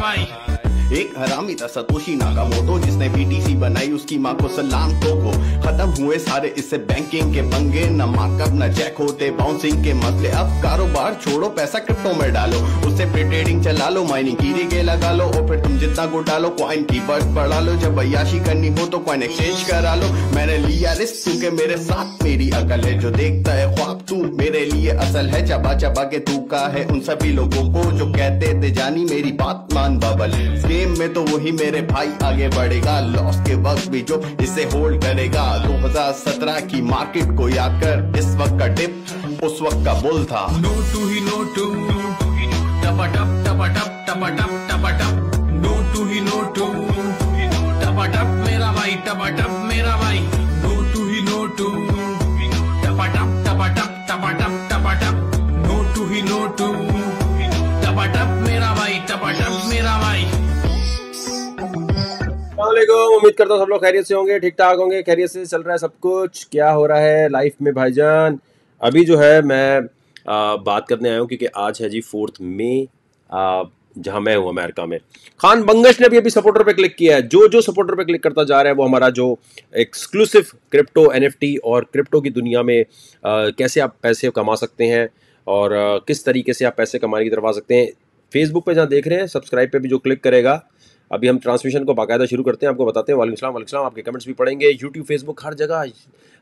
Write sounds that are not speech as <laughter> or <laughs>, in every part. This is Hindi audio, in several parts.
estaba हरामी था सतोशी मोदो जिसने बीटीसी बनाई उसकी माँ को सलाम तो को खत्म हुए सारे इससे बैंकिंग के पंगे न मार्कअप न चेक होते बाउंसिंग के मसले अब कारोबार छोड़ो पैसा क्रिप्टो में डालो उससे ट्रेडिंग चला लो माइनिंग की रिगे लगा लो और फिर तुम जितना को डालो क्वाइन की बर्थ बढ़ा लो जब अयाशी करनी हो तो क्वाइन एक्सचेंज करा लो मैंने लिया रिस्क क्योंकि मेरे साथ मेरी अकल है जो देखता है ख्वाब तू मेरे लिए असल है चबा चबा के तू का है उन सभी लोगों को जो कहते थे जानी मेरी बात मान बाबल गेम में तो वही मेरे भाई आगे बढ़ेगा लॉस के वक्त भी जो इसे होल्ड करेगा 2017 की मार्केट को याद कर इस वक्त का टिप उस वक्त का बुल था नो टू ही नो टू ही टू ही नो टू ही नो टू असलम उम्मीद करता हूँ सब लोग खैरियत से होंगे ठीक ठाक होंगे खैरियत से चल रहा है सब कुछ क्या हो रहा है लाइफ में भाईजान अभी जो है मैं आ, बात करने आया हूँ क्योंकि आज है जी फोर्थ मे जहाँ मैं हूँ अमेरिका में खान बंगश ने भी अभी सपोर्टर पे क्लिक किया है जो जो सपोर्टर पे क्लिक करता जा रहा है वो हमारा जो एक्सक्लूसिव क्रिप्टो एन और क्रिप्टो की दुनिया में आ, कैसे आप पैसे कमा सकते हैं और आ, किस तरीके से आप पैसे कमाने की तरफ आ सकते हैं फेसबुक पे जहाँ देख रहे हैं सब्सक्राइब पे भी जो क्लिक करेगा अभी हम ट्रांसमिशन को बाकायदा शुरू करते हैं आपको बताते हैं वाले वाले आपके कमेंट्स भी पढ़ेंगे यूट्यूब फेसबुक हर जगह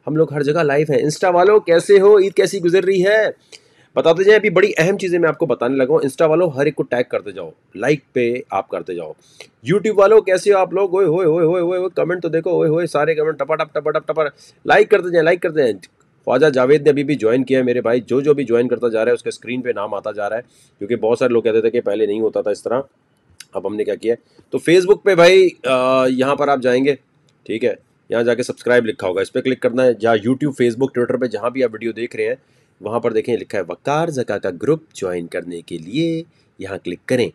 हम लोग हर जगह लाइव हैं इंस्टा वालों कैसे हो ईद कैसी गुजर रही है बताते जाए अभी बड़ी अहम चीज़ें मैं आपको बताने लगा हूँ इंस्टा वालों हर एक को टैग करते जाओ लाइक पे आप करते जाओ यूट्यूब वालों कैसे हो आप लोग ओए होए होए होए होए कमेंट तो देखो ओए होए सारे कमेंट टपा टप टपा टप लाइक करते जाए लाइक करते जाए ख्वाजा जावेद ने अभी भी ज्वाइन किया है मेरे भाई जो जो भी ज्वाइन करता जा रहा है उसके स्क्रीन पे नाम आता जा रहा है क्योंकि बहुत सारे लोग कहते थे कि पहले नहीं होता था इस तरह अब हमने क्या किया तो फेसबुक पे भाई यहाँ पर आप जाएंगे ठीक है यहाँ जाके सब्सक्राइब लिखा होगा इस पर क्लिक करना है जहाँ यूट्यूब फेसबुक ट्विटर पे जहाँ भी आप वीडियो देख रहे हैं वहाँ पर देखें लिखा है वकार जका का ग्रुप ज्वाइन करने के लिए यहाँ क्लिक करें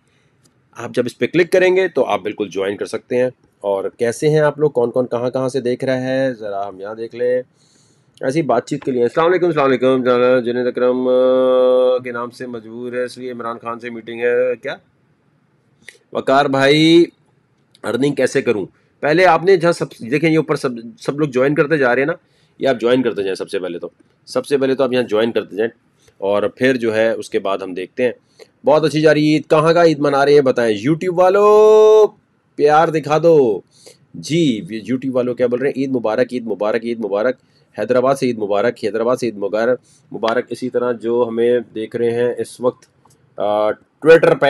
आप जब इस पर क्लिक करेंगे तो आप बिल्कुल ज्वाइन कर सकते हैं और कैसे हैं आप लोग कौन कौन कहाँ कहाँ से देख रहा है ज़रा हम यहाँ देख लें ऐसी बातचीत के लिए असलम सलामकुम जुनेद अक्रम के नाम से मजबूर है इसलिए इमरान खान से मीटिंग है क्या वकार भाई अर्निंग कैसे करूं पहले आपने जहाँ सब देखें ये ऊपर सब सब लोग ज्वाइन करते जा रहे हैं ना ये आप ज्वाइन करते जाएं सबसे पहले तो सबसे पहले तो आप यहाँ ज्वाइन करते जाएं और फिर जो है उसके बाद हम देखते हैं बहुत अच्छी जा रही ईद कहाँ का ईद मना रहे हैं बताएं यूट्यूब वालों प्यार दिखा दो जी यूट्यूब वालों क्या बोल रहे हैं ईद मुबारक ईद मुबारक ईद मुबारक हैदराबाद से ईद मुबारक हैदराबाद से ईद मुबारक मुबारक इसी तरह जो हमें देख रहे हैं इस वक्त ट्विटर पे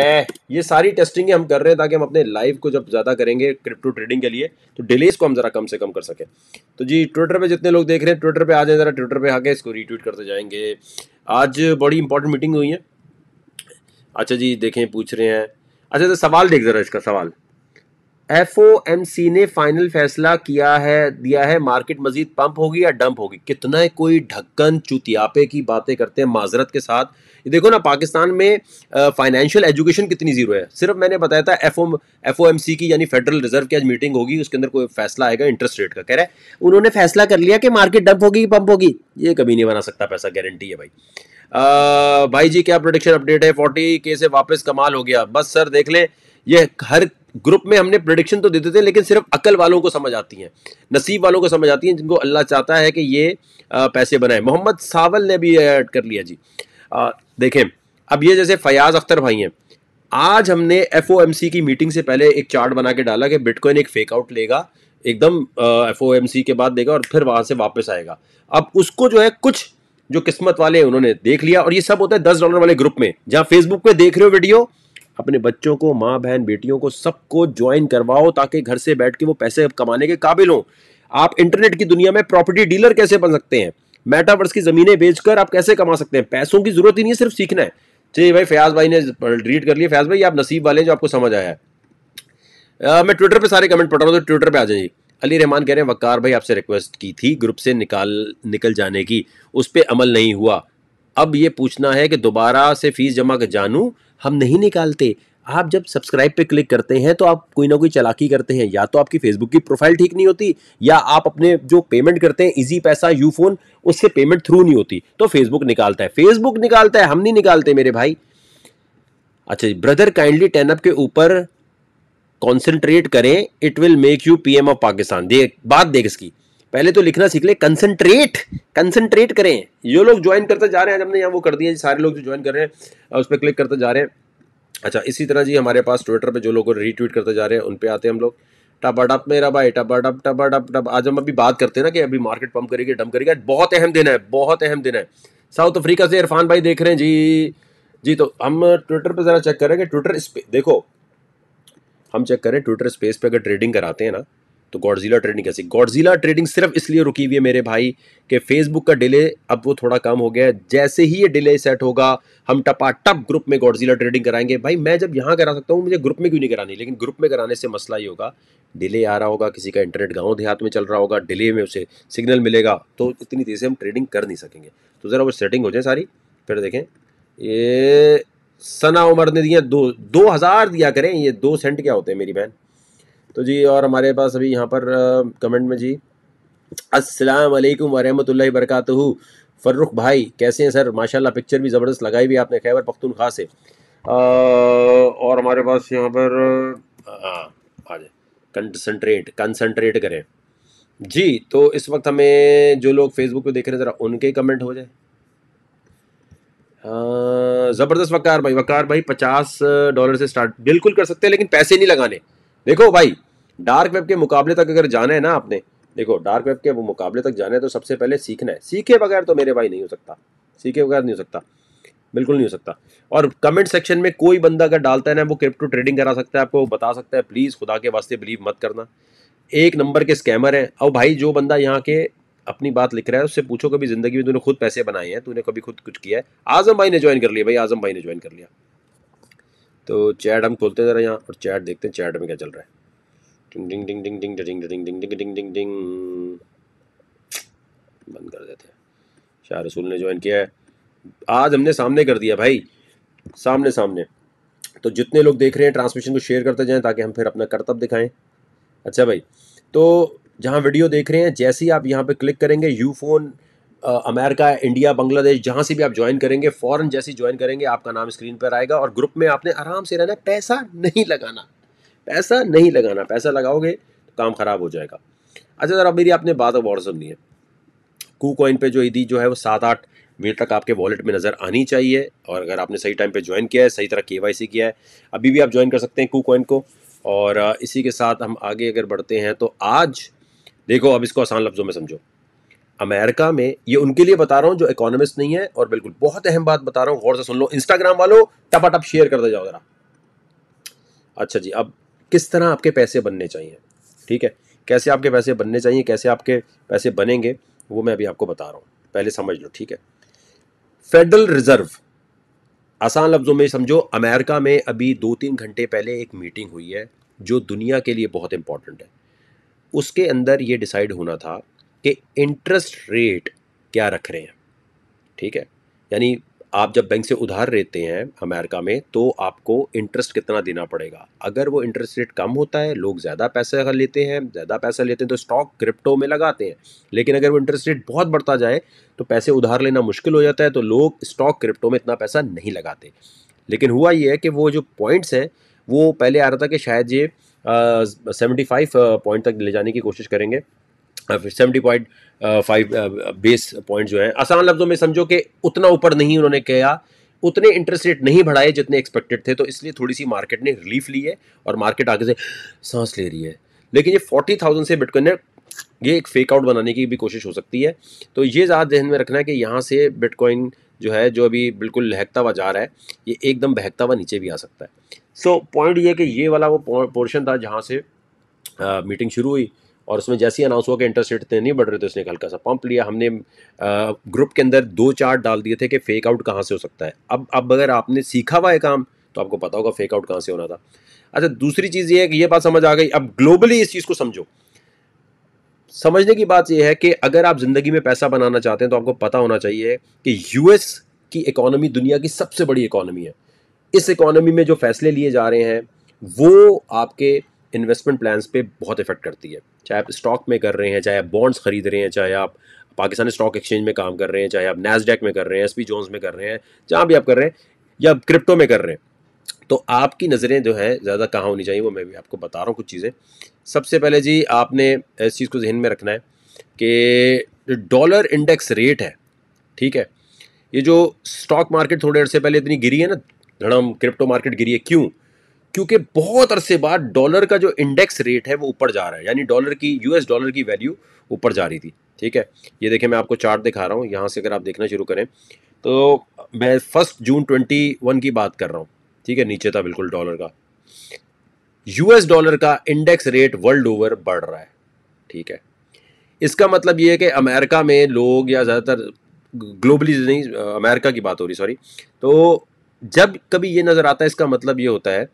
ये सारी टेस्टिंग हम कर रहे हैं ताकि हम अपने लाइव को जब ज़्यादा करेंगे क्रिप्टो ट्रेडिंग के लिए तो डिलेज को हम ज़रा कम से कम कर सकें तो जी ट्विटर पे जितने लोग देख रहे हैं ट्विटर पे आ जाए ज़रा ट्विटर पे आके इसको रीट्वीट करते जाएंगे आज बड़ी इंपॉर्टेंट मीटिंग हुई है अच्छा जी देखें पूछ रहे हैं अच्छा तो सवाल देख ज़रा इसका सवाल सी ने फाइनल फैसला किया है दिया है मार्केट मजीद पंप होगी या डंप होगी कितना है कोई ढक्कन चुतियापे की बातें करते हैं माजरत के साथ ये देखो ना पाकिस्तान में फाइनेंशियल एजुकेशन कितनी जीरो है सिर्फ मैंने बताया था F O F O M C की यानी फेडरल रिजर्व की आज मीटिंग होगी उसके अंदर कोई फैसला आएगा इंटरेस्ट रेट का कह रहा है उन्होंने फैसला कर लिया कि मार्केट डंप होगी कि पंप होगी ये कभी नहीं बना सकता पैसा गारंटी है भाई आ, भाई जी क्या प्रोडिक्शन अपडेट है फोर्टी के से वापस कमाल हो गया बस सर देख लें ये हर ग्रुप में हमने प्रडिक्शन तो देते थे लेकिन सिर्फ अकल वालों को समझ आती हैं नसीब वालों को समझ आती हैं जिनको अल्लाह चाहता है कि ये पैसे बनाए मोहम्मद सावल ने भी ऐड कर लिया जी देखें अब ये जैसे फयाज अख्तर भाई हैं आज हमने एफ की मीटिंग से पहले एक चार्ट बना के डाला कि बिटकॉइन एक फेकआउट लेगा एकदम एफ के बाद देगा और फिर वहाँ से वापस आएगा अब उसको जो है कुछ जो किस्मत वाले उन्होंने देख लिया और ये सब होता है दस डॉलर वाले ग्रुप में जहाँ फेसबुक पे देख रहे हो वीडियो अपने बच्चों को माँ बहन बेटियों को सबको ज्वाइन करवाओ ताकि घर से बैठ के वो पैसे कमाने के काबिल हों आप इंटरनेट की दुनिया में प्रॉपर्टी डीलर कैसे बन सकते हैं मेटावर्स की ज़मीनें बेचकर आप कैसे कमा सकते हैं पैसों की ज़रूरत ही नहीं है सिर्फ सीखना है चलिए भाई फयाज भाई ने रीड कर लिया फयाज भाई आप नसीब वाले हैं जो आपको समझ आया है आ, मैं ट्विटर पे सारे कमेंट पढ़ रहा हूँ तो ट्विटर पे आ जाइए अली रहमान कह रहे हैं वकार भाई आपसे रिक्वेस्ट की थी ग्रुप से निकाल निकल जाने की उस पर अमल नहीं हुआ अब ये पूछना है कि दोबारा से फीस जमा कर जानू हम नहीं निकालते आप जब सब्सक्राइब पे क्लिक करते हैं तो आप कोई ना कोई चलाकी करते हैं या तो आपकी फेसबुक की प्रोफाइल ठीक नहीं होती या आप अपने जो पेमेंट करते हैं इजी पैसा यू फोन उससे पेमेंट थ्रू नहीं होती तो फेसबुक निकालता है फेसबुक निकालता है हम नहीं निकालते मेरे भाई अच्छा जी ब्रदर काइंडली टेनअप के ऊपर कॉन्सेंट्रेट करें it will make you M of Pakistan देख बात देख इसकी पहले तो लिखना सीख ले कंसंट्रेट कंसंट्रेट करें ये लोग ज्वाइन करते जा रहे हैं हमने यहाँ वो कर दिया सारे लोग जो ज्वाइन कर रहे हैं उस पर क्लिक करते जा रहे हैं अच्छा इसी तरह जी हमारे पास ट्विटर पे जो लोग रीट्वीट करते जा रहे हैं उन पे आते हैं हम लोग टपाटप मेरा भाई टबा डप टप आज हम अभी बात करते हैं ना कि अभी मार्केट पम्प करेगी डम करेगा बहुत अहम दिन है बहुत अहम दिन है साउथ अफ्रीका से इरफान भाई देख रहे हैं जी जी तो हम ट्विटर पर ज़रा चेक करें कि ट्विटर देखो हम चेक करें ट्विटर स्पेस पर अगर ट्रेडिंग कराते हैं ना तो गॉडजिला ट्रेडिंग कैसी गॉडजिला ट्रेडिंग सिर्फ इसलिए रुकी हुई है मेरे भाई कि फेसबुक का डिले अब वो थोड़ा कम हो गया है जैसे ही ये डिले सेट होगा हम टपा टप ग्रुप में गॉडजिला ट्रेडिंग कराएंगे भाई मैं जब यहाँ करा सकता हूँ मुझे ग्रुप में क्यों नहीं करानी लेकिन ग्रुप में कराने से मसला ही होगा डिले आ रहा होगा किसी का इंटरनेट गाँव देहात में चल रहा होगा डिले में उसे सिग्नल मिलेगा तो इतनी तेज़ी से हम ट्रेडिंग कर नहीं सकेंगे तो ज़रा वो सेटिंग हो जाए सारी फिर देखें ये सना उमर ने दिया दो दो हज़ार दिया करें ये दो सेंट क्या होते हैं मेरी बहन तो जी और हमारे पास अभी यहाँ पर कमेंट में जी अस्सलाम वालेकुम वरहमतुल्लाहि वबरकातुहू फ़र्रुख भाई कैसे हैं सर माशाल्लाह पिक्चर भी ज़बरदस्त लगाई भी आपने खैबर पख्तूनख्वा से और हमारे पास यहाँ पर आ जाए कंसनट्रेट कंसनट्रेट करें जी तो इस वक्त हमें जो लोग फेसबुक पे देख रहे हैं ज़रा उनके कमेंट हो जाए ज़बरदस्त वकार भाई वकार भाई पचास डॉलर से स्टार्ट बिल्कुल कर सकते हैं लेकिन पैसे नहीं लगाने देखो भाई डार्क वेब के मुकाबले तक अगर जाना है ना आपने देखो डार्क वेब के वो मुकाबले तक जाना है तो सबसे पहले सीखना है सीखे बगैर तो मेरे भाई नहीं हो सकता सीखे बगैर नहीं हो सकता बिल्कुल नहीं हो सकता और कमेंट सेक्शन में कोई बंदा अगर डालता है ना वो क्रिप्टो ट्रेडिंग करा सकता है आपको बता सकता है प्लीज़ खुदा के वास्ते बिलीव मत करना एक नंबर के स्कैमर हैं और भाई जो बंदा यहाँ के अपनी बात लिख रहा है उससे पूछो कभी ज़िंदगी में तूने खुद पैसे बनाए हैं तूने कभी खुद कुछ किया है आज़म भाई ने ज्वाइन कर लिया भाई आज़म भाई ने ज्वाइन कर लिया तो चैट हम खोलते हैं ज़रा यहाँ और चैट देखते हैं चैट में क्या चल रहा है डिंग डिंग डिंग डिंग डिंग डिंग डिंग डिंग डिंग डिंग डिंग बंद कर देते हैं शाह रसूल ने ज्वाइन किया है आज हमने सामने कर दिया भाई सामने सामने तो जितने लोग देख रहे हैं ट्रांसमिशन को शेयर करते जाएं ताकि हम फिर अपना कर्तव्य दिखाएं अच्छा भाई तो जहाँ वीडियो देख रहे हैं जैसे ही आप यहाँ पे क्लिक करेंगे Ufone America India Bangladesh जहाँ से भी आप ज्वाइन करेंगे फ़ॉरन जैसे ही ज्वाइन करेंगे आपका नाम स्क्रीन पर आएगा और ग्रुप में आपने आराम से रहना पैसा नहीं लगाना पैसा नहीं लगाना पैसा लगाओगे तो काम ख़राब हो जाएगा अच्छा सर अब मेरी आपने बात अब और सुननी है कू कॉइन पे जो ईदी जो है वो सात आठ मिनट तक आपके वॉलेट में नज़र आनी चाहिए और अगर आपने सही टाइम पे ज्वाइन किया है सही तरह के किया है अभी भी आप ज्वाइन कर सकते हैं कू को और इसी के साथ हम आगे अगर बढ़ते हैं तो आज देखो अब इसको आसान लफ्ज़ों में समझो अमेरिका में ये उनके लिए बता रहा हूँ जो इकोनॉमिस्ट नहीं है और बिल्कुल बहुत अहम बात बता रहा हूँ गौर से सुन लो इंस्टाग्राम वालों टपाटप शेयर करते जाओ जरा अच्छा जी अब किस तरह आपके पैसे बनने चाहिए ठीक है कैसे आपके पैसे बनने चाहिए कैसे आपके पैसे बनेंगे वो मैं अभी आपको बता रहा हूँ पहले समझ लो ठीक है फेडरल रिजर्व आसान लफ्ज़ों में समझो अमेरिका में अभी दो तीन घंटे पहले एक मीटिंग हुई है जो दुनिया के लिए बहुत इंपॉर्टेंट है उसके अंदर ये डिसाइड होना था कि इंटरेस्ट रेट क्या रख रहे हैं ठीक है यानी आप जब बैंक से उधार लेते हैं अमेरिका में तो आपको इंटरेस्ट कितना देना पड़ेगा अगर वो इंटरेस्ट रेट कम होता है लोग ज़्यादा पैसे अगर लेते हैं ज़्यादा पैसा लेते हैं तो स्टॉक क्रिप्टो में लगाते हैं लेकिन अगर वो इंटरेस्ट रेट बहुत बढ़ता जाए तो पैसे उधार लेना मुश्किल हो जाता है तो लोग स्टॉक क्रिप्टो में इतना पैसा नहीं लगाते लेकिन हुआ ये है कि वो जो पॉइंट्स हैं वो पहले आ रहा था कि शायद ये सेवेंटी फाइव पॉइंट तक ले जाने की कोशिश करेंगे seventy point five base point जो है आसान लफ्ज़ों में समझो कि उतना ऊपर नहीं उन्होंने किया उतने इंटरेस्ट रेट नहीं बढ़ाए जितने एक्सपेक्टेड थे तो इसलिए थोड़ी सी मार्केट ने रिलीफ ली है और मार्केट आगे से सांस ले रही है लेकिन ये फोर्टी थाउजेंड से बिटकॉइन है ये एक फेक आउट बनाने की भी कोशिश हो सकती है तो ये ज़्यादा जहन में रखना है कि यहाँ से बिटकॉइन जो है जो अभी बिल्कुल लहकता हुआ जा रहा है ये एकदम बहकता हुआ नीचे भी आ सकता है सो so, पॉइंट ये कि ये वाला वो पोर्शन था जहाँ से आ, मीटिंग शुरू हुई और उसमें जैसे ही अनाउंस हुआ कि इंटरेस्ट रेट इतने नहीं बढ़ रहे थे उसने हल्का सा पंप लिया हमने ग्रुप के अंदर दो चार्ट डाल दिए थे कि फेक आउट कहाँ से हो सकता है अब अब अगर आपने सीखा हुआ है काम तो आपको पता होगा फेक आउट कहाँ से होना था अच्छा दूसरी चीज़ ये है कि ये बात समझ आ गई अब ग्लोबली इस चीज़ को समझो समझने की बात यह है कि अगर आप ज़िंदगी में पैसा बनाना चाहते हैं तो आपको पता होना चाहिए कि यूएस की इकोनॉमी दुनिया की सबसे बड़ी इकोनॉमी है इस इकोनॉमी में जो फैसले लिए जा रहे हैं वो आपके इन्वेस्टमेंट प्लान्स पे बहुत इफेक्ट करती है चाहे आप स्टॉक में कर रहे हैं चाहे आप बॉन्ड्स खरीद रहे हैं चाहे आप पाकिस्तान स्टॉक एक्सचेंज में काम कर रहे हैं चाहे आप नैसडेक में कर रहे हैं एस जोन्स में कर रहे हैं जहाँ भी आप कर रहे हैं या आप क्रिप्टो में कर रहे हैं तो आपकी नज़रें जो है ज़्यादा कहाँ होनी चाहिए वो मैं भी आपको बता रहा हूँ कुछ चीज़ें सबसे पहले जी आपने इस चीज़ को जहन में रखना है कि डॉलर इंडेक्स रेट है ठीक है ये जो स्टॉक मार्केट थोड़े अर्से पहले इतनी गिरी है ना धड़म क्रिप्टो मार्केट गिरी है क्यों क्योंकि बहुत अरसे बाद डॉलर का जो इंडेक्स रेट है वो ऊपर जा रहा है यानी डॉलर की यूएस डॉलर की वैल्यू ऊपर जा रही थी ठीक है ये देखिए मैं आपको चार्ट दिखा रहा हूँ यहाँ से अगर आप देखना शुरू करें तो मैं फर्स्ट जून ट्वेंटी वन की बात कर रहा हूँ ठीक है नीचे था बिल्कुल डॉलर का यूएस डॉलर का इंडेक्स रेट वर्ल्ड ओवर बढ़ रहा है ठीक है इसका मतलब ये है कि अमेरिका में लोग या ज़्यादातर ग्लोबली नहीं अमेरिका की बात हो रही सॉरी तो जब कभी ये नज़र आता है इसका मतलब ये होता है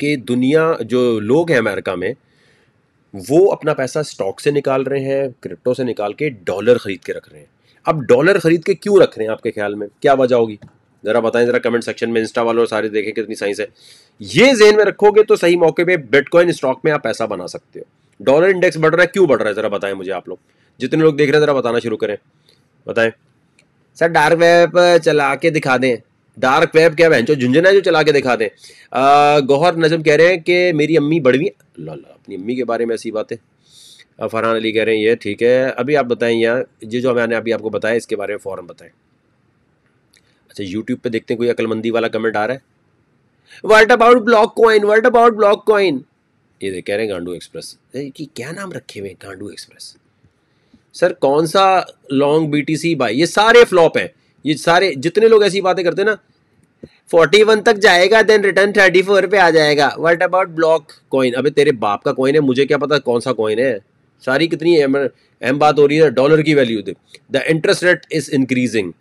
कि दुनिया जो लोग हैं अमेरिका में वो अपना पैसा स्टॉक से निकाल रहे हैं क्रिप्टो से निकाल के डॉलर खरीद के रख रहे हैं अब डॉलर खरीद के क्यों रख रहे हैं आपके ख्याल में क्या वजह होगी ज़रा बताएं ज़रा कमेंट सेक्शन में इंस्टा वालों सारे देखें कितनी साइंस है ये जेन में रखोगे तो सही मौके पे बिटकॉइन स्टॉक में आप पैसा बना सकते हो डॉलर इंडेक्स बढ़ रहा है क्यों बढ़ रहा है ज़रा बताएं मुझे आप लोग जितने लोग देख रहे हैं ज़रा बताना शुरू करें बताएं सर डार्क वेब चला के दिखा दें डार्क वेब क्या बहन झुंझुना जो चला के दिखा दें गौहर नजम कह रहे हैं कि मेरी अम्मी बड़वी ला अपनी अम्मी के बारे में ऐसी बातें फरहान अली कह रहे हैं ये ठीक है अभी आप बताएं यहाँ ये जो मैंने अभी आपको बताया इसके बारे में फॉरन बताएं अच्छा यूट्यूब पे देखते हैं कोई अकलमंदी वाला कमेंट आ रहा है what about block coin what about block coin ये देख कह रहे हैं गांडू एक्सप्रेस कि क्या नाम रखे हुए गांडू एक्सप्रेस सर कौन सा लॉन्ग बी बाई ये सारे फ्लॉप हैं ये सारे जितने लोग ऐसी बातें करते ना फोर्टी वन तक जाएगा देन रिटर्न थर्टी फोर पे आ जाएगा वट अबाउट ब्लॉक कॉइन अबे तेरे बाप का कॉइन है मुझे क्या पता कौन सा कॉइन है सारी कितनी अहम अहम बात हो रही है डॉलर की वैल्यू दे the interest rate is increasing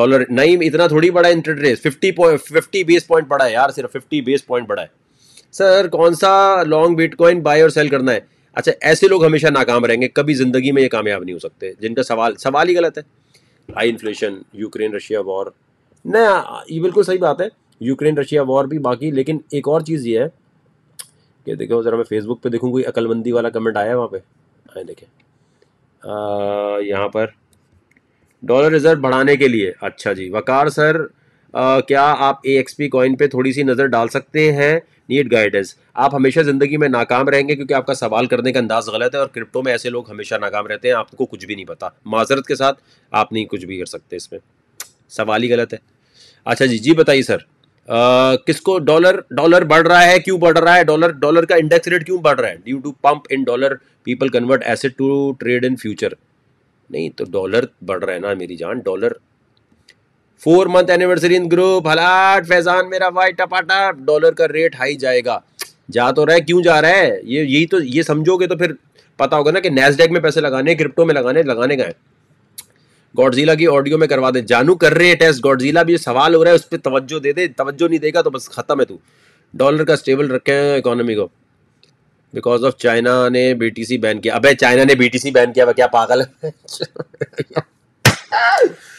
dollar नहीं इतना थोड़ी बड़ा interest rate fifty point fifty base point बड़ा है यार सिर्फ फिफ्टी बेस पॉइंट बड़ा है सर कौन सा लॉन्ग बिटकॉइन बाय और सेल करना है अच्छा ऐसे लोग हमेशा नाकाम रहेंगे कभी ज़िंदगी में ये कामयाब नहीं हो सकते जिनका सवाल सवाल ही गलत है high inflation Ukraine Russia war नया ये बिल्कुल सही बात है यूक्रेन रशिया वॉर भी बाकी लेकिन एक और चीज़ ये है कि देखो ज़रा मैं फेसबुक पे देखूँ कोई अकलमंदी वाला कमेंट आया है वहाँ पे आए देखें यहाँ पर डॉलर रिजर्व बढ़ाने के लिए अच्छा जी वकार सर आ, क्या आप ए एक्स पी कॉइन पर थोड़ी सी नज़र डाल सकते हैं नीड गाइडेंस आप हमेशा ज़िंदगी में नाकाम रहेंगे क्योंकि आपका सवाल करने का अंदाज गलत है और क्रिप्टो में ऐसे लोग हमेशा नाकाम रहते हैं आपको कुछ भी नहीं पता माजरत के साथ आप नहीं कुछ भी कर सकते इसमें सवाल ही गलत है अच्छा जी जी बताइए सर आ, किसको डॉलर डॉलर बढ़ रहा है क्यों बढ़ रहा है डॉलर डॉलर का इंडेक्स रेट क्यों बढ़ रहा है due to pump in dollar people convert asset to trade in future नहीं तो डॉलर बढ़ रहा है ना मेरी जान dollar four month anniversary in group हलाट फैजान मेरा वाइट टपाटा डॉलर का रेट हाई जाएगा जा तो रहा है क्यों जा रहा है ये यही तो ये समझोगे तो फिर पता होगा ना कि नेसडेक में पैसे लगाने क्रिप्टो में लगाने लगाने का गॉडजिला की ऑडियो में करवा दे जानू कर रहे हैं टेस्ट गॉडजिला भी सवाल हो रहा है उस पर तवज्जो दे दे तवज्जो नहीं देगा तो बस खत्म है तू डॉलर का स्टेबल रखे हैं इकोनॉमी को बिकॉज ऑफ चाइना ने बीटीसी बैन किया अबे चाइना ने बीटीसी बैन किया क्या पागल है <laughs> <laughs>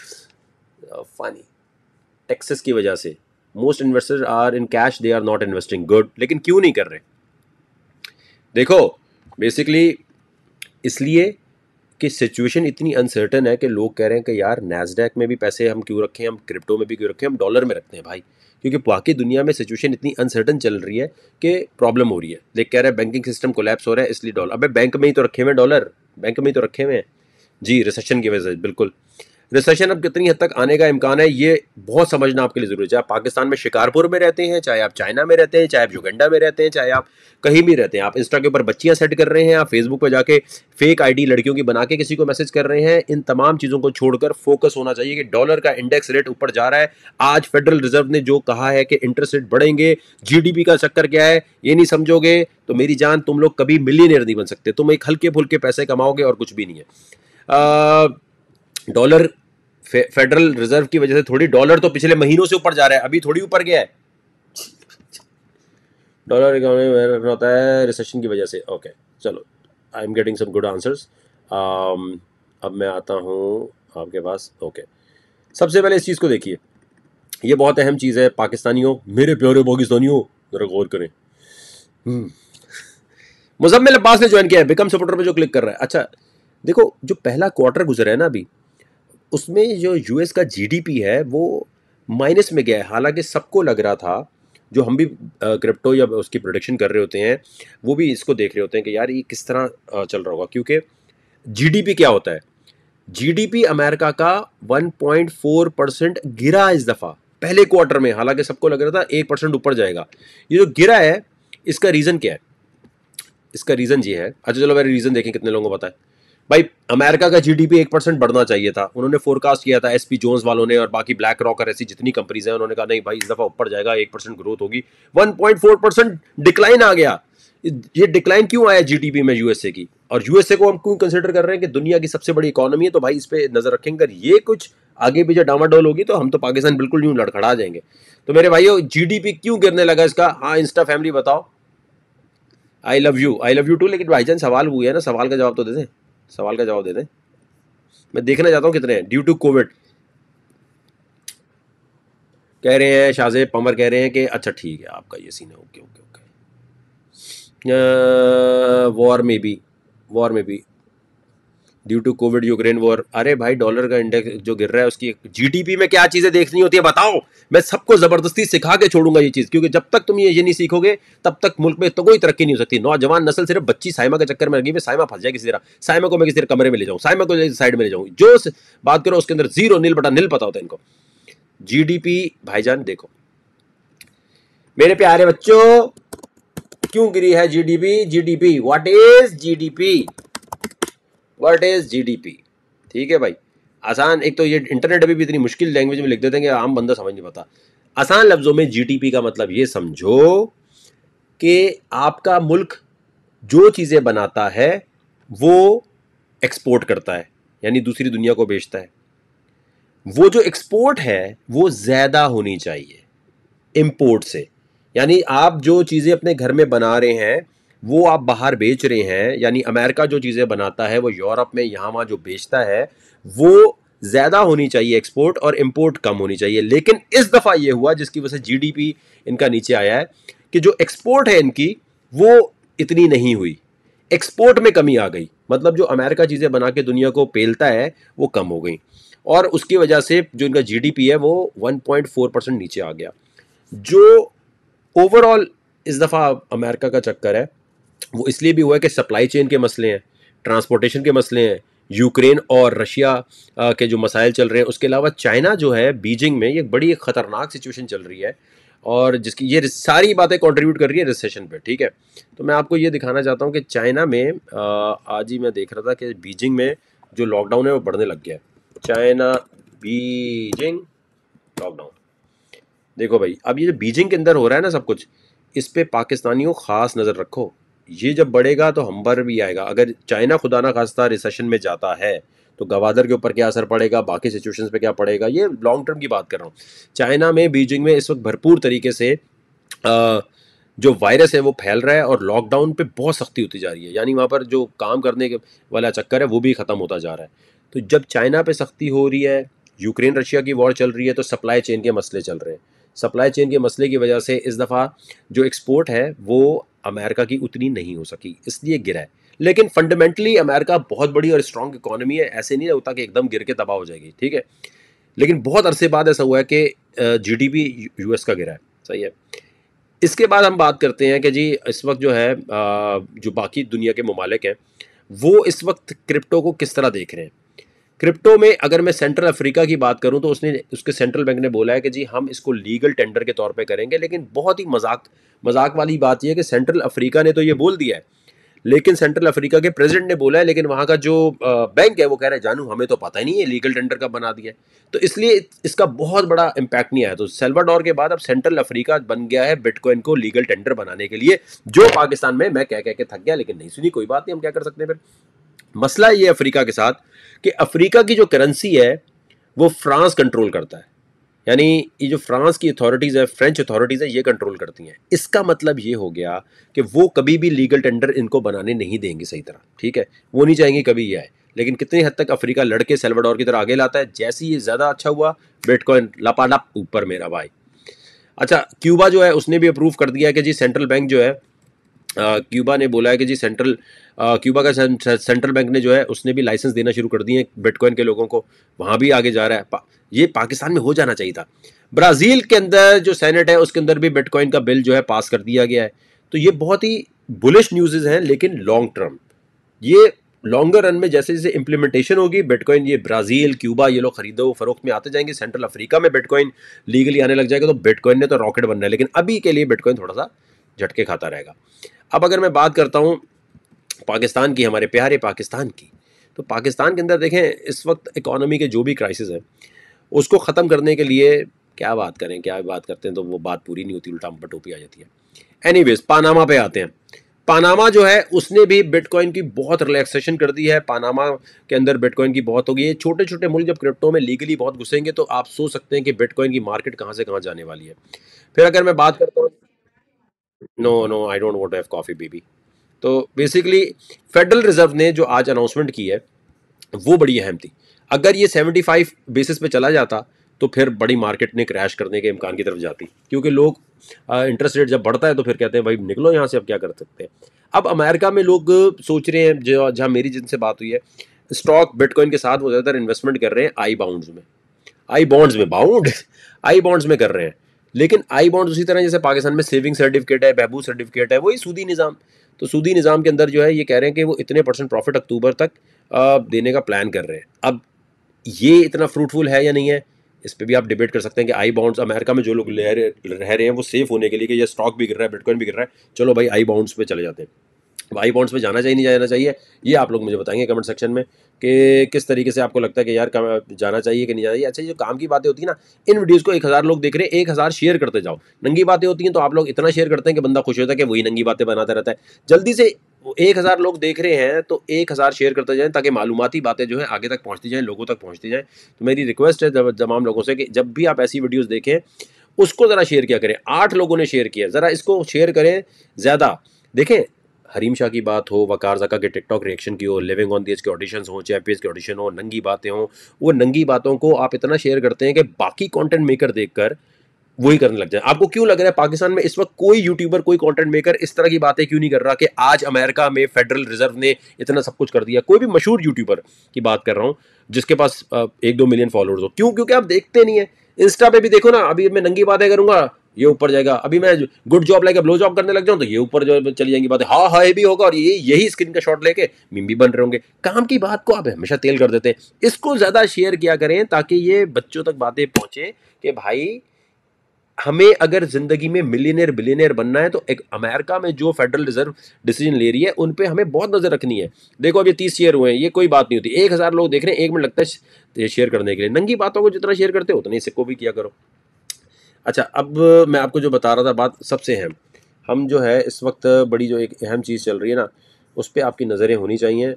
Uh, funny टैक्सेस की वजह से most investor are in cash they are not investing good लेकिन क्यों नहीं कर रहे देखो बेसिकली इसलिए कि सिचुएशन इतनी अनसर्टन है कि लोग कह रहे हैं कि यार नैसडैक में भी पैसे हम क्यों रखें हम क्रिप्टो में भी क्यों रखें हम डॉलर में रखते हैं भाई क्योंकि बाकी दुनिया में सिचुएशन इतनी अनसर्टन चल रही है कि प्रॉब्लम हो रही है देख कह रहे हैं बैंकिंग सिस्टम कोलैप्स हो रहा है इसलिए डॉलर अबे बैंक में ही तो रखे हुए हैं डॉलर बैंक में ही तो रखे हुए हैं जी रिसेशन की वजह से बिल्कुल रिसेशन अब कितनी हद तक आने का इम्कान है ये बहुत समझना आपके लिए ज़रूरी है चाहे आप पाकिस्तान में शिकारपुर में रहते हैं चाहे आप चाइना में रहते हैं चाहे आप युगंडा में रहते हैं चाहे आप कहीं भी रहते हैं आप इंस्टा के ऊपर बच्चियाँ सेट कर रहे हैं आप फेसबुक पर जाके फेक आईडी लड़कियों की बना के किसी को मैसेज कर रहे हैं इन तमाम चीज़ों को छोड़कर फोकस होना चाहिए कि डॉलर का इंडेक्स रेट ऊपर जा रहा है आज फेडरल रिजर्व ने जो कहा है कि इंटरेस्ट रेट बढ़ेंगे जी का चक्कर क्या है ये नहीं समझोगे तो मेरी जान तुम लोग कभी मिली नहीं बन सकते तुम एक हल्के फुल्के पैसे कमाओगे और कुछ भी नहीं है डॉलर फे, फेडरल रिजर्व की वजह से थोड़ी डॉलर तो पिछले महीनों से ऊपर जा रहा है अभी थोड़ी ऊपर गया है डॉलर इकोनॉमी में होता है रिसेशन की वजह से ओके चलो I am getting some good answers अब मैं आता हूँ आपके पास ओके सबसे पहले इस चीज़ को देखिए ये बहुत अहम चीज़ है पाकिस्तानियों मेरे प्योरे पाकिस्तानियों ज़रा गौर करें hmm. मुजम्मिल अब्बास ने ज्वाइन किया है बिकम सपोर्टर पर जो क्लिक कर रहा है अच्छा देखो जो पहला क्वार्टर गुजरा है ना अभी उसमें जो यूएस का जीडीपी है वो माइनस में गया है हालांकि सबको लग रहा था जो हम भी क्रिप्टो या उसकी प्रोडक्शन कर रहे होते हैं वो भी इसको देख रहे होते हैं कि यार ये किस तरह चल रहा होगा क्योंकि जीडीपी क्या होता है जीडीपी अमेरिका का 1.4 परसेंट गिरा इस दफ़ा पहले क्वार्टर में हालांकि सबको लग रहा था एक परसेंट ऊपर जाएगा ये जो गिरा है इसका रीज़न क्या है इसका रीज़न ये है अच्छा चलो मेरे रीज़न देखें कितने लोगों को पता है भाई अमेरिका का जीडीपी एक परसेंट बढ़ना चाहिए था उन्होंने फोरकास्ट किया था एसपी जोन्स वालों ने और बाकी ब्लैक रॉक और ऐसी जितनी कंपनीज हैं उन्होंने कहा नहीं भाई इस दफा ऊपर जाएगा एक परसेंट ग्रोथ होगी one point four percent decline आ गया ये डिक्लाइन क्यों आया जीडीपी में यूएसए की और यूएसए को हम क्यों कंसिडर कर रहे हैं कि दुनिया की सबसे बड़ी इकोनॉमी है तो भाई इस पर नजर रखेंगे अगर ये कुछ आगे भी जो डामाडोल होगी तो हम तो पाकिस्तान बिल्कुल यूं लड़खड़ा जाएंगे तो मेरे भाइयों जी क्यों गिरने लगा इसका हाँ इंस्टा फैमिली बताओ I love you I love you too लेकिन भाईजान सवाल हुए है ना सवाल का जवाब तो दे दें सवाल का जवाब दे दें मैं देखना चाहता हूँ कितने हैं ड्यू टू कोविड कह रहे हैं शाहजेब पमर कह रहे हैं कि अच्छा ठीक है आपका ये सीन है ओके ओके ओके वॉर में भी वॉर में भी due to covid Ukraine war अरे भाई डॉलर का इंडेक्स जो गिर रहा है उसकी जीडीपी में क्या चीज़ें देखनी होती है बताओ मैं सबको ज़बरदस्ती सिखा के छोड़ूंगा ये चीज़ क्योंकि जब तक तुम ये ये नहीं सीखोगे तब तक मुल्क में तो कोई तरक्की नहीं हो सकती नौजवान नस्ल सिर्फ बच्ची साइमा के चक्कर में लगी मैं साइमा फंस जाए किसी तरह साइमा को मैं किसी तरह कमरे में ले जाऊँ साइमा को साइड में ले जाऊँ जो बात करो उसके अंदर जीरो नील बटा नील पता होता है इनको जीडीपी भाईजान देखो मेरे प्यारे बच्चों क्यों गिरी है GDP GDP what is GDP is G D P ठीक है भाई आसान एक तो ये इंटरनेट अभी भी इतनी मुश्किल लैंग्वेज में लिख देते हैं कि आम बंदा समझ नहीं पाता आसान लफ्ज़ों में पी का मतलब ये समझो कि आपका मुल्क जो चीज़ें बनाता है वो एक्सपोर्ट करता है यानी दूसरी दुनिया को बेचता है वो जो एक्सपोर्ट है वो ज़्यादा होनी चाहिए इम्पोर्ट से यानी आप जो चीज़ें अपने घर में बना रहे हैं वो आप बाहर बेच रहे हैं यानी अमेरिका जो चीज़ें बनाता है वो यूरोप में यहाँ वहाँ जो बेचता है वो ज़्यादा होनी चाहिए एक्सपोर्ट और इम्पोर्ट कम होनी चाहिए लेकिन इस दफ़ा ये हुआ जिसकी वजह से जी इनका नीचे आया है कि जो एक्सपोर्ट है इनकी वो इतनी नहीं हुई एक्सपोर्ट में कमी आ गई मतलब जो अमेरिका चीज़ें बना के दुनिया को पेलता है वो कम हो गई और उसकी वजह से जो इनका जीडीपी है वो 1.4 परसेंट नीचे आ गया जो ओवरऑल इस दफ़ा अमेरिका का चक्कर है वो इसलिए भी हुआ है कि सप्लाई चेन के मसले हैं ट्रांसपोर्टेशन के मसले हैं यूक्रेन और रशिया के जो मसाइल चल रहे हैं उसके अलावा चाइना जो है बीजिंग में ये बड़ी एक ख़तरनाक सिचुएशन चल रही है और जिसकी ये सारी बातें कंट्रीब्यूट कर रही है रिसेशन पे ठीक है तो मैं आपको ये दिखाना चाहता हूँ कि चाइना में आज ही मैं देख रहा था कि बीजिंग में जो लॉकडाउन है वो बढ़ने लग गया है चाइना बीजिंग लॉकडाउन देखो भाई अब ये जो बीजिंग के अंदर हो रहा है ना सब कुछ इस पर पाकिस्तानियों ख़ास नज़र रखो ये जब बढ़ेगा तो हम्बर भी आएगा अगर चाइना खुदा ना खास्ता रिसेशन में जाता है तो गवादर के ऊपर क्या असर पड़ेगा बाकी सिचुएशंस पे क्या पड़ेगा ये लॉन्ग टर्म की बात कर रहा हूँ चाइना में बीजिंग में इस वक्त भरपूर तरीके से आ, जो वायरस है वो फैल रहा है और लॉकडाउन पे बहुत सख्ती होती जा रही है यानी वहाँ पर जो काम करने के वाला चक्कर है वो भी ख़त्म होता जा रहा है तो जब चाइना पे सख्ती हो रही है यूक्रेन रशिया की वॉर चल रही है तो सप्लाई चेन के मसले चल रहे हैं सप्लाई चेन के मसले की वजह से इस दफ़ा जो एक्सपोर्ट है वो अमेरिका की उतनी नहीं हो सकी इसलिए गिरा है लेकिन फंडामेंटली अमेरिका बहुत बड़ी और स्ट्रॉन्ग इकोनॉमी है ऐसे नहीं होता कि एकदम गिर के तबाह हो जाएगी ठीक है लेकिन बहुत अरसे बाद ऐसा हुआ है कि जीडीपी यूएस का गिरा है सही है इसके बाद हम बात करते हैं कि जी इस वक्त जो है जो बाकी दुनिया के ममालिक हैं वो इस वक्त क्रिप्टो को किस तरह देख रहे हैं क्रिप्टो में अगर मैं सेंट्रल अफ्रीका की बात करूं तो उसने उसके सेंट्रल बैंक ने बोला है कि जी हम इसको लीगल टेंडर के तौर पे करेंगे लेकिन बहुत ही मजाक मजाक वाली बात यह है कि सेंट्रल अफ्रीका ने तो ये बोल दिया है लेकिन सेंट्रल अफ्रीका के प्रेसिडेंट ने बोला है लेकिन वहाँ का जो बैंक है वो कह रहा है जानू हमें तो पता ही नहीं है लीगल टेंडर का बना दिया तो इसलिए इसका बहुत बड़ा इम्पैक्ट नहीं आया तो सेल्वाडोर के बाद अब सेंट्रल अफ्रीका बन गया है बिटकॉइन को लीगल टेंडर बनाने के लिए जो पाकिस्तान में मैं कह कह के थक गया लेकिन नहीं सुनी कोई बात नहीं हम क्या कर सकते हैं फिर मसला ये अफ्रीका के साथ कि अफ्रीका की जो करेंसी है वो फ्रांस कंट्रोल करता है यानी ये जो फ्रांस की अथॉरिटीज़ है फ्रेंच अथॉरिटीज़ है ये कंट्रोल करती हैं इसका मतलब ये हो गया कि वो कभी भी लीगल टेंडर इनको बनाने नहीं देंगे सही तरह ठीक है वो नहीं चाहेंगे कभी ये आए लेकिन कितनी हद तक अफ्रीका लड़के सेल्वाडोर की तरह आगे लाता है जैसे ये ज़्यादा अच्छा हुआ बिटकॉइन लप ऊपर मेरा भाई अच्छा क्यूबा जो है उसने भी अप्रूव कर दिया कि जी सेंट्रल बैंक जो है क्यूबा ने बोला है कि जी सेंट्रल क्यूबा का सेंट्रल बैंक ने जो है उसने भी लाइसेंस देना शुरू कर दिए बिटकॉइन के लोगों को वहाँ भी आगे जा रहा है पा, ये पाकिस्तान में हो जाना चाहिए था ब्राज़ील के अंदर जो सेनेट है उसके अंदर भी बिटकॉइन का बिल जो है पास कर दिया गया है तो ये बहुत ही बुलिश न्यूज़ हैं लेकिन लॉन्ग टर्म ये लॉन्गर रन में जैसे जैसे इंप्लीमेंटेशन होगी बिटकॉइन ये ब्राज़ील क्यूबा ये लोग खरीदो फरोख्त में आते जाएंगे सेंट्रल अफ्रीका में बिटकॉइन लीगली आने लग जाएगा तो बिटकॉइन ने तो रॉकेट बनना है लेकिन अभी के लिए बिटकॉइन थोड़ा सा झटके खाता रहेगा अब अगर मैं बात करता हूँ पाकिस्तान की हमारे प्यारे पाकिस्तान की तो पाकिस्तान के अंदर देखें इस वक्त इकोनॉमी के जो भी क्राइसिस हैं उसको ख़त्म करने के लिए क्या बात करें क्या बात करते हैं तो वो बात पूरी नहीं होती उल्टा हम टोपी आ जाती है वेज़ पानामा पे आते हैं पानामा जो है उसने भी बिटकॉइन की बहुत रिलैक्सेशन कर दी है पानामा के अंदर बिटकॉइन की बहुत होगी छोटे छोटे मुल्क जब क्रिप्टो में लीगली बहुत घुसेंगे तो आप सोच सकते हैं कि बिटकॉइन की मार्केट कहाँ से कहाँ जाने वाली है फिर अगर मैं बात करता हूँ no no I don't want to have coffee baby तो बेसिकली फेडरल रिजर्व ने जो आज अनाउंसमेंट की है वो बड़ी अहम थी अगर ये 75 बेसिस पे चला जाता तो फिर बड़ी मार्केट ने क्रैश करने के इम्कान की तरफ जाती क्योंकि लोग इंटरेस्ट रेट जब बढ़ता है तो फिर कहते हैं भाई निकलो यहाँ से अब क्या कर सकते हैं अब अमेरिका में लोग सोच रहे हैं जो जहाँ मेरी जिनसे बात हुई है स्टॉक बिटकॉइन के साथ वो ज़्यादातर इन्वेस्टमेंट कर रहे हैं आई बाउंड्स में आई बॉन्ड्स में बाउंड आई बॉन्ड्स में कर रहे हैं लेकिन आई बॉन्ड उसी तरह जैसे पाकिस्तान में सेविंग सर्टिफिकेट है बहबू सर्टिफिकेट है वही सूदी निज़ाम तो सूदी निज़ाम के अंदर जो है ये कह रहे हैं कि वो इतने परसेंट प्रॉफिट अक्टूबर तक देने का प्लान कर रहे हैं अब ये इतना फ्रूटफुल है या नहीं है इस पर भी आप डिबेट कर सकते हैं कि आई बॉन्ड्स अमेरिका में जो लोग रह रहे हैं वो सेफ होने के लिए कि यह स्टॉक भी गिर रहा है बिटकॉइन भी गिर रहा है चलो भाई आई बॉन्ड्स पे चले जाते हैं भाई बॉन्ड्स में जाना चाहिए नहीं जाना चाहिए ये आप लोग मुझे बताएंगे कमेंट सेक्शन में कि किस तरीके से आपको लगता है कि यार जाना चाहिए कि नहीं जाना चाहिए अच्छा जो काम की बातें होती है ना इन वीडियोस को एक हज़ार लोग देख रहे हैं एक हज़ार शेयर करते जाओ नंगी बातें होती हैं तो आप लोग इतना शेयर करते हैं कि बंदा खुश होता है कि वही नंगी बातें बनाता रहता है जल्दी से एक हज़ार लोग देख रहे हैं तो एक हज़ार शेयर करते जाएँ ताकि मालूमती बातें जो है आगे तक पहुँचती जाएँ लोगों तक पहुँचती जाएँ तो मेरी रिक्वेस्ट है तमाम लोगों से कि जब भी आप ऐसी वीडियोज़ देखें उसको ज़रा शेयर किया करें आठ लोगों ने शेयर किया ज़रा इसको शेयर करें ज़्यादा देखें हरीम शाह की बात हो वकार जका के टिकटॉक रिएक्शन की हो लिविंग ऑन दियज के ऑडिशन हो चैंपियंस के ऑडिशन हो नंगी बातें हों वो नंगी बातों को आप इतना शेयर करते हैं कि बाकी कॉन्टेंट मेकर देखकर वही करने लग जाए आपको क्यों लग रहा है पाकिस्तान में इस वक्त कोई यूट्यूबर कोई कंटेंट मेकर इस तरह की बातें क्यों नहीं कर रहा कि आज अमेरिका में फेडरल रिजर्व ने इतना सब कुछ कर दिया कोई भी मशहूर यूट्यूबर की बात कर रहा हूँ जिसके पास एक दो मिलियन फॉलोअर्स हो क्यों क्योंकि आप देखते नहीं है इंस्टा पे भी देखो ना अभी मैं नंगी बातें करूंगा ये ऊपर जाएगा अभी मैं good job like blow job करने लग जाऊँ तो ये ऊपर जो चली जाएंगी बात हाँ हाँ ये भी होगा और ये यही स्क्रीन का शॉट लेके मीम भी बन रहे होंगे काम की बात को आप हमेशा तेल कर देते हैं इसको ज़्यादा शेयर किया करें ताकि ये बच्चों तक बातें पहुँचे कि भाई हमें अगर ज़िंदगी में मिलीनियर बिलीनियर बनना है तो एक अमेरिका में जो फेडरल रिजर्व डिसीजन ले रही है उन पर हमें बहुत नज़र रखनी है देखो अभी तीस शेयर हुए हैं ये कोई बात नहीं होती एक हज़ार लोग देख रहे हैं एक मिनट लगता है शेयर करने के लिए नंगी बातों को जितना शेयर करते हो उतने सिक्को भी किया करो अच्छा अब मैं आपको जो बता रहा था बात सबसे अहम हम जो है इस वक्त बड़ी जो एक अहम चीज़ चल रही है ना उस पर आपकी नज़रें होनी चाहिए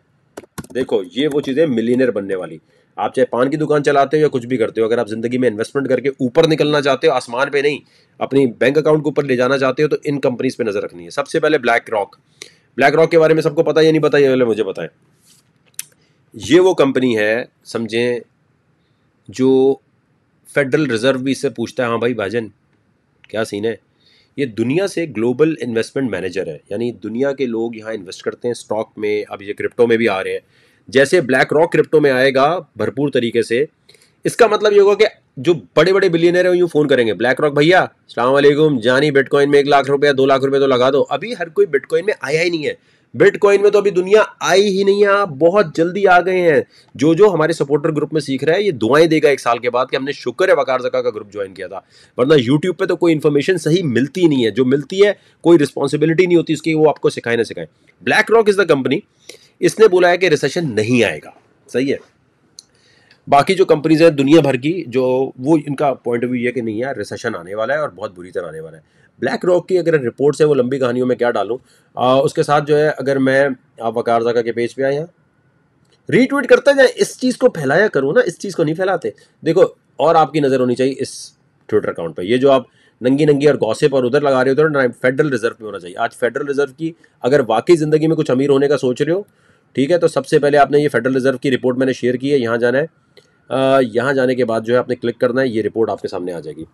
देखो ये वो चीज़ें मिलीनियर बनने वाली आप चाहे पान की दुकान चलाते हो या कुछ भी करते हो अगर आप ज़िंदगी में इन्वेस्टमेंट करके ऊपर निकलना चाहते हो आसमान पे नहीं अपनी बैंक अकाउंट के ऊपर ले जाना चाहते हो तो इन कंपनीज पे नज़र रखनी है सबसे पहले ब्लैक रॉक ब्लैक रॉक के बारे में सबको पता या नहीं पता ये पहले मुझे बताएं ये वो कंपनी है समझें जो फेडरल रिजर्व भी इससे पूछता है हाँ भाई भाजन क्या सीन है ये दुनिया से ग्लोबल इन्वेस्टमेंट मैनेजर है यानी दुनिया के लोग यहाँ इन्वेस्ट करते हैं स्टॉक में अब ये क्रिप्टो में भी आ रहे हैं जैसे ब्लैक रॉक क्रिप्टो में आएगा भरपूर तरीके से इसका मतलब ये होगा कि जो बड़े बड़े बिलियनर हैं यूँ फ़ोन करेंगे ब्लैक रॉक भैया सलामकुम जानी बिटकॉइन में एक लाख रुपया दो लाख रुपया तो लगा दो अभी हर कोई बिटकॉइन में आया ही नहीं है बिटकॉइन में तो अभी दुनिया आई ही नहीं है आप बहुत जल्दी आ गए हैं जो जो हमारे सपोर्टर ग्रुप में सीख रहे हैं ये दुआएं देगा एक साल के बाद कि हमने शुक्र है वकार जका का ग्रुप ज्वाइन किया था वरना यूट्यूब पे तो कोई इन्फॉर्मेशन सही मिलती नहीं है जो मिलती है कोई रिस्पॉन्सिबिलिटी नहीं होती उसकी वो आपको सिखाए ना सिखाए BlackRock is the company इसने बोला है कि रिसेशन नहीं आएगा सही है बाकी जो कंपनीज है दुनिया भर की जो वो इनका पॉइंट ऑफ व्यू ये कि नहीं यार रिसेशन आने वाला है और बहुत बुरी तरह आने वाला है ब्लैक रॉक की अगर रिपोर्ट्स है वो लंबी कहानियों में क्या डालूँ उसके साथ जो है अगर मैं आप वकार जगह के पेज पे आए यहाँ रीट्वीट करता जाए इस चीज़ को फैलाया करूँ ना इस चीज़ को नहीं फैलाते देखो और आपकी नज़र होनी चाहिए इस ट्विटर अकाउंट पर ये जो आप नंगी नंगी और गौसेप और उधर लगा रहे हो उधर फेडरल रिजर्व में होना चाहिए आज फेडरल रिजर्व की अगर वाकई ज़िंदगी में कुछ अमीर होने का सोच रहे हो ठीक है तो सबसे पहले आपने ये फेडरल रिजर्व की रिपोर्ट मैंने शेयर की है यहाँ जाना है यहाँ जाने के बाद जो है आपने क्लिक करना है ये रिपोर्ट आपके सामने आ जाएगी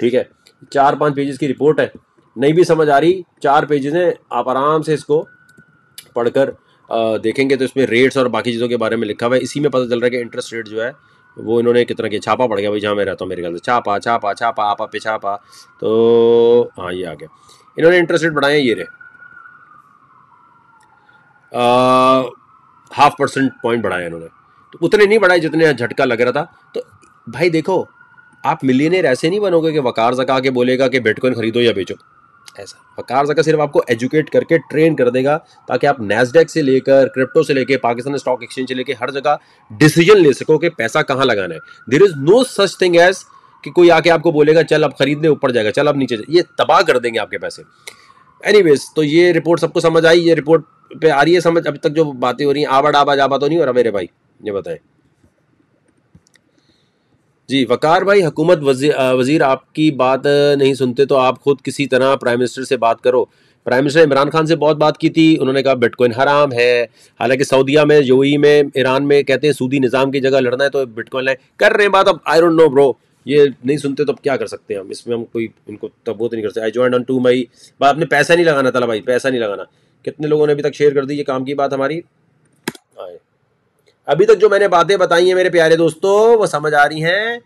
ठीक है चार पाँच पेजेस की रिपोर्ट है नहीं भी समझ आ रही चार पेजेस हैं आप आराम से इसको पढ़कर देखेंगे तो इसमें रेट्स और बाकी चीज़ों के बारे में लिखा हुआ है इसी में पता चल रहा है कि इंटरेस्ट रेट जो है वो इन्होंने कितना किया छापा पड़ गया भाई जहाँ मैं रहता हूँ मेरे ख्याल से छापा छापा छापा आपा पे छापा तो हाँ ये आ गया इन्होंने इंटरेस्ट रेट बढ़ाया ये रे हाफ परसेंट पॉइंट बढ़ाया इन्होंने तो उतने नहीं बढ़ाए जितने झटका लग रहा था तो भाई देखो आप मिलीनियर ऐसे नहीं बनोगे कि वकार जका के बोलेगा कि बिटकॉइन खरीदो या बेचो ऐसा वकार जका सिर्फ आपको एजुकेट करके ट्रेन कर देगा ताकि आप नेसडेक से लेकर क्रिप्टो से लेकर पाकिस्तान स्टॉक एक्सचेंज से लेकर हर जगह डिसीजन ले सको कि पैसा कहाँ लगाना है there is no such thing as कि कोई आके आपको बोलेगा चल अब खरीदने ऊपर जाएगा चल अब नीचे ये तबाह कर देंगे आपके पैसे एनीवेज तो ये रिपोर्ट सबको समझ आई ये रिपोर्ट पे आ रही है समझ अभी तक जो बातें हो रही हैं आबा डाबा जाबा तो नहीं हो रहा मेरे भाई ये बताएं जी वकार भाई हुकूमत वजीर, वजीर आपकी बात नहीं सुनते तो आप खुद किसी तरह प्राइम मिनिस्टर से बात करो प्राइम मिनिस्टर इमरान खान से बहुत बात की थी उन्होंने कहा बिटकॉइन हराम है हालांकि सऊदिया में यूएई में ईरान में कहते हैं सूदी निज़ाम की जगह लड़ना है तो बिटकॉइन लाए कर रहे हैं बात अब आई डोंट नो ब्रो ये नहीं सुनते तो अब क्या कर सकते हैं हम इसमें हम कोई इनको तबूत तो नहीं कर सकते I join on two May बात आपने पैसा नहीं लगाना तला भाई पैसा नहीं लगाना कितने लोगों ने अभी तक शेयर कर दी ये काम की बात हमारी आए अभी तक जो मैंने बातें बताई हैं मेरे प्यारे दोस्तों वो समझ आ रही हैं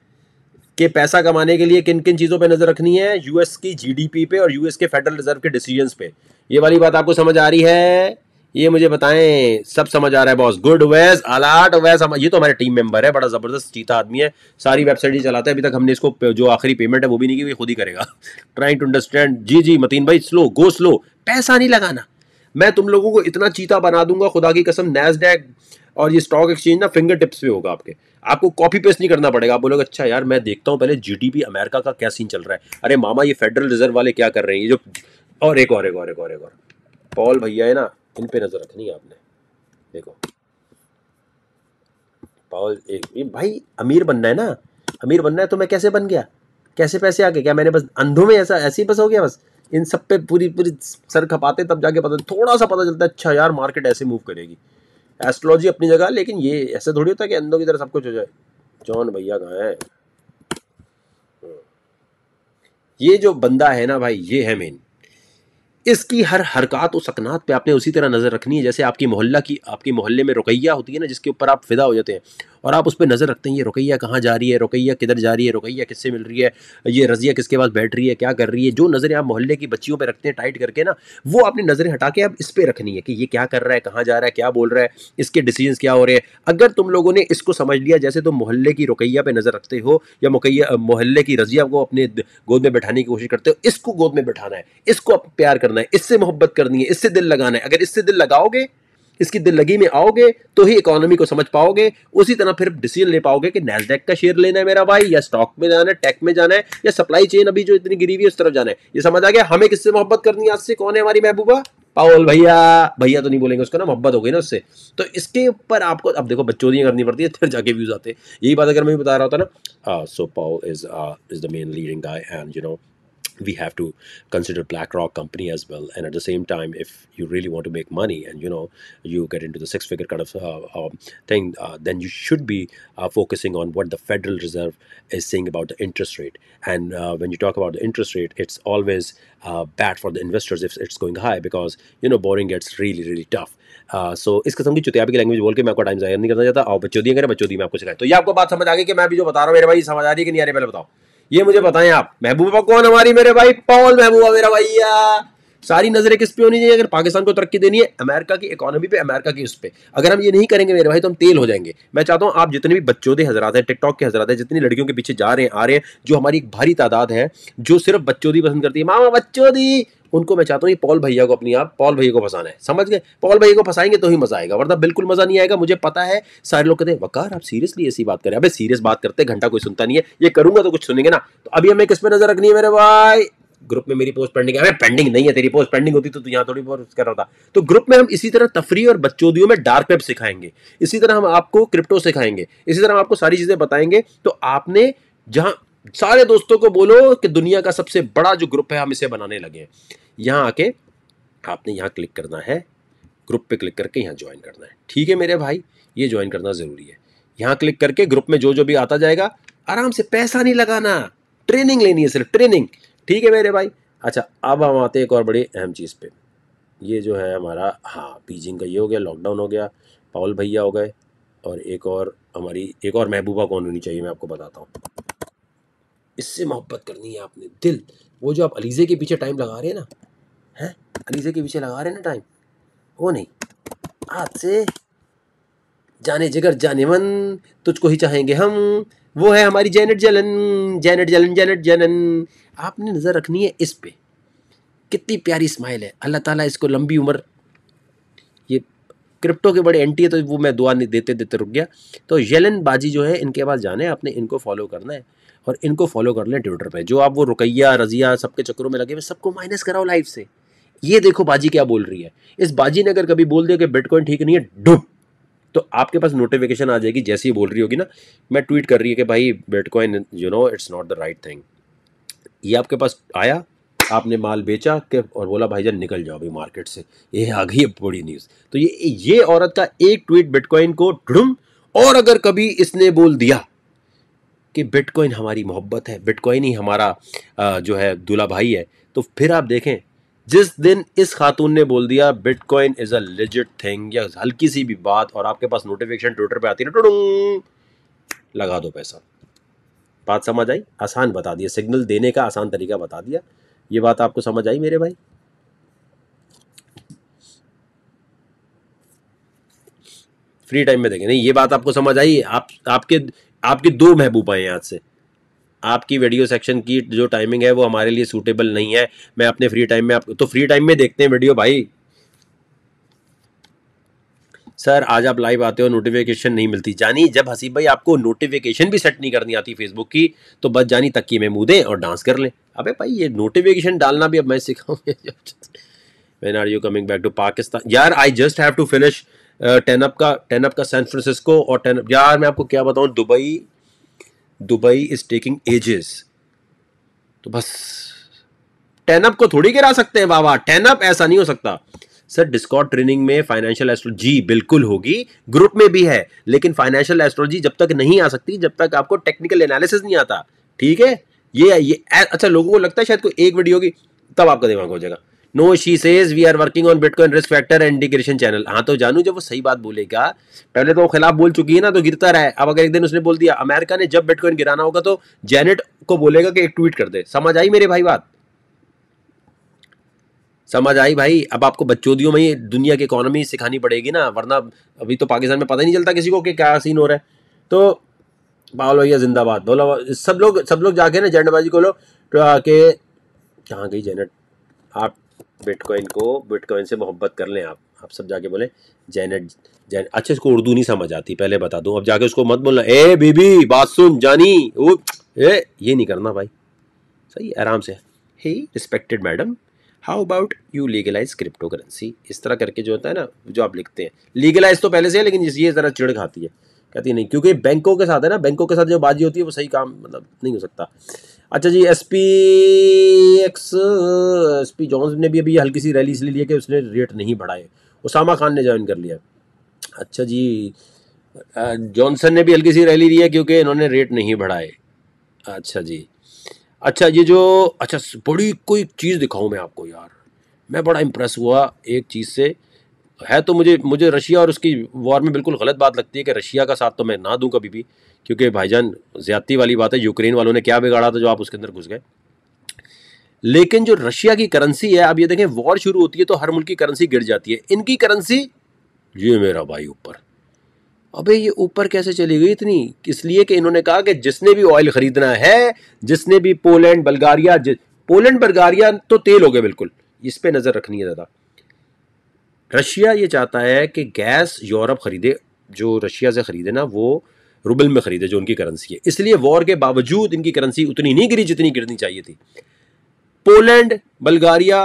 कि पैसा कमाने के लिए किन किन चीज़ों पे नज़र रखनी है यूएस की जीडीपी पे और यूएस के फेडरल रिजर्व के डिसीजंस पे ये वाली बात आपको समझ आ रही है ये मुझे बताएं सब समझ आ रहा है boss good wage a lot wage हम ये तो हमारे टीम मेंबर है बड़ा ज़बरदस्त चीता आदमी है सारी वेबसाइट ही चलाता है अभी तक हमने इसको जो आखिरी पेमेंट है वो भी नहीं की खुद ही करेगा ट्राइंग टू अंडरस्टैंड जी जी मतीन भाई स्लो गो स्लो पैसा नहीं लगाना मैं तुम लोगों को इतना चीता बना दूंगा खुदा की कसम नैसडेक और ये स्टॉक एक्सचेंज ना फिंगर टिप्स पे होगा आपके आपको कॉपी पेस्ट नहीं करना पड़ेगा आप बोलोगे अच्छा यार मैं देखता हूँ पहले जीडीपी अमेरिका का क्या सीन चल रहा है अरे मामा ये फेडरल रिजर्व वाले क्या कर रहे हैं ये जो और एक और एक और एक और एक और पॉल भैया है ना इन पे नज़र रखनी है आपने देखो पॉल एक भाई अमीर बनना है ना अमीर बनना है तो मैं कैसे बन गया कैसे पैसे आ गए क्या मैंने बस अंधों में ऐसा ऐसे ही बस हो गया बस इन सब पे पूरी पूरी सर खपाते तब जाके पता थोड़ा सा पता चलता है अच्छा यार मार्केट ऐसे मूव करेगी एस्ट्रोलॉजी अपनी जगह लेकिन ये ऐसे थोड़ी होता है कि अंदर की तरह सब कुछ हो जाए जॉन भैया कहाँ है ये जो बंदा है ना भाई ये है मेन इसकी हर हरकत और सकनात पे आपने उसी तरह नज़र रखनी है जैसे आपकी मोहल्ला की आपकी मोहल्ले में रुकैया होती है ना जिसके ऊपर आप फिदा हो जाते हैं और आप उस पर नज़र रखते हैं ये रुकैया कहाँ जा रही है रुकैया किधर जा रही है रुकैया किससे मिल रही है ये रजिया किसके पास बैठ रही है क्या कर रही है जो नज़रें आप मोहल्ले की बच्चियों पर रखते हैं टाइट करके ना वो आपने नज़रें हटा के आप इस पर रखनी है कि ये क्या कर रहा है कहाँ जा रहा है क्या बोल रहा है इसके डिसीजन क्या हो रहे हैं अगर तुम लोगों ने इसको समझ लिया जैसे तुम मोहल्ले की रुकैया पर नज़र रखते हो या मुकैया मोहल्ले की रजिया को अपने गोद में बैठाने की कोशिश करते हो इसको गोद में बैठाना है इसको प्यार करना है इससे मोहब्बत करनी है इससे दिल लगाना है अगर इससे दिल लगाओगे इसकी दिल लगी में आओगे तो ही इकोनॉमी को समझ पाओगे उसी तरह फिर डिसीजन ले पाओगे कि नेस्डेक का शेयर लेना है मेरा भाई या स्टॉक में जाना है टेक में जाना है या सप्लाई चेन अभी जो इतनी गिरी हुई है उस तरफ जाना है ये समझ आ गया हमें किससे मोहब्बत करनी है आज से कौन है हमारी महबूबा पावल भैया भैया तो नहीं बोलेंगे उसका ना मोहब्बत हो गई ना उससे तो इसके ऊपर आपको अब देखो बच्चों बच्चोदियाँ करनी पड़ती है फिर जाके व्यूज आते हैं यही बात अगर मैं भी बता रहा होता ना so Powell is is the main leading guy and you know we have to consider BlackRock company as well. And at the same time, if you really want to make money and you know you get into the six-figure kind of uh, um, thing, uh, then you should be uh, focusing on what the Federal Reserve is saying about the interest rate. And uh, when you talk about the interest rate, it's always uh, bad for the investors if it's going high because you know borrowing gets really really tough. So इस किस्म की चुतियाबी की लैंग्वेज बोल के मैं आपको टाइम जाहिर नहीं करना चाहता आप बच्चों दी अगर बच्चों दी मैं आपको सिखाया तो ये आपको बात समझ आ गई कि मैं अभी जो बता रहा हूँ मेरे भाई समझ आ रही है कि नहीं आ रही पहले बताओ ये मुझे बताएं आप महबूबा कौन हमारी मेरे भाई पॉल महबूबा मेरा भैया सारी नजरें किस पे होनी चाहिए अगर पाकिस्तान को तरक्की देनी है अमेरिका की इकोनॉमी पे अमेरिका की उस पर अगर हम ये नहीं करेंगे मेरे भाई तो हम तेल हो जाएंगे मैं चाहता हूँ आप जितने भी बच्चों के हजरात हैं टिकटॉक के हजरात हैं जितनी लड़कियों के पीछे जा रहे हैं आ रहे हैं जो हमारी एक भारी तादाद है जो सिर्फ बच्चों दी पसंद करती है मामा बच्चों दी उनको मैं चाहता हूँ कि पॉल भैया को अपनी आप पॉल भैया को फंसाना है समझ गए पॉल भैया को फंसाएंगे तो ही मजा आएगा वरना बिल्कुल मजा नहीं आएगा मुझे पता है सारे लोग कहते हैं वकार आप सीरियसली ऐसी बात करें अबे सीरियस बात करते घंटा कोई सुनता नहीं है ये करूंगा तो कुछ सुनेंगे ना तो अभी हमें किस पर नजर रखनी है मेरे भाई ग्रुप में मेरी पोस्ट पेंडिंग है अरे पेंडिंग नहीं है तेरी पोस्ट पेंडिंग होती तो तू यहाँ थोड़ी बहुत कर रहा था तो ग्रुप में हम इसी तरह तफरी और बच्चोदियों में डार्क वेब सिखाएंगे इसी तरह हम आपको क्रिप्टो सिखाएंगे इसी तरह हम आपको सारी चीज़ें बताएंगे तो आपने जहाँ सारे दोस्तों को बोलो कि दुनिया का सबसे बड़ा जो ग्रुप है हम इसे बनाने लगे हैं यहाँ आके आपने यहाँ क्लिक करना है ग्रुप पे क्लिक करके यहाँ ज्वाइन करना है ठीक है मेरे भाई ये ज्वाइन करना ज़रूरी है यहाँ क्लिक करके ग्रुप में जो जो भी आता जाएगा आराम से पैसा नहीं लगाना ट्रेनिंग लेनी है सिर्फ ट्रेनिंग ठीक है मेरे भाई अच्छा अब हम आते हैं एक और बड़ी अहम चीज़ पर ये जो है हमारा हाँ बीजिंग का ये हो गया लॉकडाउन हो गया पावल भैया हो गए और एक और हमारी एक और महबूबा कौन होनी चाहिए मैं आपको बताता हूँ इससे मोहब्बत करनी है आपने दिल वो जो आप अलीज़े के पीछे टाइम लगा रहे हैं ना हैं अलीज़े के पीछे लगा रहे हैं ना टाइम वो नहीं आज से जाने जिगर जाने मन तुझको ही चाहेंगे हम वो है हमारी जैनट जलन जैनट जलन जैनट जलन आपने नज़र रखनी है इस पे कितनी प्यारी स्माइल है अल्लाह ताला इसको लंबी उम्र ये क्रिप्टो के बड़े एंटी है तो वो मैं दुआ नहीं देते देते रुक गया तो यलन बाजी जो है इनके पास जाना है आपने इनको फॉलो करना है और इनको फॉलो कर लें ट्विटर पे जो आप वो रुकैया रजिया सबके चक्करों में लगे हुए सबको माइनस कराओ लाइफ से ये देखो बाजी क्या बोल रही है इस बाजी ने अगर कभी बोल दिया कि बिटकॉइन ठीक नहीं है डुब तो आपके पास नोटिफिकेशन आ जाएगी जैसे ही बोल रही होगी ना मैं ट्वीट कर रही है कि भाई bitcoin you know it's not the right thing ये आपके पास आया आपने माल बेचा के और बोला भाई जान निकल जाओ अभी मार्केट से ये आ गई है बड़ी न्यूज़ तो ये ये औरत का एक ट्वीट बिटकॉइन को ढूंढ और अगर कभी इसने बोल दिया कि बिटकॉइन हमारी मोहब्बत है बिटकॉइन ही हमारा जो है दूल्हा भाई है तो फिर आप देखें जिस दिन इस खातून ने बोल दिया bitcoin is a legit thing या हल्की सी भी बात और आपके पास नोटिफिकेशन ट्विटर पे आती है ना लगा दो पैसा बात समझ आई आसान बता दिया सिग्नल देने का आसान तरीका बता दिया ये बात आपको समझ आई मेरे भाई फ्री टाइम में देखें नहीं ये बात आपको समझ आई आप आपके आपके दो महबूब आए हैं आज से आपकी वीडियो सेक्शन की जो टाइमिंग है वो हमारे लिए सूटेबल नहीं है मैं अपने फ्री टाइम में आप तो फ्री टाइम में देखते हैं वीडियो भाई सर आज आप लाइव आते हो नोटिफिकेशन नहीं मिलती जानी जब हसीब भाई आपको नोटिफिकेशन भी सेट नहीं करनी आती फेसबुक की तो बस जानी तक्की में मुँह दें और डांस कर लें अबे भाई ये नोटिफिकेशन डालना भी अब मैं सिखाऊँ when are you coming back to Pakistan यार I just have to finish TenUp का टेनअप का सैन फ्रांसिस्को और टेनअप यार मैं आपको क्या बताऊं Dubai Dubai is taking ages तो बस टेनअप को थोड़ी गिरा सकते हैं बाबा टेनअप ऐसा नहीं हो सकता सर डिस्कॉट ट्रेनिंग में फाइनेंशियल एस्ट्रोलॉजी बिल्कुल होगी ग्रुप में भी है लेकिन फाइनेंशियल एस्ट्रोलॉजी जब तक नहीं आ सकती जब तक आपको टेक्निकल एनालिसिस नहीं आता ठीक है ये ये अच्छा लोगों को लगता है शायद कोई एक वीडियो होगी तब आपका दिमाग हो जाएगा no she says we are working on bitcoin risk factor and integration channel हाँ तो जानू जब वो सही बात बोलेगा पहले तो वो खिलाफ बोल चुकी है ना तो गिरता रहा है अब अगर एक दिन उसने बोल दिया अमेरिका ने जब बिटकॉइन गिराना होगा तो जेनेट को बोलेगा कि एक ट्वीट कर दे समझ आई मेरे भाई बात समझ आई भाई अब आपको बच्चोदियों में ही दुनिया की इकोनॉमी सिखानी पड़ेगी ना वरना अभी तो पाकिस्तान में पता ही नहीं चलता किसी को कि क्या सीन हो रहा है तो पावल भैया जिंदाबाद बोला सब लोग सब लोग जाके ना जेंडबाजी को लो तो आके कहाँ गई जेनेट आप बिटकॉइन को बिटकॉइन से मोहब्बत कर लें आप आप सब जाके बोले जैनट जैन अच्छा इसको उर्दू नहीं समझ आती पहले बता दूं अब जाके उसको मत बोलना ए बीबी बात सुन जानी वो ए ये नहीं करना भाई सही आराम से hey respected madam how about you legalize crypto currency इस तरह करके जो होता है ना जो आप लिखते हैं लीगलाइज तो पहले से है लेकिन ये ज़रा चिड़ खाती है कहती नहीं क्योंकि बैंकों के साथ है ना बैंकों के साथ जो बाजी होती है वो सही काम मतलब नहीं हो सकता अच्छा जी S P X S P Jones ने भी अभी हल्की सी रैली इसलिए लिया कि उसने रेट नहीं बढ़ाए उसामा खान ने ज्वाइन कर लिया अच्छा जी जॉनसन ने भी हल्की सी रैली ली है क्योंकि इन्होंने रेट नहीं बढ़ाए अच्छा जी अच्छा ये जो अच्छा बड़ी कोई चीज़ दिखाऊँ मैं आपको यार मैं बड़ा इम्प्रेस हुआ एक चीज़ से है तो मुझे मुझे रशिया और उसकी वॉर में बिल्कुल गलत बात लगती है कि रशिया का साथ तो मैं ना दूँ कभी भी क्योंकि भाईजान ज़्यादती वाली बात है यूक्रेन वालों ने क्या बिगाड़ा था जो आप उसके अंदर घुस गए लेकिन जो रशिया की करेंसी है अब ये देखें वॉर शुरू होती है तो हर मुल्क की करेंसी गिर जाती है इनकी करेंसी ये मेरा भाई ऊपर अबे ये ऊपर कैसे चली गई इतनी इसलिए कि इन्होंने कहा कि जिसने भी ऑयल खरीदना है जिसने भी पोलैंड बल्गारिया पोलैंड बल्गारिया तो तेल हो गए बिल्कुल इस पर नज़र रखनी है ज़्यादा रशिया ये चाहता है कि गैस यूरोप ख़रीदे जो रशिया से ख़रीदे ना वो रुबल में ख़रीदे जो उनकी करेंसी है इसलिए वॉर के बावजूद इनकी करेंसी उतनी नहीं गिरी जितनी गिरनी चाहिए थी पोलैंड बल्गारिया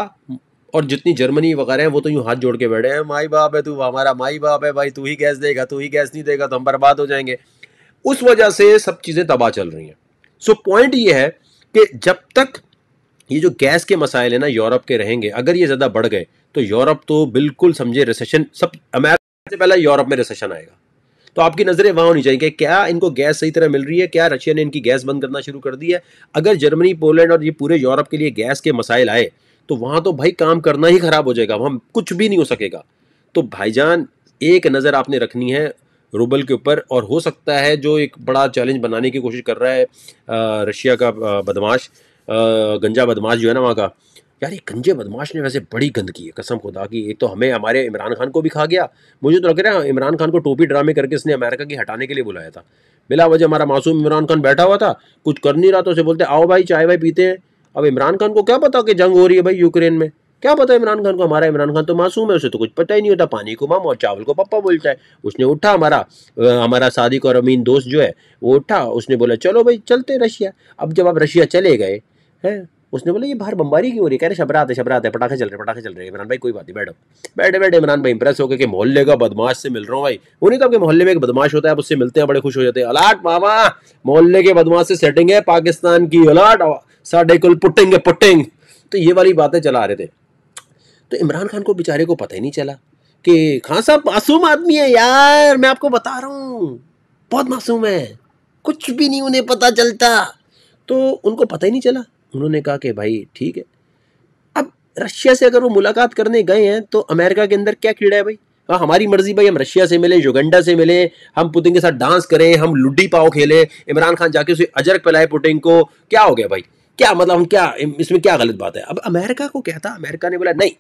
और जितनी जर्मनी वगैरह हैं वो तो यूँ हाथ जोड़ के बैठे हैं माई बाप है तू हमारा माई बाप है भाई तू ही गैस देगा तू ही गैस नहीं देगा तो हम बर्बाद हो जाएंगे उस वजह से सब चीज़ें तबाह चल रही हैं सो पॉइंट ये है कि जब तक ये जो गैस के मसाइल हैं ना यूरोप के रहेंगे अगर ये ज़्यादा बढ़ गए तो यूरोप तो बिल्कुल समझे रिसेशन सब अमेरिका से पहले यूरोप में रिसेशन आएगा तो आपकी नज़रें वहाँ होनी चाहिए क्या इनको गैस सही तरह मिल रही है क्या रशिया ने इनकी गैस बंद करना शुरू कर दी है अगर जर्मनी पोलैंड और ये पूरे यूरोप के लिए गैस के मसाइल आए तो वहाँ तो भाई काम करना ही ख़राब हो जाएगा वहाँ कुछ भी नहीं हो सकेगा तो भाईजान एक नज़र आपने रखनी है रूबल के ऊपर और हो सकता है जो एक बड़ा चैलेंज बनाने की कोशिश कर रहा है रशिया का बदमाश गंजा बदमाश जो है ना वहाँ का यार ये गंजे बदमाश ने वैसे बड़ी गंदगी है कसम खुदा की एक तो हमें हमारे इमरान खान को भी खा गया मुझे तो लग रहा है इमरान खान को टोपी ड्रामे करके इसने अमेरिका की हटाने के लिए बुलाया था बिला वजह हमारा मासूम इमरान खान बैठा हुआ था कुछ कर नहीं रहा तो उसे बोलते आओ भाई चाय भाई पीते हैं अब इमरान खान को क्या पता कि जंग हो रही है भाई यूक्रेन में क्या पता इमरान खान को हमारा इमरान खान तो मासूम है उसे तो कुछ पता ही नहीं होता पानी को माम और चावल को पप्पा बोलता है उसने उठा हमारा हमारा सादिक और अमीन दोस्त जो है वो उठा उसने बोला चलो भाई चलते रशिया अब जब आप रशिया चले गए हैं उसने बोला ये बाहर बम्बारी क्यों हो रही है कह रहे शबरात है शबरात है पटाखे चल रहे पटाखे चल रहे इमरान भाई कोई बात नहीं बैठो बैठे बैठे इमरान भाई इंप्रेस हो गए कि मोहल्ले का बदमाश से मिल रहा हूँ भाई वो नहीं तो आपके मोहल्ले में एक बदमाश होता है आप उससे मिलते हैं बड़े खुश हो जाते हैं अलाट मामा मोहल्ले के बदमाश से सेटिंग है पाकिस्तान की अलाट साढ़े कुल पुटिंग है पुटिंग तो ये वाली बातें चला रहे थे तो इमरान खान को बेचारे को पता ही नहीं चला कि खान साहब मासूम आदमी है यार मैं आपको बता रहा हूँ बहुत मासूम है कुछ भी नहीं उन्हें पता चलता तो उनको पता ही नहीं चला उन्होंने कहा कि भाई ठीक है अब रशिया से अगर वो मुलाकात करने गए हैं तो अमेरिका के अंदर क्या कीड़ा है भाई हाँ हमारी मर्जी भाई हम रशिया से मिले युगंडा से मिले हम पुतिन के साथ डांस करें हम लुड्डी पाओ खेले इमरान खान जाके उसे अजरक पिलाए पुटिन को क्या हो गया भाई क्या मतलब हम क्या इसमें क्या गलत बात है अब अमेरिका को क्या था अमेरिका ने बोला नहीं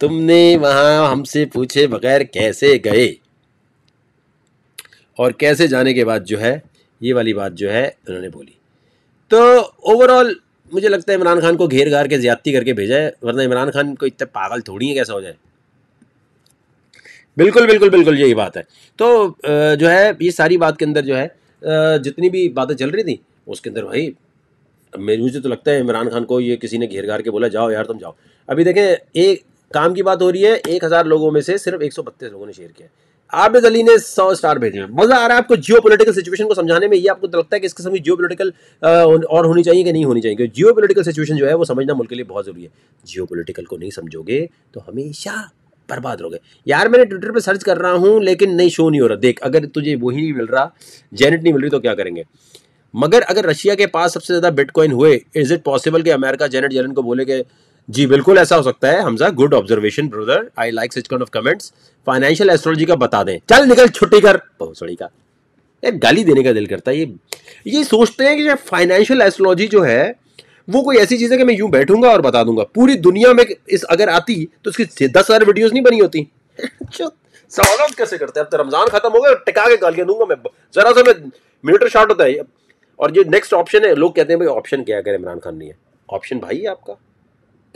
तुमने वहां हमसे पूछे बगैर कैसे गए और कैसे जाने के बाद जो है ये वाली बात जो है उन्होंने बोली तो ओवरऑल मुझे लगता है इमरान खान को घेर घार के ज्यादती करके भेजा है वरना इमरान खान को इतना पागल थोड़ी है कैसा हो जाए बिल्कुल बिल्कुल बिल्कुल यही बात है तो जो है ये सारी बात के अंदर जो है जितनी भी बातें चल रही थी उसके अंदर भाई मेरे मुझे तो लगता है इमरान खान को ये किसी ने घेर घार के बोला जाओ यार तुम जाओ अभी देखें एक काम की बात हो रही है एक हज़ार लोगों में से सिर्फ एक सौ बत्तीस लोगों ने शेयर किया आबिद अली ने सौ स्टार भेजे हैं मज़ा आ रहा है आपको जियो पोलिटिकल सिचुएशन को समझाने में ये आपको लगता है कि इस किस्म की जियो पोलिटिकल और होनी चाहिए कि नहीं होनी चाहिए जियो पोलिटिकल सिचुएशन जो है वो समझना मुल्क के लिए बहुत ज़रूरी है जियो पोलिटिकल को नहीं समझोगे तो हमेशा बर्बाद हो गए यार मैंने ट्विटर पर सर्च कर रहा हूँ लेकिन नहीं शो नहीं हो रहा देख अगर तुझे वही नहीं मिल रहा जेनेट नहीं मिल रही तो क्या करेंगे मगर अगर रशिया के पास सबसे ज़्यादा बिटकॉइन हुए इज़ इट पॉसिबल कि अमेरिका जेनेट जेलन को बोले कि जी बिल्कुल ऐसा हो सकता है Hamza good observation brother I like such kind of comments financial astrology का बता दें चल निकल छुट्टी कर पहुंचड़ी का यार गाली देने का दिल करता है ये ये सोचते हैं कि फाइनेंशियल एस्ट्रोलॉजी जो है वो कोई ऐसी चीज़ है कि मैं यूं बैठूंगा और बता दूंगा पूरी दुनिया में इस अगर आती तो उसकी दस हज़ार वीडियोज़ नहीं बनी होती <laughs> सवाल कैसे करते हैं अब तो रमज़ान खत्म हो गया टिका के गालियां दूंगा मैं ज़रा सा मैं मिनटर शॉर्ट होता है और ये नेक्स्ट ऑप्शन है लोग कहते हैं भाई ऑप्शन क्या अगर इमरान खान नहीं है ऑप्शन भाई है आपका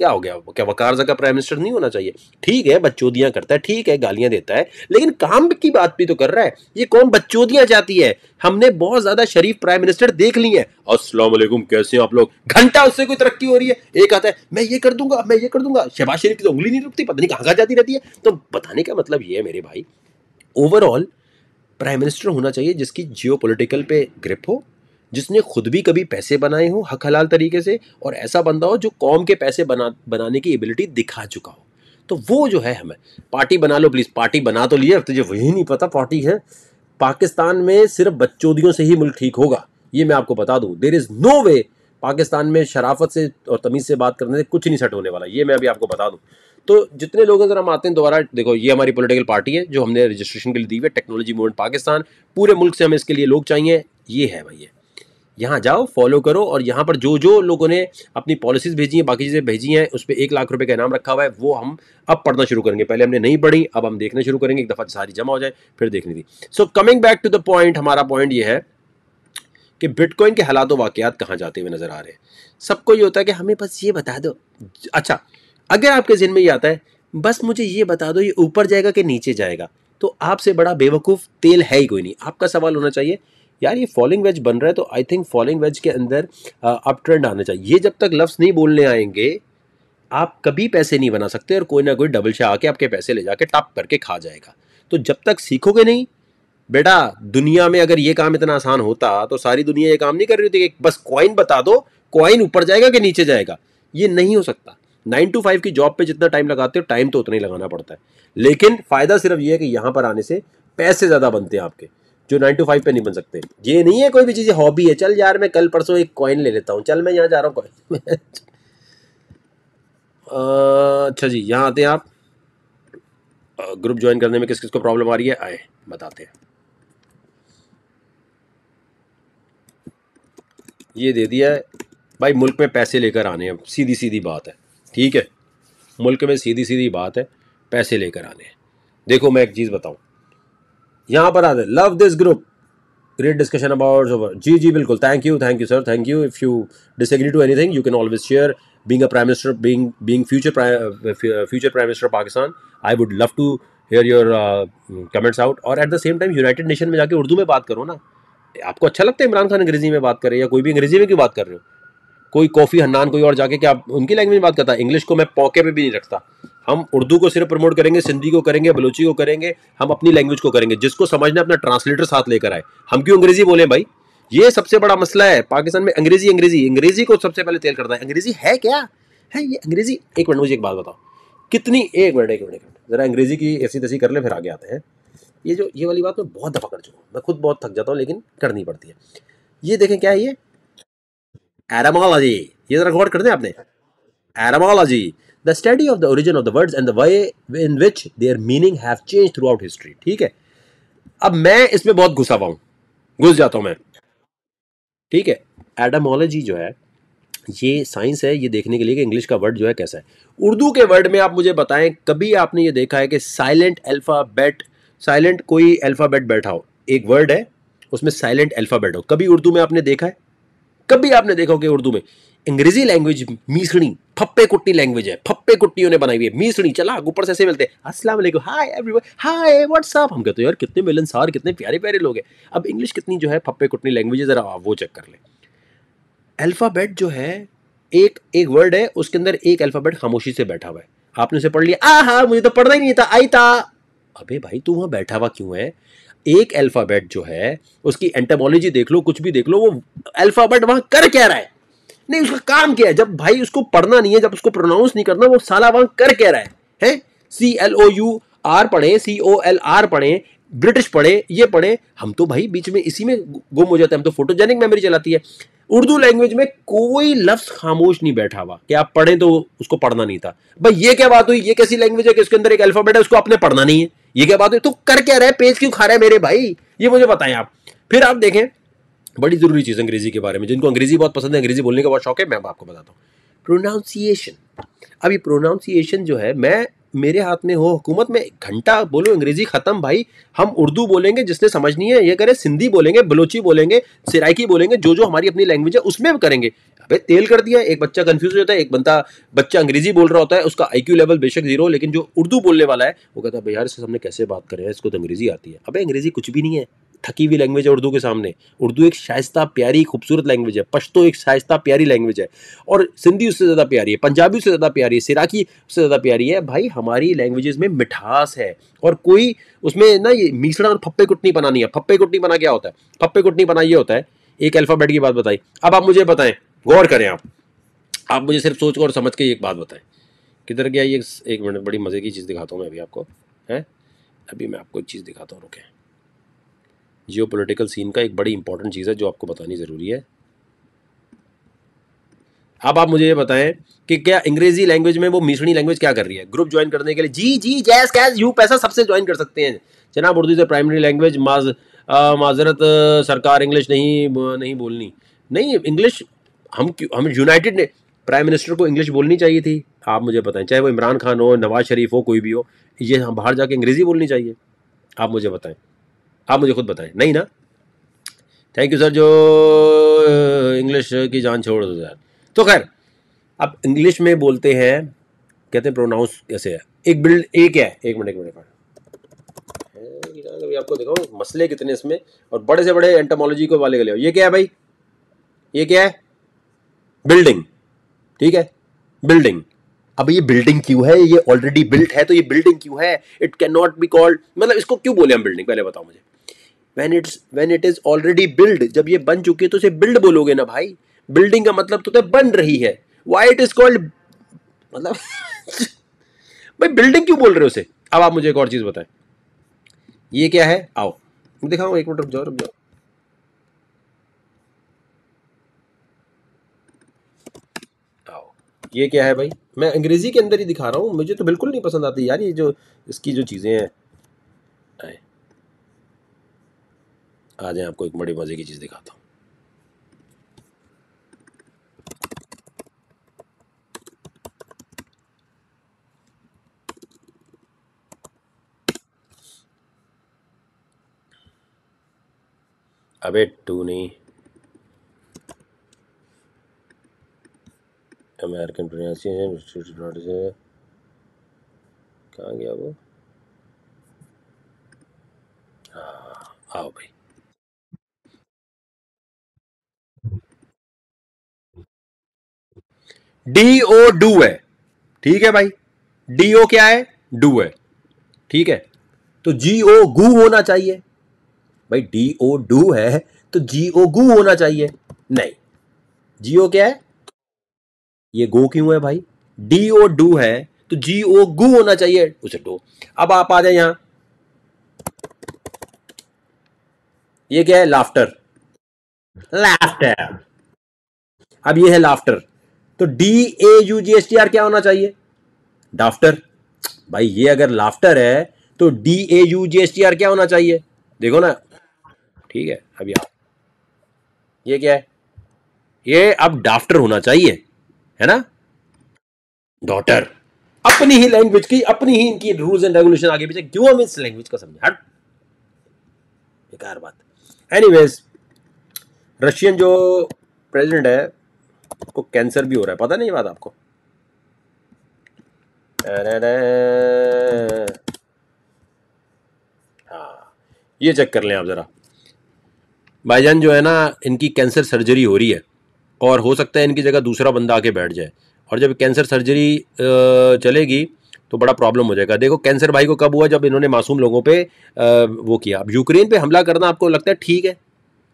क्या हो गया क्या वकार जगह प्राइम मिनिस्टर नहीं होना चाहिए ठीक है बच्चोदियाँ करता है ठीक है गालियाँ देता है लेकिन काम की बात भी तो कर रहा है ये कौन बच्चोदियाँ जाती है हमने बहुत ज़्यादा शरीफ प्राइम मिनिस्टर देख ली है असलम कैसे हैं आप लोग घंटा उससे कोई तरक्की हो रही है एक आता है मैं ये कर दूंगा मैं ये कर दूंगा शहबाज शरीफ की तो उंगली नहीं रुकती पता नहीं कहाँ कहाँ जाती रहती है तो बताने का मतलब ये है मेरे भाई ओवरऑल प्राइम मिनिस्टर होना चाहिए जिसकी जियो पे ग्रिप हो जिसने खुद भी कभी पैसे बनाए हों हक हलाल तरीके से और ऐसा बंदा हो जो कौम के पैसे बना बनाने की एबिलिटी दिखा चुका हो तो वो जो है हमें पार्टी बना लो प्लीज़ पार्टी बना तो लिए तुझे वही नहीं पता पार्टी है पाकिस्तान में सिर्फ बच्चोदियों से ही मुल्क ठीक होगा ये मैं आपको बता दूँ there is no way Pakistan में शराफत से और तमीज़ से बात करने से कुछ नहीं सेट होने वाला ये मैं अभी आपको बता दूँ तो जितने लोग अगर हम आते हैं दोबारा देखो ये हमारी पॉलिटिकल पार्टी है जो हमने रजिस्ट्रेशन के लिए दी हुई है टेक्नोलॉजी मूवमेंट पाकिस्तान पूरे मुल्क से हमें इसके लिए लोग चाहिए ये है भैया यहाँ जाओ फॉलो करो और यहाँ पर जो जो लोगों ने अपनी पॉलिसीज भेजी हैं बाकी चीज़ें भेजी हैं उस पर एक लाख रुपये का इनाम रखा हुआ है वो हम अब पढ़ना शुरू करेंगे पहले हमने नहीं पढ़ी अब हम देखना शुरू करेंगे एक दफ़ा सारी जमा हो जाए फिर देखने दी so coming back to the point हमारा पॉइंट ये है कि बिटकॉइन के हालात वाक़ात कहाँ जाते हुए नज़र आ रहे हैं सबको ये होता है कि हमें बस ये बता दो अच्छा अगर आपके जहन में ये आता है बस मुझे ये बता दो ये ऊपर जाएगा कि नीचे जाएगा तो आपसे बड़ा बेवकूफ़ तेल है ही कोई नहीं आपका सवाल होना चाहिए यार ये फॉलिंग वेज बन रहा है तो आई थिंक फॉलिंग वेज के अंदर अप ट्रेंड आना चाहिए ये जब तक लफ्ज़ नहीं बोलने आएंगे आप कभी पैसे नहीं बना सकते और कोई ना कोई डबल शाह आके आपके पैसे ले जाके टप करके खा जाएगा तो जब तक सीखोगे नहीं बेटा दुनिया में अगर ये काम इतना आसान होता तो सारी दुनिया ये काम नहीं कर रही होती बस कॉइन बता दो कॉइन ऊपर जाएगा कि नीचे जाएगा ये नहीं हो सकता नाइन टू फाइव की जॉब पे जितना टाइम लगाते हो टाइम तो उतना ही लगाना पड़ता है लेकिन फ़ायदा सिर्फ ये है कि यहाँ पर आने से पैसे ज़्यादा बनते हैं आपके जो नाइन टू फाइव पे नहीं बन सकते ये नहीं है कोई भी चीज़ हॉबी है चल यार मैं कल परसों एक कॉइन ले लेता हूँ चल मैं यहाँ जा रहा हूँ <laughs> अच्छा जी यहाँ आते हैं आप ग्रुप ज्वाइन करने में किस किस को प्रॉब्लम आ रही है आए बताते हैं ये दे दिया है भाई मुल्क में पैसे लेकर आने हैं सीधी सीधी बात है ठीक है मुल्क में सीधी सीधी बात है पैसे लेकर आने हैं देखो मैं एक चीज़ बताऊँ यहाँ पर आ जाए love this group great discussion about जी जी बिल्कुल thank you thank you sir thank you if you disagree to anything you can always share being prime minister minister future prime future prime, future prime minister of pakistan i would love to hear और at the same time United Nation में जाके उर्दू में बात करो ना आपको अच्छा लगता है इमरान खान अंग्रेजी में बात करें या कोई भी अंग्रेजी में क्यों बात कर रहे हो कोई कॉफ़ी हन्नान कोई और जाके क्या उनकी लैंग्वेज में बात करता है इंग्लिश को मैं पौके पे भी नहीं रखता हम उर्दू को सिर्फ प्रमोट करेंगे सिंधी को करेंगे बलोची को करेंगे हम अपनी लैंग्वेज को करेंगे जिसको समझना अपना ट्रांसलेटर साथ लेकर आए हम क्यों अंग्रेजी बोले भाई ये सबसे बड़ा मसला है पाकिस्तान में अंग्रेजी अंग्रेजी अंग्रेजी को सबसे पहले तेल करता है अंग्रेजी है क्या है ये अंग्रेजी एक मिनट मुझे एक बात बताओ कितनी एक मिनट एक मिनट एक मिनट ज़रा अंग्रेजी की ऐसी तैसी कर ले फिर आगे आते हैं ये जो ये वाली बात मैं बहुत दफ़ा कर चुका हूँ मैं खुद बहुत थक जाता हूँ लेकिन करनी पड़ती है ये देखें क्या है ये एरामोलॉजी ये जरा गौर कर दें आपने etymology the study of the origin of the words and the way in which their meaning have change throughout history ठीक है अब मैं इसमें बहुत घुसा हुआ हूं घुस जाता हूं मैं ठीक है एडमोलॉजी जो है ये साइंस है ये देखने के लिए कि इंग्लिश का वर्ड जो है कैसा है उर्दू के वर्ड में आप मुझे बताएं कभी आपने ये देखा है कि साइलेंट अल्फ़ाबेट साइलेंट कोई अल्फ़ाबेट बैठा हो एक वर्ड है उसमें साइलेंट अल्फ़ाबेट हो कभी उर्दू में आपने देखा है कभी आपने देखा हो कि उर्दू में अंग्रेजी लैंग्वेज मीसड़ी फप्पे कुट्टी लैंग्वेज है फप्पे कुट्टियों ने बनाई हुई है मीसड़ी चला ऊपर से ऐसे मिलते हैं अस्सलाम वालेकुम हाय एवरीवन हाय व्हाट्सअप हम कहते हो यार कितने सार कितने प्यारे प्यारे लोग हैं अब इंग्लिश कितनी जो है फप्पे कुट्टी लैंग्वेज है ज़रा आप वो चेक कर लें अल्फ़ाबेट जो है एक एक वर्ड है उसके अंदर एक अल्फ़ाबेट खामोशी से बैठा हुआ है आपने उसे पढ़ लिया आ हाँ मुझे तो पढ़ना ही नहीं था आई था अबे भाई तू वहाँ बैठा हुआ क्यों है एक अल्फ़ाबेट जो है उसकी एंटेमोलॉजी देख लो कुछ भी देख लो वो अल्फ़ाबेट वहाँ कर क्या रहा है नहीं उसका काम क्या है जब भाई उसको पढ़ना नहीं है जब उसको प्रोनाउंस नहीं करना वो साला वहां कर कह रहा है हैं C L O U R पढ़े सी ओ एल आर पढ़े ब्रिटिश पढ़े ये पढ़े हम तो भाई बीच में इसी में गुम हो जाते हैं हम तो फोटोजेनिक मेमोरी चलाती है उर्दू लैंग्वेज में कोई लफ्ज खामोश नहीं बैठा हुआ कि आप पढ़ें तो उसको पढ़ना नहीं था भाई ये क्या बात हुई ये कैसी लैंग्वेज है कि उसके अंदर एक अल्फाबेट है उसको आपने पढ़ना नहीं है ये क्या बात हुई तो कर क्या रहे पेज क्यों खा रहे मेरे भाई ये मुझे बताएं आप फिर आप देखें बड़ी ज़रूरी चीज़ अंग्रेज़ी के बारे में जिनको अंग्रेज़ी बहुत पसंद है अंग्रेज़ी बोलने का बहुत शौक है मैं आपको बताता हूँ प्रोनाउंसिएशन अभी प्रोनाउंसिएशन जो है मैं मेरे हाथ में हो हुकूमत में घंटा बोलो अंग्रेजी ख़त्म भाई हम उर्दू बोलेंगे जिसने समझनी है ये करे सिंधी बोलेंगे बलोची बोलेंगे सिराकी बोलेंगे जो जो हमारी अपनी लैंग्वेज है उसमें करेंगे अबे तेल कर दिया एक बच्चा कंफ्यूज होता है एक बंदा बच्चा अंग्रेजी बोल रहा होता है उसका आई लेवल बेशक जीरो लेकिन जो उर्दू बोलने वाला है वो कहता है भैया इससे हमने कैसे बात करें इसको तो अंग्रेजी आती है अब अंग्रेजी कुछ भी नहीं है थकी हुई लैंग्वेज है उर्दू के सामने उर्दू एक शाइस्ता प्यारी खूबसूरत लैंग्वेज है पश्तो एक शायस्ता प्यारी लैंग्वेज है और सिंधी उससे ज़्यादा प्यारी है पंजाबी उससे ज़्यादा प्यारी है सिराकी उससे ज़्यादा प्यारी है भाई हमारी लैंग्वेज में मिठास है और कोई उसमें ना ये मीसड़ा और फप्पे कुटनी बना नहीं है फप्पे कुटनी बना क्या होता है फप्पे कुटनी बना ये होता है एक अल्फ़ाबेट की बात बताई अब आप मुझे बताएं गौर करें आप आप मुझे सिर्फ सोच और समझ के एक बात बताएं किधर गया ये एक मिनट बड़ी मज़े की चीज़ दिखाता हूँ मैं अभी आपको हैं अभी मैं आपको एक चीज़ दिखाता हूँ रुकें जियो पोलिटिकल सीन का एक बड़ी इंपॉर्टेंट चीज़ है जो आपको बतानी ज़रूरी है अब आप मुझे ये बताएं कि क्या अंग्रेजी लैंग्वेज में वो मिश्रणी लैंग्वेज क्या कर रही है ग्रुप ज्वाइन करने के लिए जी जी जैस कैस यू पैसा सबसे ज्वाइन कर सकते हैं जनाब उर्दू से प्राइमरी लैंग्वेज माज माजरत सरकार इंग्लिश नहीं नहीं बोलनी नहीं इंग्लिश हम क्यों हम यूनाइटेड ने प्राइम मिनिस्टर को इंग्लिश बोलनी चाहिए थी आप मुझे बताएं चाहे वो इमरान खान हो नवाज शरीफ हो कोई भी हो ये हम बाहर जाके अंग्रेज़ी बोलनी चाहिए आप मुझे बताएं आप मुझे खुद बताएं नहीं ना थैंक यू सर जो इंग्लिश की जान छोड़ दो यार तो खैर अब इंग्लिश में बोलते हैं कहते हैं प्रोनाउंस कैसे है एक बिल्ड एक है एक मिनट एक मिनट अभी आपको देखो मसले कितने इसमें और बड़े से बड़े एंटोमोलॉजी को वाले गले ये क्या है भाई ये क्या है बिल्डिंग ठीक है बिल्डिंग अब ये बिल्डिंग क्यों है ये ऑलरेडी बिल्ट है तो ये बिल्डिंग क्यों है it can not be called मतलब इसको क्यों बोले हम बिल्डिंग पहले बताओ मुझे when it's when it is already build जब ये बन चुकी है तो उसे बिल्ड बोलोगे ना भाई बिल्डिंग का मतलब तो बन रही है वाई इट इज़ कॉल्ड मतलब <laughs> भाई बिल्डिंग क्यों बोल रहे हो उसे अब आप मुझे एक और चीज़ बताएं ये क्या है आओ दिखाओ एक मिनट रुक जाओ रुक जाओ ये क्या है भाई मैं अंग्रेज़ी के अंदर ही दिखा रहा हूँ मुझे तो बिल्कुल नहीं पसंद आती यार ये जो इसकी जो चीज़ें हैं आ जाए आपको एक बड़ी मज़े की चीज़ दिखाता हूँ अबे टूनी अमेरिकन प्रोनाउंसिएशन से कहाँ गया वो हाँ आओ भाई डी ओ डू है ठीक है भाई डी ओ क्या है डू है ठीक है तो जी ओ गू होना चाहिए भाई डी ओ डू है तो जी ओ गू होना चाहिए नहीं जी ओ क्या है ये गो क्यों है भाई डी ओ डू है तो जी ओ गू होना चाहिए उसे डो अब आप आ जाए यहां ये क्या है लाफ्टर लाफ्टर अब ये है लाफ्टर तो D A U G S T R क्या होना चाहिए डाफ्टर भाई ये अगर लाफ्टर है तो D A U G S T R क्या होना चाहिए देखो ना ठीक है अभी आप ये क्या है ये अब डाफ्टर होना चाहिए है ना डॉटर अपनी ही लैंग्वेज की अपनी ही इनकी रूल्स एंड रेगुलेशन आगे पीछे क्यों हम इस लैंग्वेज का समझे हट बेकार बात एनीवेज रशियन जो प्रेसिडेंट है को कैंसर भी हो रहा है पता नहीं बात आपको हाँ ये चेक कर लें आप ज़रा भाईजान जो है ना इनकी कैंसर सर्जरी हो रही है और हो सकता है इनकी जगह दूसरा बंदा आके बैठ जाए और जब कैंसर सर्जरी चलेगी तो बड़ा प्रॉब्लम हो जाएगा देखो कैंसर भाई को कब हुआ जब इन्होंने मासूम लोगों पे वो किया अब यूक्रेन पे हमला करना आपको लगता है ठीक है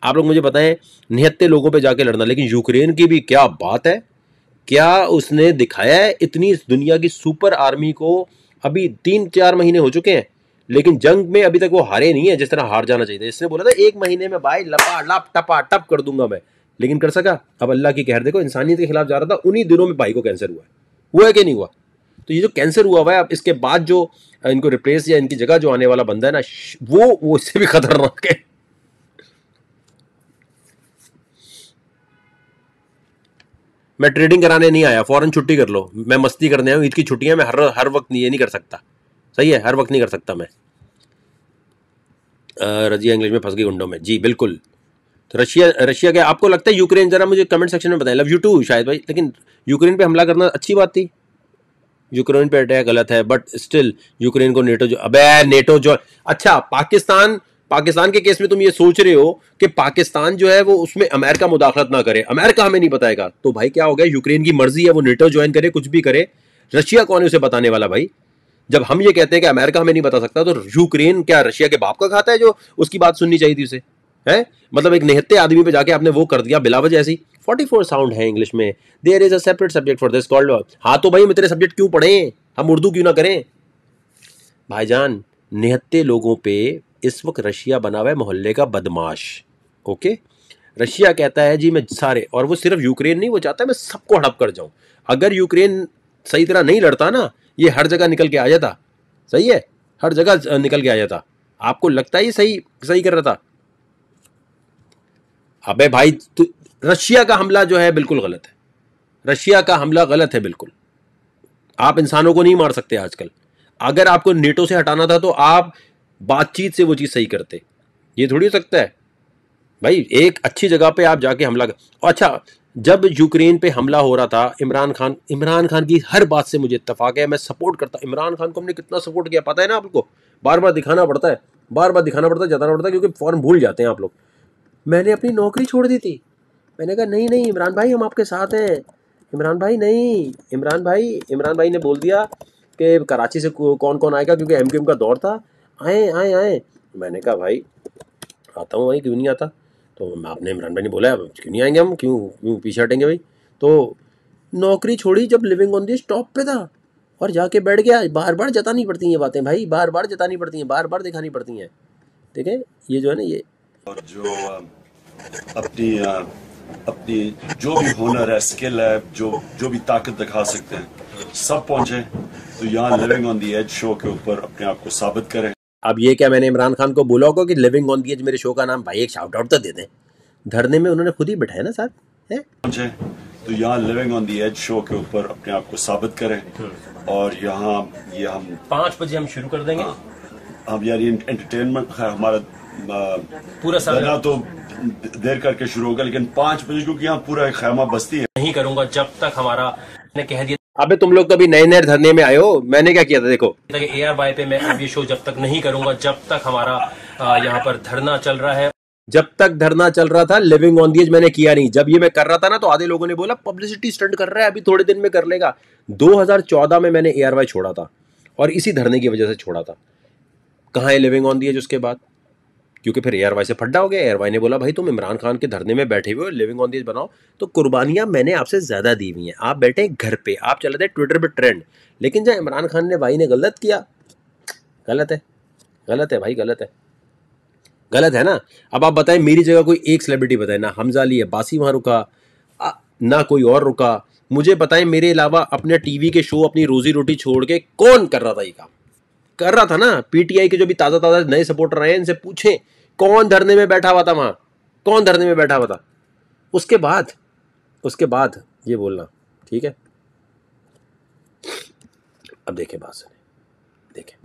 आप लोग मुझे बताएं निहत्ते लोगों पे जाके लड़ना लेकिन यूक्रेन की भी क्या बात है क्या उसने दिखाया है इतनी इस दुनिया की सुपर आर्मी को अभी तीन चार महीने हो चुके हैं लेकिन जंग में अभी तक वो हारे नहीं है जिस तरह हार जाना चाहिए इसने बोला था एक महीने में भाई लपा लप टपा टप कर दूंगा मैं लेकिन कर सका अब अल्लाह की कहर देखो इंसानियत के खिलाफ जा रहा था उन्हीं दिनों में भाई को कैंसर हुआ है हुआ है कि नहीं हुआ तो ये जो कैंसर हुआ हुआ है अब इसके बाद जो इनको रिप्लेस या इनकी जगह जो आने वाला बंदा है ना वो वो इससे भी खतरनाक है मैं ट्रेडिंग कराने नहीं आया फ़ौरन छुट्टी कर लो मैं मस्ती करने आया हूँ ईद की छुट्टियाँ मैं हर हर वक्त ये नहीं कर सकता सही है हर वक्त नहीं कर सकता मैं रजिया इंग्लिश में फंस गई गुंडों में जी बिल्कुल तो रशिया रशिया क्या आपको लगता है यूक्रेन ज़रा मुझे कमेंट सेक्शन में बताएं लव यू टू शायद भाई लेकिन यूक्रेन पे हमला करना अच्छी बात थी यूक्रेन पे अटैक गलत है बट स्टिल यूक्रेन को नेटो जो अबे नेटो जो अच्छा पाकिस्तान पाकिस्तान के केस में तुम ये सोच रहे हो कि पाकिस्तान जो है वो उसमें अमेरिका मुदाखलत ना करे अमेरिका हमें नहीं बताएगा तो भाई क्या हो गया यूक्रेन की मर्जी है वो नेटो ज्वाइन करे कुछ भी करे रशिया कौन है उसे बताने वाला भाई जब हम ये कहते हैं कि अमेरिका हमें नहीं बता सकता तो यूक्रेन क्या रशिया के बाप का खाता है जो उसकी बात सुननी चाहिए थी उसे है मतलब एक निहत्ते आदमी पे जाके आपने वो कर दिया बिलावज ऐसी 44 साउंड है इंग्लिश में there is a separate subject for this called हाँ तो भाई हम सब्जेक्ट क्यों पढ़े हम उर्दू क्यों ना करें भाईजान निहत्ते लोगों पे इस वक्त रशिया बना हुआ है मोहल्ले का बदमाश ओके रशिया कहता है जी मैं सारे और वो सिर्फ यूक्रेन नहीं वो चाहता है मैं सबको हड़प कर जाऊं अगर यूक्रेन सही तरह नहीं लड़ता ना ये हर जगह निकल के आ जाता सही है हर जगह निकल के आ जाता आपको लगता है ये सही सही कर रहा था अबे भाई रशिया का हमला जो है बिल्कुल गलत है रशिया का हमला गलत है बिल्कुल आप इंसानों को नहीं मार सकते आजकल अगर आपको नेटो से हटाना था तो आप बातचीत से वो चीज़ सही करते ये थोड़ी हो सकता है भाई एक अच्छी जगह पे आप जाके हमला कर अच्छा जब यूक्रेन पे हमला हो रहा था इमरान खान इमरान खान की हर बात से मुझे इतफाक़ है मैं सपोर्ट करता इमरान खान को हमने कितना सपोर्ट किया पता है ना आपको बार बार दिखाना पड़ता है बार बार दिखाना पड़ता है जताना पड़ता है क्योंकि फॉर्म भूल जाते हैं आप लोग मैंने अपनी नौकरी छोड़ दी थी मैंने कहा नहीं नहीं इमरान भाई हम आपके साथ हैं इमरान भाई नहीं इमरान भाई इमरान भाई ने बोल दिया कि कराची से कौन कौन आएगा क्योंकि एम का दौर था आए आए आए मैंने कहा भाई आता हूँ भाई क्यों नहीं आता तो आपने इमरान भाई ने बोला क्यों नहीं आएंगे हम क्यों क्यों पीछे हटेंगे भाई तो नौकरी छोड़ी जब लिविंग ऑन दी स्टॉप पे था और जाके बैठ गया बार बार जतानी पड़ती हैं ये बातें भाई बार बार जतानी पड़ती हैं बार बार दिखानी पड़ती हैं ठीक है ये जो है ना ये और जो अपनी अपनी जो भी हुनर है स्किल है जो जो भी ताकत दिखा सकते हैं सब पहुंचे तो यहाँ living on the edge show के ऊपर अपने आप को साबित करें अब ये क्या मैंने इमरान खान को बोला होगा कि लिविंग ऑन दी मेरे शो का नाम भाई एक शाउट आउट तो दे दें धरने में उन्होंने खुद ही बैठाया ना साहब है तो यहाँ living on the edge show के ऊपर अपने आप को साबित करें और यहाँ ये यह हम पाँच बजे हम शुरू कर देंगे हाँ, हम यार ये एंटरटेनमेंट हमारा पूरा सारा तो देर करके शुरू होगा लेकिन पाँच बजे क्योंकि यहाँ पूरा एक खैमा बस्ती है नहीं करूंगा जब तक हमारा ने कह दिया अबे तुम लोग तो अभी नए नए धरने में आयो मैंने क्या किया था देखो ए आर वाई पे मैं ये शो जब तक नहीं करूंगा जब तक हमारा यहाँ पर धरना चल रहा है जब तक धरना चल रहा था लिविंग ऑन दीज मैंने किया नहीं जब ये मैं कर रहा था ना तो आधे लोगों ने बोला पब्लिसिटी स्टंट कर रहा है अभी थोड़े दिन में कर लेगा 2014 में मैंने ए छोड़ा था और इसी धरने की वजह से छोड़ा था कहाँ है लिविंग ऑन दीज उसके बाद क्योंकि फिर एयर वाई से फड्डा हो गया एयर वाई ने बोला भाई तुम इमरान खान के धरने में बैठे हुए हो लिविंग ऑन दिस बनाओ तो कुर्बानियाँ मैंने आपसे ज़्यादा दी हुई हैं आप बैठे घर पर आप चले थे ट्विटर पर ट्रेंड लेकिन जब इमरान खान ने भाई ने गलत किया गलत है गलत है भाई गलत है गलत है ना अब आप बताएं मेरी जगह कोई एक सेलिब्रिटी बताए ना हमजा अली बासी वहाँ रुका ना कोई और रुका मुझे बताएं मेरे अलावा अपने टीवी के शो अपनी रोजी रोटी छोड़ के कौन कर रहा था ये काम कर रहा था ना पीटीआई के जो भी ताज़ा ताज़ा नए सपोर्टर आए हैं इनसे पूछें कौन धरने में बैठा हुआ था वहां कौन धरने में बैठा हुआ था उसके बाद उसके बाद ये बोलना ठीक है अब देखे बात सुने देखे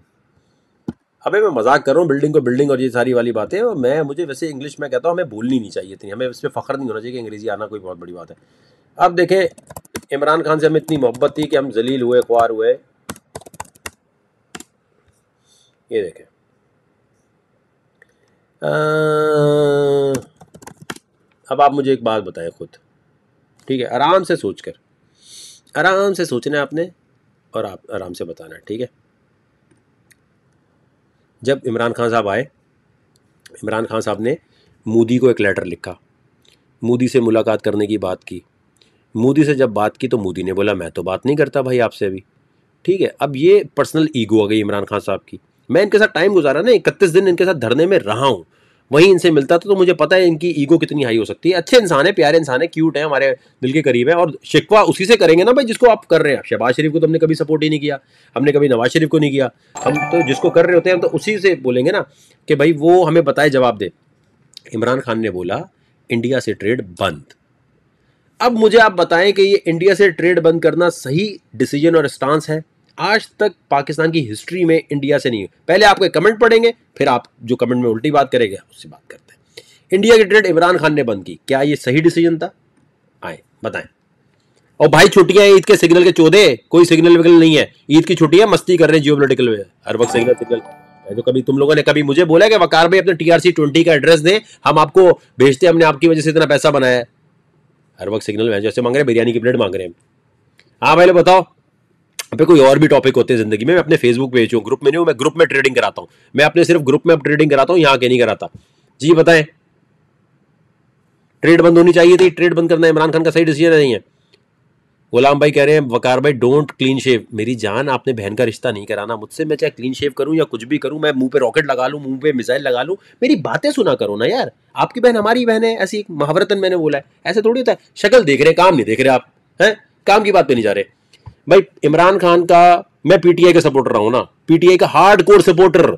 अबे मैं मजाक कर रहा हूँ बिल्डिंग को बिल्डिंग और ये सारी वाली बातें और मैं मुझे वैसे इंग्लिश में कहता हूँ हमें भूलनी नहीं चाहिए इतनी हमें इस पर फ़ख्र नहीं होना चाहिए कि अंग्रेज़ी आना कोई बहुत बड़ी बात है अब देखें इमरान खान से हमें इतनी मोहब्बत थी कि हम जलील हुए ख्वार हुए ये देखें अब आप मुझे एक बात बताएं खुद ठीक है आराम से सोच कर आराम से सोचना है आपने और आप आराम से बताना है ठीक है जब इमरान खान साहब आए इमरान खान साहब ने मोदी को एक लेटर लिखा मोदी से मुलाकात करने की बात की मोदी से जब बात की तो मोदी ने बोला मैं तो बात नहीं करता भाई आपसे अभी ठीक है अब ये पर्सनल ईगो आ गई इमरान खान साहब की मैं इनके साथ टाइम गुजारा ना इकतीस दिन इनके साथ धरने में रहा हूँ वहीं इनसे मिलता था तो मुझे पता है इनकी ईगो कितनी हाई हो सकती है अच्छे इंसान है प्यारे इंसान है क्यूट है हमारे दिल के करीब है और शिकवा उसी से करेंगे ना भाई जिसको आप कर रहे हैं शहबाज शरीफ को तो हमने कभी सपोर्ट ही नहीं किया हमने कभी नवाज शरीफ को नहीं किया हम तो जिसको कर रहे होते हैं हम तो उसी से बोलेंगे ना कि भाई वो हमें बताए जवाब दे इमरान खान ने बोला इंडिया से ट्रेड बंद अब मुझे आप बताएं कि ये इंडिया से ट्रेड बंद करना सही डिसीजन और स्टांस है आज तक पाकिस्तान की हिस्ट्री में इंडिया से नहीं हुई पहले आपके कमेंट पढ़ेंगे फिर आप जो कमेंट में उल्टी बात करेंगे उससे बात करते हैं इंडिया की ट्रेड इमरान खान ने बंद की क्या ये सही डिसीजन था आए बताएं और भाई छुट्टियां ईद के सिग्नल के चौदह कोई सिग्नल विग्नल नहीं है ईद की छुट्टियां मस्ती कर रहे हैं जियो पोलिटिकल में हर वक्त सिग्नल सिग्नल तो कभी तुम लोगों ने कभी मुझे बोला कि वकार भाई अपने टीआरसी ट्वेंटी का एड्रेस दें हम आपको भेजते हमने आपकी वजह से इतना पैसा बनाया है हर वक्त सिग्नल में जैसे मांग रहे बिरयानी की प्लेट मांग रहे हैं हाँ भाई लोग बताओ पे कोई और भी टॉपिक होते हैं जिंदगी में मैं अपने फेसबुक पेज हूँ ग्रुप में नहीं हूँ मैं ग्रुप में ट्रेडिंग कराता हूँ मैं अपने सिर्फ ग्रुप में ट्रेडिंग कराता हूँ यहाँ के नहीं कराता जी बताएं ट्रेड बंद होनी चाहिए थी ट्रेड बंद करना इमरान खान का सही डिसीजन नहीं है गुलाम भाई कह रहे हैं वकार भाई डोंट क्लीन शेव मेरी जान आपने बहन का रिश्ता नहीं कराना मुझसे मैं चाहे क्लीन शेव करूं या कुछ भी करूं मैं मुंह पे रॉकेट लगा लूं मुंह पे मिसाइल लगा लूं मेरी बातें सुना करो ना यार आपकी बहन हमारी बहन है ऐसी एक महावरतन मैंने बोला है ऐसे थोड़ी होता है शक्ल देख रहे काम नहीं देख रहे आप हैं काम की बात पे नहीं जा रहे भाई इमरान खान का मैं पीटीआई का सपोर्टर रहा हूं ना पीटीआई का हार्ड कोर सपोर्टर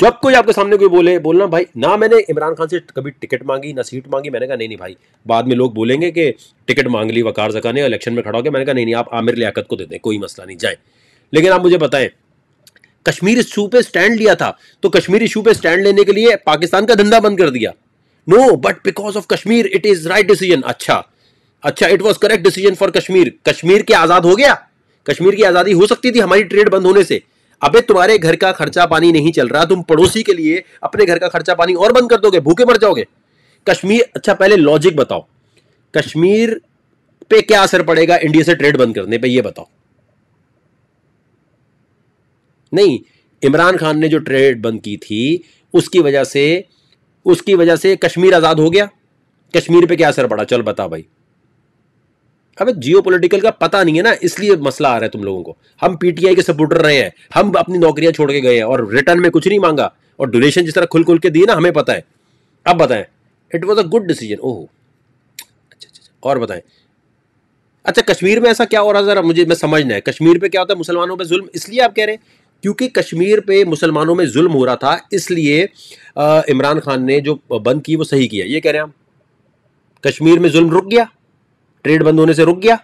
जब कोई आपके सामने कोई बोले बोलना भाई ना मैंने इमरान खान से कभी टिकट मांगी ना सीट मांगी मैंने कहा नहीं नहीं भाई बाद में लोग बोलेंगे कि टिकट मांग ली वकार जका ने इलेक्शन में खड़ा हो गया मैंने कहा नहीं नहीं आप आमिर लियाकत को दे दें कोई मसला नहीं जाए लेकिन आप मुझे बताएं कश्मीर इशू पे स्टैंड लिया था तो कश्मीर इशू पे स्टैंड लेने के लिए पाकिस्तान का धंधा बंद कर दिया no but because of Kashmir it is right decision अच्छा अच्छा it was correct decision for Kashmir Kashmir के आजाद हो गया कश्मीर की आजादी हो सकती थी हमारी ट्रेड बंद होने से अबे तुम्हारे घर का खर्चा पानी नहीं चल रहा तुम पड़ोसी के लिए अपने घर का खर्चा पानी और बंद कर दोगे भूखे मर जाओगे कश्मीर अच्छा पहले लॉजिक बताओ कश्मीर पे क्या असर पड़ेगा इंडिया से ट्रेड बंद करने पे ये बताओ नहीं इमरान खान ने जो ट्रेड बंद की थी उसकी वजह से उसकी वजह से कश्मीर आज़ाद हो गया कश्मीर पे क्या असर पड़ा चल बताओ भाई अबे जियो पोलिटिकल का पता नहीं है ना इसलिए मसला आ रहा है तुम लोगों को हम पीटीआई के सपोर्टर रहे हैं हम अपनी नौकरियां छोड़ के गए हैं और रिटर्न में कुछ नहीं मांगा और डोनेशन जिस तरह खुल खुल के दिए ना हमें पता है अब बताएं it was a good decision ओहो अच्छा, अच्छा अच्छा और बताएं अच्छा कश्मीर में ऐसा क्या हो रहा है ज़रा मुझे मैं समझना है कश्मीर पे क्या होता है मुसलमानों पे जुल्म इसलिए आप कह रहे हैं क्योंकि कश्मीर पे मुसलमानों में जुल्म हो रहा था इसलिए इमरान खान ने जो बंद की वो सही किया ये कह रहे हैं हम कश्मीर में जुल्म रुक गया ट्रेड बंद होने से रुक गया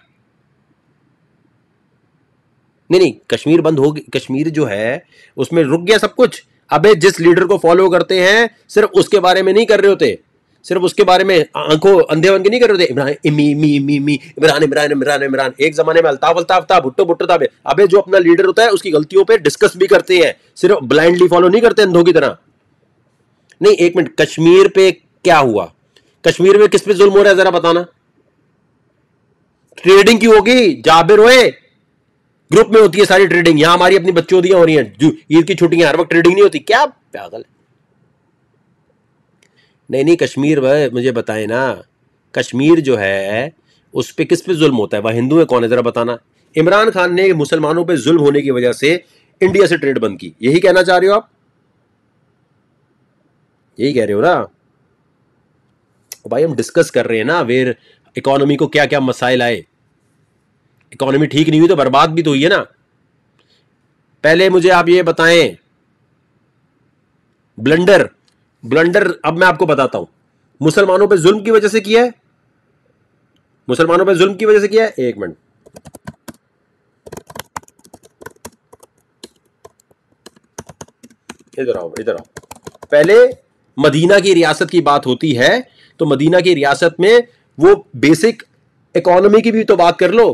नहीं नहीं कश्मीर बंद हो कश्मीर जो है उसमें रुक गया सब कुछ अबे जिस लीडर को फॉलो करते हैं सिर्फ उसके बारे में नहीं कर रहे होते सिर्फ उसके बारे में आंखों अंधे वंगे नहीं कर रहे होते इमरान इमरान इमरान इमरान इमरान एक जमाने में अल्ताफ अल्ताफ था भुट्टो भुट्टो था अबे जो अपना लीडर होता है उसकी गलतियों पर डिस्कस भी करते हैं सिर्फ ब्लाइंडली फॉलो नहीं करते अंधों की तरह नहीं एक मिनट कश्मीर पे क्या हुआ कश्मीर में किस पे जुल्म हो रहा है जरा बताना ट्रेडिंग की होगी जाबिर हो ग्रुप में होती है सारी ट्रेडिंग यहां हमारी अपनी दिया हो रही हैं ईद की छुट्टियां हर वक्त ट्रेडिंग नहीं होती क्या पागल नहीं नहीं कश्मीर वह मुझे बताए ना कश्मीर जो है उस पर किस पे जुल्म होता है वह हिंदू है कौन है जरा बताना इमरान खान ने मुसलमानों पे जुल्म होने की वजह से इंडिया से ट्रेड बंद की यही कहना चाह रहे हो आप यही कह रहे हो ना भाई हम डिस्कस कर रहे हैं ना वेर इकोनॉमी को क्या क्या मसाइल आए इकोनॉमी ठीक नहीं हुई तो बर्बाद भी तो हुई है ना पहले मुझे आप ये बताएं ब्लंडर ब्लंडर अब मैं आपको बताता हूं मुसलमानों पे जुल्म की वजह से किया है मुसलमानों पे जुल्म की वजह से किया है एक मिनट इधर आओ इधर आओ पहले मदीना की रियासत की बात होती है तो मदीना की रियासत में वो बेसिक इकोनॉमी की भी तो बात कर लो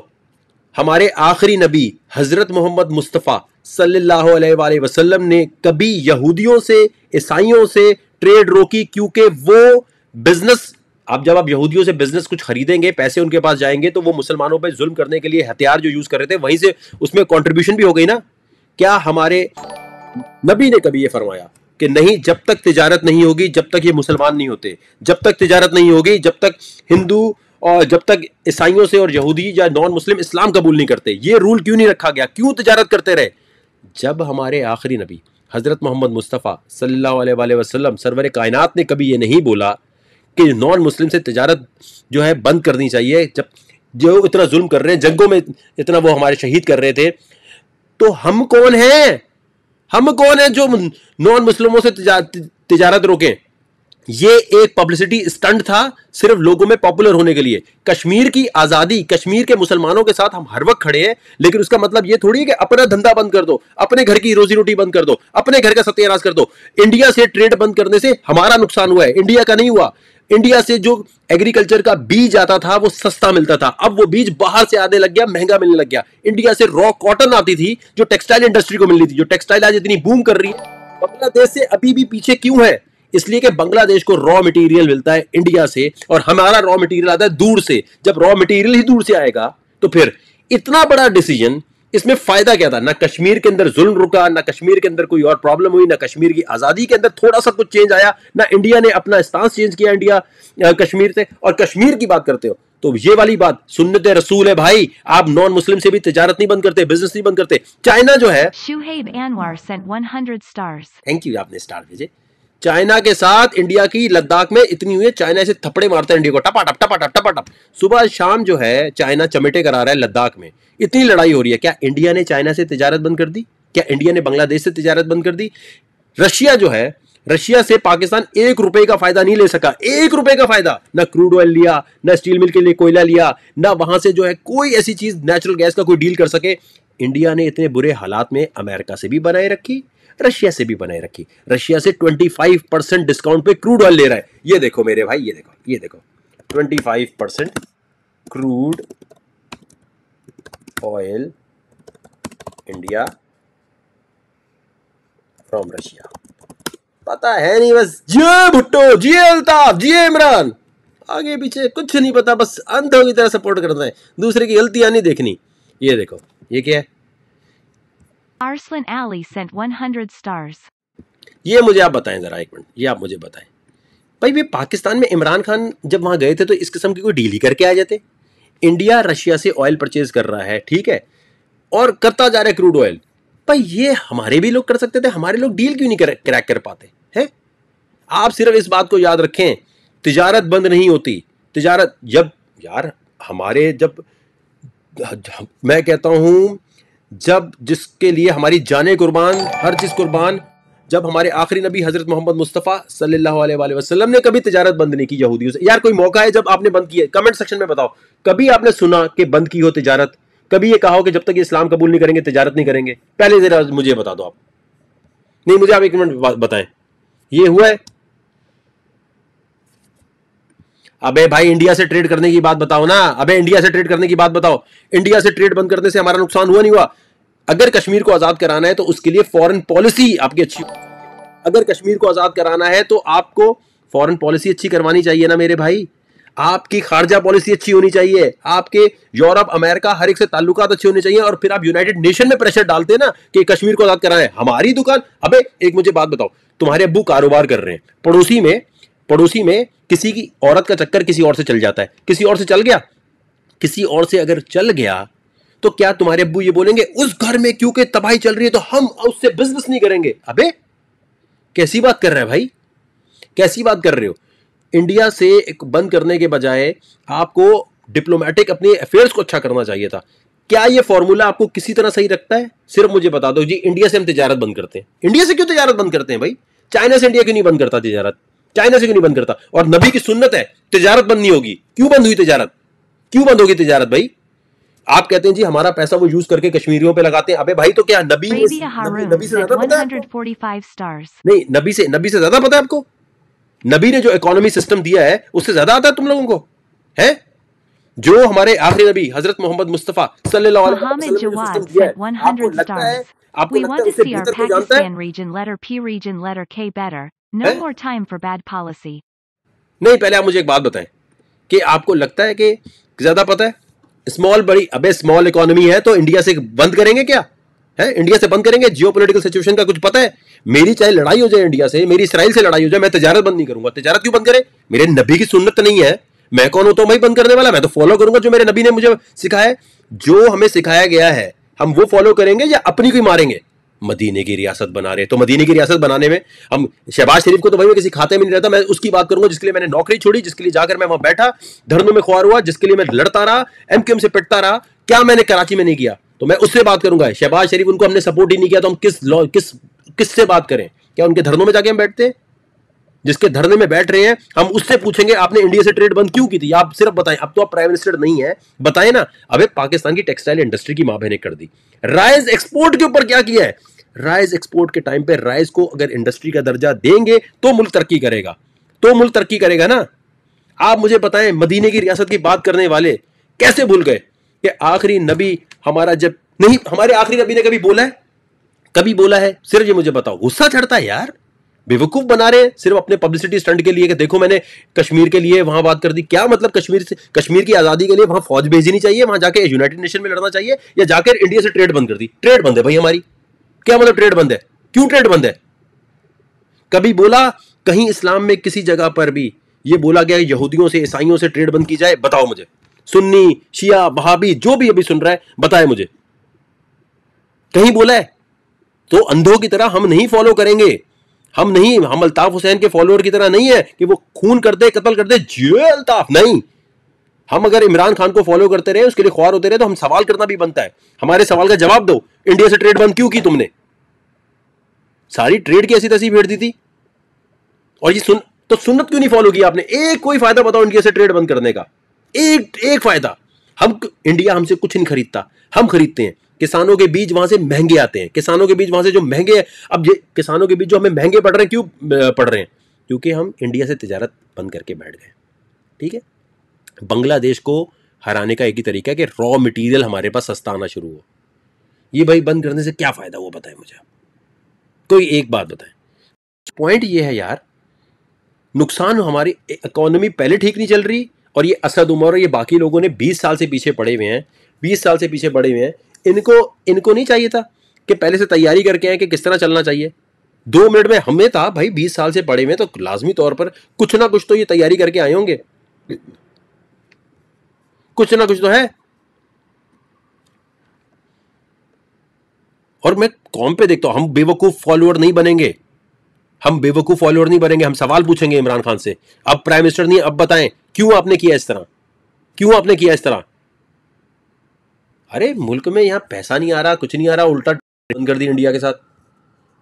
हमारे आखिरी नबी हज़रत मोहम्मद मुस्तफ़ा सल्लल्लाहु अलैहि वसल्लम ने कभी यहूदियों से ईसाइयों से ट्रेड रोकी क्योंकि वो बिजनेस आप जब आप यहूदियों से बिजनेस कुछ खरीदेंगे पैसे उनके पास जाएंगे तो वो मुसलमानों पर जुल्म करने के लिए हथियार जो यूज़ कर रहे थे वहीं से उसमें कॉन्ट्रीब्यूशन भी हो गई ना क्या हमारे नबी ने कभी ये फरमाया कि नहीं जब तक तिजारत नहीं होगी जब तक ये मुसलमान नहीं होते जब तक तिजारत नहीं होगी जब तक हिंदू और जब तक ईसाइयों से और यहूदी या नॉन मुस्लिम इस्लाम कबूल नहीं करते ये रूल क्यों नहीं रखा गया क्यों तजारत करते रहे जब हमारे आखिरी नबी हज़रत मोहम्मद मुस्तफ़ा सल्ला वसलम सरवर कायनत ने कभी ये नहीं बोला कि नॉन मुस्लिम से तजारत जो है बंद करनी चाहिए जब जो इतना जुल्म कर रहे हैं जंगों में इतना वो हमारे शहीद कर रहे थे तो हम कौन हैं हम कौन हैं जो नॉन मुस्लिमों से तजारत रोकें ये एक पब्लिसिटी स्टंट था सिर्फ लोगों में पॉपुलर होने के लिए कश्मीर की आजादी कश्मीर के मुसलमानों के साथ हम हर वक्त खड़े हैं लेकिन उसका मतलब ये थोड़ी है कि अपना धंधा बंद कर दो अपने घर की रोजी रोटी बंद कर दो अपने घर का सत्यानाश कर दो इंडिया से ट्रेड बंद करने से हमारा नुकसान हुआ है इंडिया का नहीं हुआ इंडिया से जो एग्रीकल्चर का बीज आता था वो सस्ता मिलता था अब वो बीज बाहर से आने लग गया महंगा मिलने लग गया इंडिया से रॉ कॉटन आती थी जो टेक्सटाइल इंडस्ट्री को मिलनी थी जो टेक्सटाइल आज इतनी बूम कर रही है बांग्लादेश से अभी भी पीछे क्यों है इसलिए कि बांग्लादेश को रॉ मटेरियल मिलता है इंडिया से और हमारा रॉ मटेरियल आता है दूर से जब रॉ मटेरियल ही दूर से आएगा तो फिर इतना बड़ा डिसीजन इसमें फायदा क्या था ना कश्मीर के अंदर जुल्म रुका ना कश्मीर के अंदर कोई और प्रॉब्लम हुई ना कश्मीर की आज़ादी के अंदर थोड़ा सा कुछ चेंज आया ना इंडिया ने अपना स्टांस चेंज किया इंडिया कश्मीर से और कश्मीर की बात करते हो तो ये वाली बात सुन्नत रसूल है भाई आप नॉन मुस्लिम से भी तजारत नहीं बंद करते बिजनेस नहीं बंद करते चाइना जो है थैंक यू आपने स्टार भेजे चाइना के साथ इंडिया की लद्दाख में इतनी हुई है चाइना से थपड़े मारता है इंडिया को टपा टप टपा टप टपा टप सुबह शाम जो है चाइना चमेटे करा रहा है लद्दाख में इतनी लड़ाई हो रही है क्या इंडिया ने चाइना से तजारत बंद कर दी क्या इंडिया ने बांग्लादेश से तजारत बंद कर दी रशिया जो है रशिया से पाकिस्तान एक रुपए का फायदा नहीं ले सका एक रुपए का फायदा ना क्रूड ऑयल लिया ना स्टील मिल के लिए कोयला लिया ना वहां से जो है कोई ऐसी चीज नेचुरल गैस का कोई डील कर सके इंडिया ने इतने बुरे हालात में अमेरिका से भी बनाए रखी रशिया से भी बनाए रखी रशिया से 25 परसेंट डिस्काउंट पे क्रूड ऑयल ले रहा है ये देखो मेरे भाई ये देखो ये देखो 25 percent crude oil India from Russia पता है नहीं बस जी भुट्टो जी अल्ताफ जी इमरान आगे पीछे कुछ नहीं पता बस अंधों की तरह सपोर्ट करना है दूसरे की गलतियां नहीं देखनी ये देखो ये क्या है Arslan Ali sent 100 stars. ये मुझे आप बताएं जरा एक मिनट ये आप मुझे बताएं भाई वे पाकिस्तान में इमरान खान जब वहां गए थे तो इस किस्म की कोई डील ही करके आ जाते इंडिया रशिया से ऑयल परचेज कर रहा है ठीक है और करता जा रहा है क्रूड ऑयल भाई ये हमारे भी लोग कर सकते थे हमारे लोग डील क्यों नहीं क्रैक कर पाते हैं आप सिर्फ इस बात को याद रखें तिजारत बंद नहीं होती तिजारत जब यार हमारे जब मैं कहता हूं जब जिसके लिए हमारी जाने कुर्बान हर चीज़ कुर्बान जब हमारे आखिरी नबी हजरत मोहम्मद मुस्तफ़ा सल्लल्लाहु अलैहि वसल्लम ने कभी तजारत बंद नहीं की यहूदियों से यार कोई मौका है जब आपने बंद किया है कमेंट सेक्शन में बताओ कभी आपने सुना कि बंद की हो तजारत कभी ये कहा हो कि जब तक इस्लाम कबूल नहीं करेंगे तजारत नहीं करेंगे पहले ज़रा मुझे बता दो आप नहीं मुझे आप एक मिनट बताएं ये हुआ है अबे भाई इंडिया से ट्रेड करने की बात बताओ ना अबे इंडिया से ट्रेड करने की बात बताओ इंडिया से ट्रेड बंद करने से हमारा नुकसान हुआ नहीं हुआ अगर कश्मीर को आजाद कराना है तो उसके लिए फॉरेन पॉलिसी आपकी अच्छी अगर कश्मीर को आजाद कराना है तो आपको फॉरेन पॉलिसी अच्छी करवानी चाहिए ना मेरे भाई आपकी खारजा पॉलिसी अच्छी होनी चाहिए आपके यूरोप अमेरिका हर एक से ताल्लुकात अच्छे होने चाहिए और फिर आप यूनाइटेड नेशन में प्रेशर डालते ना कि कश्मीर को आजाद कराएं हमारी दुकान अबे एक मुझे बात बताओ तुम्हारे अबू कारोबार कर रहे हैं पड़ोसी में पड़ोसी में किसी की औरत का चक्कर किसी और से चल जाता है किसी और से चल गया किसी और से अगर चल गया तो क्या तुम्हारे अब्बू ये बोलेंगे उस घर में क्योंकि तबाही चल रही है तो हम उससे बिजनेस नहीं करेंगे अबे कैसी बात कर रहे हैं भाई कैसी बात कर रहे हो इंडिया से एक बंद करने के बजाय आपको डिप्लोमेटिक अपने अफेयर्स को अच्छा करना चाहिए था क्या ये फॉर्मूला आपको किसी तरह सही रखता है सिर्फ मुझे बता दो जी इंडिया से हम तजारत बंद करते हैं इंडिया से क्यों तजारत बंद करते हैं भाई चाइना से इंडिया क्यों नहीं बंद करता तजारत चाइना से क्यों नहीं बंद करता और नबी की सुन्नत है तजारत बंद नहीं होगी क्यों बंद हुई तजारत क्यों बंद होगी तजारत भाई आप कहते हैं जी हमारा पैसा वो यूज करके कश्मीरियों पे लगाते हैं अबे भाई तो क्या नबी नबी, से ज्यादा पता है नहीं नबी से नबी से ज्यादा पता है आपको नबी ने जो इकोनॉमी सिस्टम दिया है उससे ज्यादा आता है तुम लोगों को है जो हमारे आखिरी नबी हजरत मोहम्मद मुस्तफा सल्लल्लाहु अलैहि वसल्लम सिस्टम दिया है आपको लगता है आपको लगता है उससे बेहतर कोई जानता है No more time for bad policy. नहीं पहले आप मुझे एक बात बताएं कि आपको लगता है कि ज्यादा पता है स्मॉल बड़ी अबे स्मॉल इकोनॉमी है तो इंडिया से बंद करेंगे क्या है इंडिया से बंद करेंगे जियो पोलिटिकल सिचुएशन का कुछ पता है मेरी चाहे लड़ाई हो जाए इंडिया से मेरी इसराइल से लड़ाई हो जाए मैं तजारत बंद नहीं करूंगा तजारत क्यों बंद करे मेरे नबी की सुन्नत नहीं है मैं कौन होता हूं भाई बंद करने वाला मैं तो फॉलो करूंगा जो मेरे नबी ने मुझे सिखाया है जो हमें सिखाया गया है हम वो फॉलो करेंगे या अपनी कोई मारेंगे मदीने की रियासत बना रहे तो मदीने की रियासत बनाने में हम शहबाज शरीफ को तो भाई मैं किसी खाते में नहीं रहता मैं उसकी बात करूंगा जिसके लिए मैंने नौकरी छोड़ी जिसके लिए जाकर मैं वहां बैठा धरनों में खुआर हुआ जिसके लिए मैं लड़ता रहा एमक्यूएम से पिटता रहा क्या मैंने कराची में नहीं किया तो मैं उससे बात करूंगा शहबाज शरीफ उनको हमने सपोर्ट ही नहीं किया तो हम किस किस किससे बात करें क्या उनके धरनों में जाके हम बैठते हैं जिसके धरने में बैठ रहे हैं हम उससे पूछेंगे आपने इंडिया से ट्रेड बंद क्यों की थी आप सिर्फ बताएं अब तो आप प्राइम मिनिस्टर नहीं है बताएं ना अबे पाकिस्तान की टेक्सटाइल इंडस्ट्री की मां बहने कर दी राइज एक्सपोर्ट के ऊपर क्या किया है राइस एक्सपोर्ट के टाइम पे राइस को अगर इंडस्ट्री का दर्जा देंगे तो मुल्क तरक्की करेगा तो मुल्क तरक्की करेगा ना आप मुझे बताएं मदीने की रियासत की बात करने वाले कैसे भूल गए कि आखिरी नबी हमारा जब नहीं हमारे आखिरी नबी ने कभी बोला है कभी बोला है सिर्फ ये मुझे बताओ गुस्सा चढ़ता है यार बेवकूफ बना रहे हैं सिर्फ अपने पब्लिसिटी स्टंट के लिए कि देखो मैंने कश्मीर के लिए वहां बात कर दी क्या मतलब कश्मीर से कश्मीर की आजादी के लिए वहां फौज भेजनी चाहिए वहां जाके यूनाइटेड नेशन में लड़ना चाहिए या जाकर इंडिया से ट्रेड बंद कर दी ट्रेड बंद है भाई हमारी क्या मतलब ट्रेड बंद है क्यों ट्रेड बंद है कभी बोला कहीं इस्लाम में किसी जगह पर भी ये बोला गया यहूदियों से ईसाइयों से ट्रेड बंद की जाए बताओ मुझे सुन्नी शिया बहाबी जो भी अभी सुन रहा है बताए मुझे कहीं बोला है तो अंधों की तरह हम नहीं फॉलो करेंगे हम नहीं हम अल्ताफ हुसैन के फॉलोअर की तरह नहीं है कि वो खून करते कतल कत्ल कर अल्ताफ नहीं हम अगर इमरान खान को फॉलो करते रहे उसके लिए ख्वार होते रहे तो हम सवाल करना भी बनता है हमारे सवाल का जवाब दो इंडिया से ट्रेड बंद क्यों की तुमने सारी ट्रेड की ऐसी तस्वीर भेज दी थी और ये सुन तो सुन्नत क्यों नहीं फॉलो की आपने एक कोई फायदा बताओ इंडिया से ट्रेड बंद करने का एक एक फायदा हम इंडिया हमसे कुछ नहीं खरीदता हम खरीदते हैं किसानों के बीज वहां से महंगे आते हैं किसानों के बीज वहां से जो महंगे हैं अब ये किसानों के बीज जो हमें महंगे पड़ रहे हैं क्यों पड़ रहे हैं क्योंकि हम इंडिया से तजारत बंद करके बैठ गए ठीक है बांग्लादेश को हराने का एक ही तरीका है कि रॉ मटेरियल हमारे पास सस्ता आना शुरू हो ये भाई बंद करने से क्या फ़ायदा वो बताएं मुझे कोई एक बात बताएं पॉइंट ये है यार नुकसान हमारी इकोनॉमी पहले ठीक नहीं चल रही और ये असद उमर और ये बाकी लोगों ने 20 साल से पीछे पड़े हुए हैं 20 साल से पीछे पड़े हुए हैं इनको इनको नहीं चाहिए था कि पहले से तैयारी करके आए कि किस तरह चलना चाहिए दो मिनट में हमें था भाई बीस साल से पड़े हुए तो लाजमी तौर पर कुछ ना कुछ तो ये तैयारी करके आए होंगे कुछ ना कुछ तो है और मैं कॉम पे देखता हूं हम बेवकूफ फॉलोअर नहीं बनेंगे हम बेवकूफ फॉलोअर नहीं बनेंगे हम सवाल पूछेंगे इमरान खान से अब प्राइम मिनिस्टर नहीं अब बताएं क्यों आपने किया इस तरह क्यों आपने किया इस तरह अरे मुल्क में यहां पैसा नहीं आ रहा कुछ नहीं आ रहा उल्टा बंद कर दी इंडिया के साथ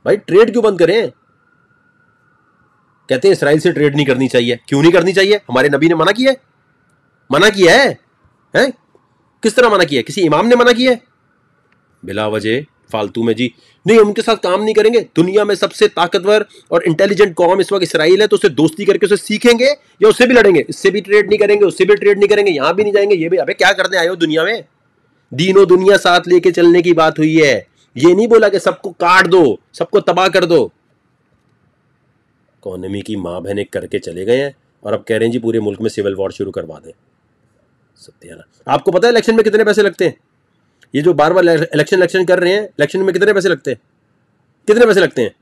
भाई ट्रेड क्यों बंद करें कहते हैं इसराइल से ट्रेड नहीं करनी चाहिए क्यों नहीं करनी चाहिए हमारे नबी ने मना किया है मना किया है है किस तरह मना किया किसी इमाम ने मना किया है बिला वजह फालतू में जी नहीं उनके साथ काम नहीं करेंगे दुनिया में सबसे ताकतवर और इंटेलिजेंट कौम इस वक्त इसराइल है तो उसे दोस्ती करके उसे सीखेंगे या उससे भी लड़ेंगे इससे भी ट्रेड नहीं करेंगे उससे भी ट्रेड नहीं करेंगे यहां भी नहीं जाएंगे ये भी अबे क्या करने आए हो दुनिया में दीनों दुनिया साथ लेके चलने की बात हुई है ये नहीं बोला कि सबको काट दो सबको तबाह कर दो इकोनमी की मां बहने करके चले गए हैं और अब कह रहे हैं जी पूरे मुल्क में सिविल वॉर शुरू करवा दें सकते आपको पता है इलेक्शन में कितने पैसे लगते हैं ये जो बार बार इलेक्शन इलेक्शन कर रहे हैं इलेक्शन में कितने पैसे लगते हैं कितने पैसे लगते हैं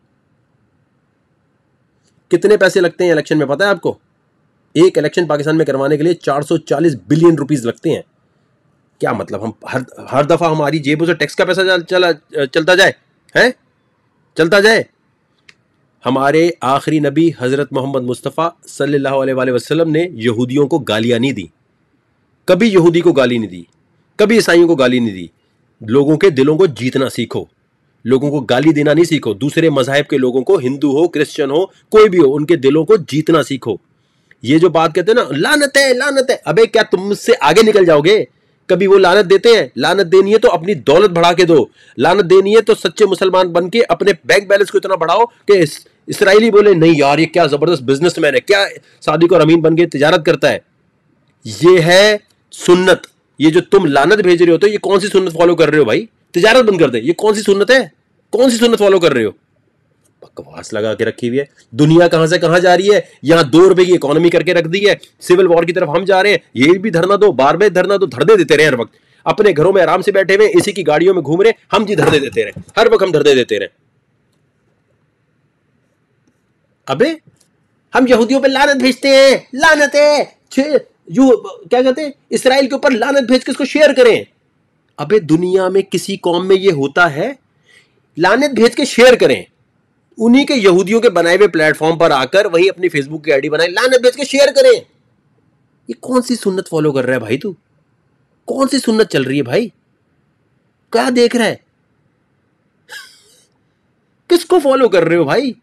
कितने पैसे लगते हैं इलेक्शन में पता है आपको एक इलेक्शन पाकिस्तान में करवाने के लिए 440 बिलियन रुपीस लगते हैं क्या मतलब हम हर हर दफ़ा हमारी जेबों से टैक्स का पैसा चला चलता जाए हैं चलता जाए हमारे आखिरी नबी हज़रत मोहम्मद मुस्तफ़ा सल्लल्लाहु अलैहि वसल्लम ने यहूदियों को गालियाँ नहीं दी कभी यहूदी को गाली नहीं दी कभी ईसाइयों को गाली नहीं दी लोगों के दिलों को जीतना सीखो लोगों को गाली देना नहीं सीखो दूसरे मजाहब के लोगों को हिंदू हो क्रिश्चियन हो कोई भी हो उनके दिलों को जीतना सीखो ये जो बात कहते हैं ना लानत है लानत है अबे क्या तुम मुझसे आगे निकल जाओगे कभी वो लानत देते हैं लानत देनी है तो अपनी दौलत बढ़ा के दो लानत देनी है तो सच्चे मुसलमान बन के अपने बैंक बैलेंस को इतना बढ़ाओ कि इसराइली बोले नहीं यार ये क्या जबरदस्त बिजनेसमैन है क्या सादिक और अमीन बन के तजारत करता है ये है सुन्नत ये जो तुम लानत भेज रहे हो तो ये कौन सी सुन्नत फॉलो कर रहे हो भाई तजारत बंद कर दे ये कौन सी सुन्नत है कौन सी सुन्नत फॉलो कर रहे हो बकवास लगा के रखी हुई है दुनिया कहां से कहां जा रही है यहां दो रुपए की इकोनॉमी करके रख दी है सिविल वॉर की तरफ हम जा रहे हैं ये भी धरना दो बार बार धरना दो धरने देते रहे हर वक्त अपने घरों में आराम से बैठे हुए इसी की गाड़ियों में घूम रहे हम जी धरने देते रहे हर वक्त हम धरने देते रहे अबे हम यहूदियों पे लानत भेजते हैं लानत है जो क्या कहते हैं इसराइल के ऊपर लानत भेज के इसको शेयर करें अबे दुनिया में किसी कौम में ये होता है लानत भेज के शेयर करें उन्हीं के यहूदियों के बनाए हुए प्लेटफॉर्म पर आकर वही अपनी फेसबुक की आईडी बनाए लानत भेज के शेयर करें ये कौन सी सुन्नत फॉलो कर रहा है भाई तू कौन सी सुन्नत चल रही है भाई क्या देख रहा है <laughs> किसको फॉलो कर रहे हो भाई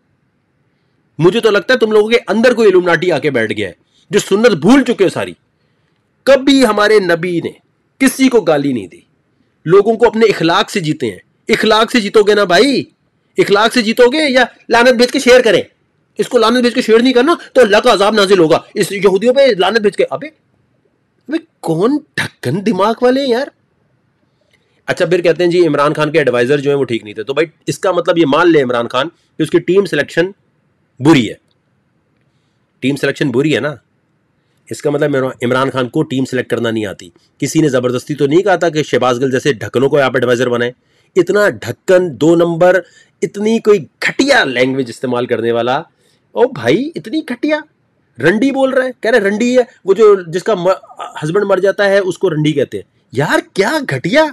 मुझे तो लगता है तुम लोगों के अंदर कोई इलुमनाटी आके बैठ गया है जो सुन्नत भूल चुके हो सारी कभी हमारे नबी ने किसी को गाली नहीं दी लोगों को अपने इखलाक से जीते हैं इखलाक से जीतोगे ना भाई इखलाक से जीतोगे या लानत भेज के शेयर करें इसको लानत भेज के शेयर नहीं करना तो अल्लाह का अजाब नाजिल होगा इस यहूदियों पे लानत भेज के अबे अबे कौन ढक्कन दिमाग वाले हैं यार अच्छा फिर कहते हैं जी इमरान खान के एडवाइज़र जो है वो ठीक नहीं थे तो भाई इसका मतलब ये मान ले इमरान खान कि उसकी टीम सिलेक्शन बुरी है टीम सिलेक्शन बुरी है ना इसका मतलब इमरान खान को टीम सेलेक्ट करना नहीं आती किसी ने ज़बरदस्ती तो नहीं कहा था कि शहबाज गिल जैसे ढक्कनों को आप एडवाइज़र बनाए इतना ढक्कन दो नंबर इतनी कोई घटिया लैंग्वेज इस्तेमाल करने वाला ओ भाई इतनी घटिया रंडी बोल रहा है कह रहे रंडी है वो जो जिसका हस्बैंड मर जाता है उसको रंडी कहते हैं यार क्या घटिया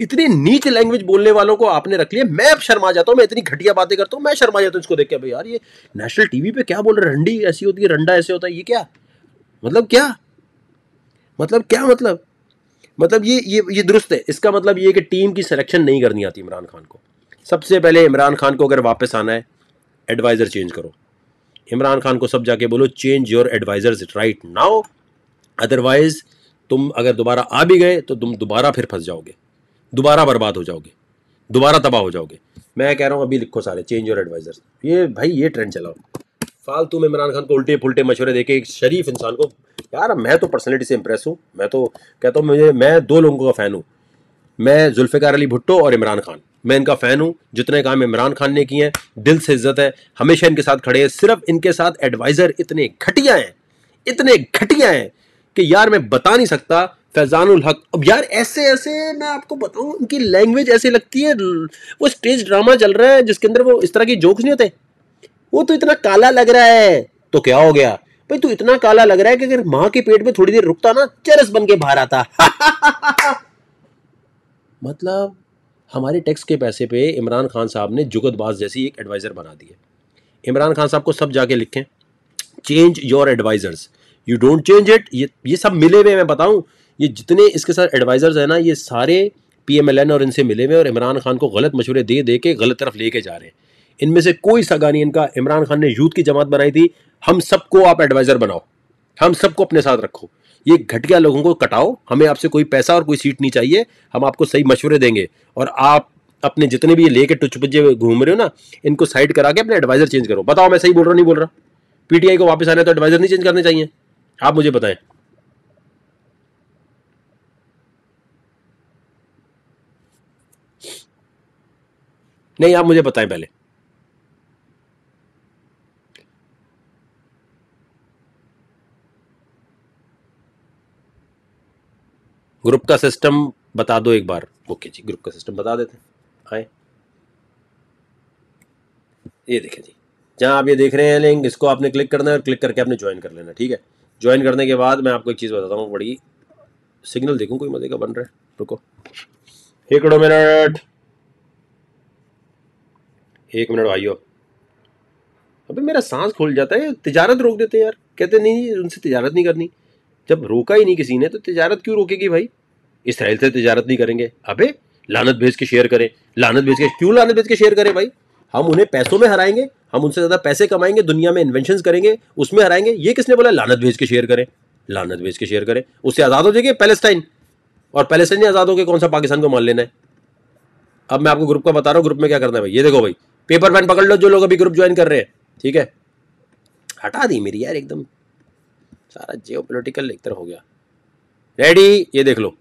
इतनी नीच लैंग्वेज बोलने वालों को आपने रख लिया मैं अब शर्मा जाता हूँ मैं इतनी घटिया बातें करता हूँ मैं शर्मा जाता हूँ इसको देख के भाई यार ये नेशनल टीवी पे क्या बोल रहे रंडी ऐसी होती है रंडा ऐसे होता है ये क्या मतलब क्या मतलब क्या मतलब मतलब ये ये ये दुरुस्त है इसका मतलब ये कि टीम की सिलेक्शन नहीं करनी आती इमरान खान को सबसे पहले इमरान खान को अगर वापस आना है एडवाइज़र चेंज करो इमरान खान को सब जाके बोलो change your advisers right now otherwise तुम अगर दोबारा आ भी गए तो तुम दोबारा फिर फंस जाओगे दोबारा बर्बाद हो जाओगे दोबारा तबाह हो जाओगे मैं कह रहा हूँ अभी लिखो सारे चेंज योर एडवाइज़र्स ये भाई ये ट्रेंड चलाओ फालतू में इमरान खान को उल्टे पुलटे मशवरे देके एक शरीफ इंसान को यार मैं तो पर्सनलिटी से इंप्रेस हूँ मैं तो कहता हूँ मुझे मैं दो लोगों का फ़ैन हूँ मैं जुल्फ़िकार अली भुट्टो और इमरान खान मैं इनका फ़ैन हूँ जितने काम इमरान खान ने किए हैं दिल से इज्जत है हमेशा इनके साथ खड़े हैं सिर्फ इनके साथ एडवाइज़र इतने घटिया हैं इतने घटिया हैं कि यार मैं बता नहीं सकता फैज़ानुल हक अब यार ऐसे ऐसे मैं आपको बताऊं उनकी लैंग्वेज ऐसे लगती है वो स्टेज ड्रामा चल रहा है जिसके अंदर वो इस तरह के जोक्स नहीं होते वो तो इतना काला लग रहा है तो क्या हो गया भाई तू इतना काला लग रहा है कि अगर माँ के पेट में थोड़ी देर रुकता ना चरस बन के बाहर आता <laughs> मतलब हमारे टैक्स के पैसे पे इमरान खान साहब ने जुगतबाज जैसी एक एडवाइज़र बना दी है इमरान खान साहब को सब जाके लिखें change your advisers you don't change it ये ये सब मिले हुए मैं बताऊं ये जितने इसके साथ एडवाइज़र्स हैं ना ये सारे पीएमएलएन और इनसे मिले हुए और इमरान खान को गलत मशवरे दे दे के गलत तरफ लेके जा रहे हैं इनमें से कोई सगा नहीं इनका इमरान खान ने यूथ की जमात बनाई थी हम सबको आप एडवाइजर बनाओ हम सबको अपने साथ रखो ये घटिया लोगों को कटाओ हमें आपसे कोई पैसा और कोई सीट नहीं चाहिए हम आपको सही मशवरे देंगे और आप अपने जितने भी ये लेके टुचपुजे घूम रहे हो ना इनको साइड करा के अपने एडवाइजर चेंज करो बताओ मैं सही बोल रहा नहीं बोल रहा पीटीआई को वापस आना तो एडवाइजर नहीं चेंज करने चाहिए आप मुझे बताएं नहीं आप मुझे बताएं पहले ग्रुप का सिस्टम बता दो एक बार ओके जी ग्रुप का सिस्टम बता देते हैं आए ये देखें जी जहाँ आप ये देख रहे हैं लिंक इसको आपने क्लिक करना है और क्लिक करके आपने ज्वाइन कर लेना ठीक है ज्वाइन करने के बाद मैं आपको एक चीज़ बताता हूँ बड़ी सिग्नल देखूँ कोई मजे का बन रहा है रुको एक मिनट एक मिनट भाइयों अबे मेरा सांस खुल जाता है तिजारत रोक देते हैं यार कहते नहीं उनसे तिजारत नहीं करनी जब रोका ही नहीं किसी ने तो तिजारत क्यों रोकेगी भाई इसराइल से तजारत नहीं करेंगे अबे लानत भेज के शेयर करें लानत भेज के क्यों लानत भेज के शेयर करें भाई हम उन्हें पैसों में हराएंगे हम उनसे ज़्यादा पैसे कमाएंगे दुनिया में इन्वेंशन करेंगे उसमें हराएंगे ये किसने बोला लानत भेज के शेयर करें लानत भेज के शेयर करें उससे आज़ाद हो जाएगी पैलेस्टाइन और पैलेस्टाइन आज़ाद होकर कौन सा पाकिस्तान को मान लेना है अब मैं आपको ग्रुप का बता रहा हूँ ग्रुप में क्या करना है भाई ये देखो भाई पेपर पैन पकड़ लो जो लोग अभी ग्रुप ज्वाइन कर रहे हैं ठीक है हटा दी मेरी यार एकदम सारा जियो पोलिटिकल एक तरह हो गया रेडी ये देख लो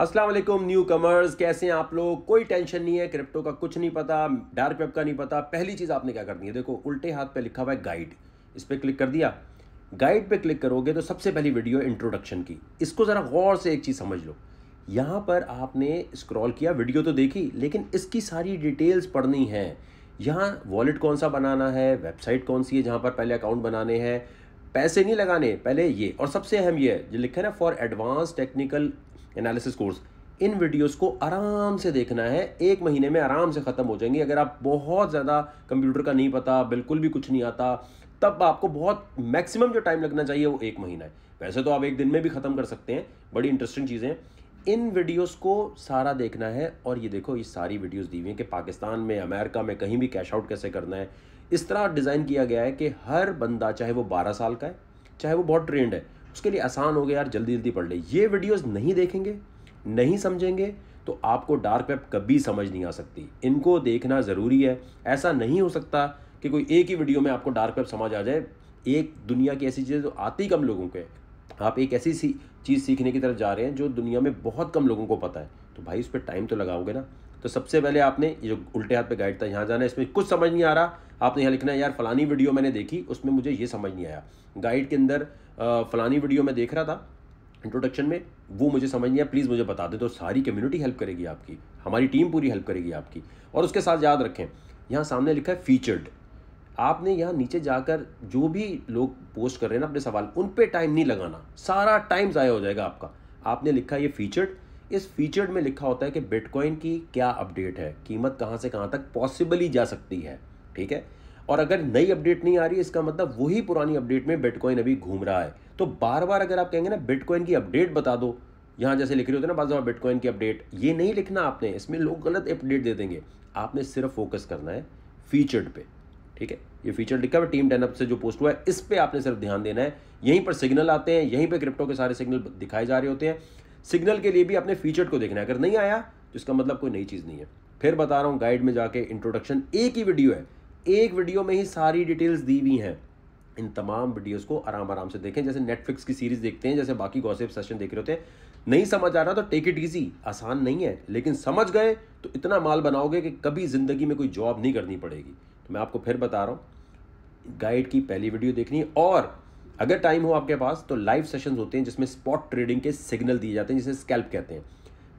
असलम न्यू कमर्स कैसे हैं आप लोग कोई टेंशन नहीं है क्रिप्टो का कुछ नहीं पता डार्क वेब का नहीं पता पहली चीज़ आपने क्या करनी है देखो उल्टे हाथ पे लिखा हुआ है गाइड इस पर क्लिक कर दिया गाइड पे क्लिक करोगे तो सबसे पहली वीडियो इंट्रोडक्शन की इसको ज़रा गौर से एक चीज़ समझ लो यहाँ पर आपने स्क्रॉल किया वीडियो तो देखी लेकिन इसकी सारी डिटेल्स पढ़नी है यहाँ वॉलेट कौन सा बनाना है वेबसाइट कौन सी है जहाँ पर पहले अकाउंट बनाने हैं पैसे नहीं लगाने पहले ये और सबसे अहम ये है जो लिखा है ना for advance technical analysis course इन वीडियोस को आराम से देखना है एक महीने में आराम से ख़त्म हो जाएंगे अगर आप बहुत ज़्यादा कंप्यूटर का नहीं पता बिल्कुल भी कुछ नहीं आता तब आपको बहुत मैक्सिमम जो टाइम लगना चाहिए वो एक महीना है वैसे तो आप एक दिन में भी ख़त्म कर सकते हैं बड़ी इंटरेस्टिंग चीज़ें इन वीडियोस को सारा देखना है और ये देखो ये सारी वीडियोस दी हुई हैं कि पाकिस्तान में अमेरिका में कहीं भी कैश आउट कैसे करना है इस तरह डिज़ाइन किया गया है कि हर बंदा चाहे वो बारह साल का है चाहे वो बहुत ट्रेंड है उसके लिए आसान हो गया यार जल्दी जल्दी पढ़ ले ये वीडियोस नहीं देखेंगे नहीं समझेंगे तो आपको डार्क वेब कभी समझ नहीं आ सकती इनको देखना ज़रूरी है ऐसा नहीं हो सकता कि कोई एक ही वीडियो में आपको डार्क वेब समझ आ जाए एक दुनिया की ऐसी चीज़ें जो आती कम लोगों के आप एक ऐसी सी चीज़ सीखने की तरफ जा रहे हैं जो दुनिया में बहुत कम लोगों को पता है तो भाई उस पर टाइम तो लगाओगे ना तो सबसे पहले आपने जो उल्टे हाथ पे गाइड था यहाँ जाना है इसमें कुछ समझ नहीं आ रहा आपने यहाँ लिखना है यार फलानी वीडियो मैंने देखी उसमें मुझे ये समझ नहीं आया गाइड के अंदर फ़लानी वीडियो में देख रहा था इंट्रोडक्शन में वो मुझे समझ नहीं आया प्लीज़ मुझे बता दे तो सारी कम्युनिटी हेल्प करेगी आपकी हमारी टीम पूरी हेल्प करेगी आपकी और उसके साथ याद रखें यहाँ सामने लिखा है फीचर्ड आपने यहाँ नीचे जाकर जो भी लोग पोस्ट कर रहे हैं ना अपने सवाल उन पर टाइम नहीं लगाना सारा टाइम ज़ाया हो जाएगा आपका आपने लिखा ये फीचर्ड इस फीचर्ड में लिखा होता है कि बिटकॉइन की क्या अपडेट है कीमत कहाँ से कहाँ तक पॉसिबली जा सकती है ठीक है और अगर नई अपडेट नहीं आ रही इसका मतलब वही पुरानी अपडेट में बिटकॉइन अभी घूम रहा है तो बार बार अगर आप कहेंगे ना बिटकॉइन की अपडेट बता दो यहाँ जैसे लिख रहे होते ना बाद बिटकॉइन की अपडेट ये नहीं लिखना आपने इसमें लोग गलत अपडेट दे देंगे आपने सिर्फ फोकस करना है फीचर्ड पे ठीक है ये फीचर लिखा है टीम टेनअप से जो पोस्ट हुआ है इस पर आपने सिर्फ ध्यान देना है यहीं पर सिग्नल आते हैं यहीं पर क्रिप्टो के सारे सिग्नल दिखाए जा रहे होते हैं सिग्नल के लिए भी आपने फीचर को देखना है अगर नहीं आया तो इसका मतलब कोई नई चीज़ नहीं है फिर बता रहा हूँ गाइड में जाके इंट्रोडक्शन एक ही वीडियो है एक वीडियो में ही सारी डिटेल्स दी हुई हैं इन तमाम वीडियोस को आराम आराम से देखें जैसे नेटफ्लिक्स की सीरीज देखते हैं जैसे बाकी गॉसिप सेशन देख रहे होते हैं नहीं समझ आ रहा तो टेक इट ईजी आसान नहीं है लेकिन समझ गए तो इतना माल बनाओगे कि कभी ज़िंदगी में कोई जॉब नहीं करनी पड़ेगी तो मैं आपको फिर बता रहा हूँ गाइड की पहली वीडियो देखनी है और अगर टाइम हो आपके पास तो लाइव सेशन होते हैं जिसमें स्पॉट ट्रेडिंग के सिग्नल दिए जाते हैं जिसे स्कैल्प कहते हैं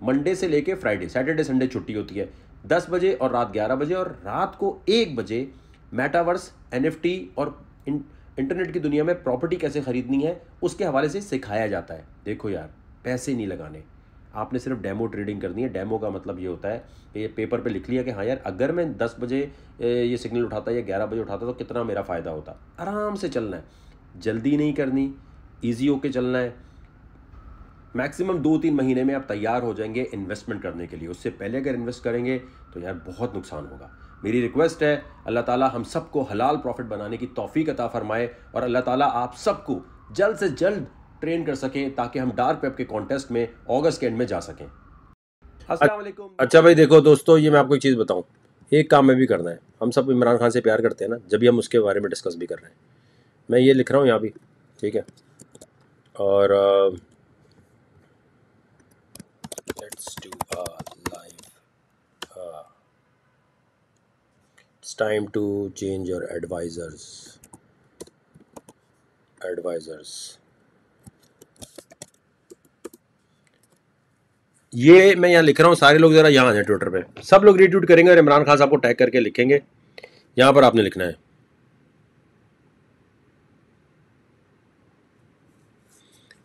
मंडे से लेके फ्राइडे सैटरडे संडे छुट्टी होती है दस बजे और रात ग्यारह बजे और रात को एक बजे मेटावर्स एन और इंटरनेट की दुनिया में प्रॉपर्टी कैसे खरीदनी है उसके हवाले से सिखाया जाता है देखो यार पैसे नहीं लगाने आपने सिर्फ डेमो ट्रेडिंग करनी है डेमो का मतलब ये होता है कि ये पेपर पे लिख लिया कि हाँ यार अगर मैं 10 बजे ये सिग्नल उठाता या 11 बजे उठाता तो कितना मेरा फ़ायदा होता आराम से चलना है जल्दी नहीं करनी ईजी होके चलना है मैक्सिमम दो तीन महीने में आप तैयार हो जाएंगे इन्वेस्टमेंट करने के लिए उससे पहले अगर इन्वेस्ट करेंगे तो यार बहुत नुकसान होगा मेरी रिक्वेस्ट है अल्लाह ताला हम सबको हलाल प्रॉफिट बनाने की तोफ़ी अता फरमाए और अल्लाह ताला आप सबको जल्द से जल्द ट्रेन कर सकें ताकि हम डार्क वेब के कॉन्टेस्ट में ऑगस्ट के एंड में जा सकें अच्छा भाई देखो दोस्तों ये मैं आपको एक चीज़ बताऊँ एक काम में भी करना है हम सब इमरान खान से प्यार करते हैं ना जब भी हम उसके बारे में डिस्कस भी कर रहे हैं मैं ये लिख रहा हूँ यहाँ भी ठीक है और let's do a uh, live uh, it's time to change your advisors advisors ये मैं यहाँ लिख रहा हूँ सारे लोग ज़रा यहाँ आ जाए ट्विटर पे सब लोग रीट्वीट करेंगे और इमरान खान साहब को टैग करके लिखेंगे यहाँ पर आपने लिखना है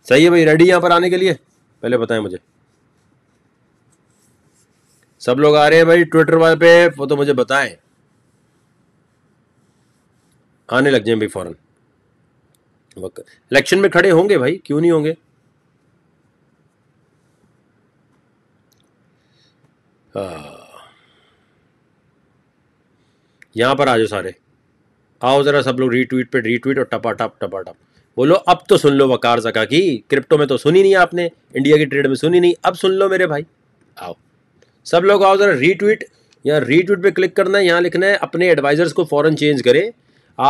सही है भाई रेडी यहाँ पर आने के लिए पहले बताएं मुझे सब लोग आ रहे हैं भाई ट्विटर वाले पे वो तो मुझे बताएं आने लग जाए भाई फौरन इलेक्शन में खड़े होंगे भाई क्यों नहीं होंगे हाँ। यहां पर आ जाओ सारे आओ ज़रा सब लोग रीट्वीट पे रीट्वीट और टपा टप टपा टप बोलो अब तो सुन लो वकार जका की क्रिप्टो में तो सुनी नहीं आपने इंडिया की ट्रेड में सुनी नहीं अब सुन लो मेरे भाई आओ सब लोग आओ ज़रा रीट्वीट या रीट्वीट पे क्लिक करना है यहाँ लिखना है अपने एडवाइज़र्स को फ़ौरन चेंज करें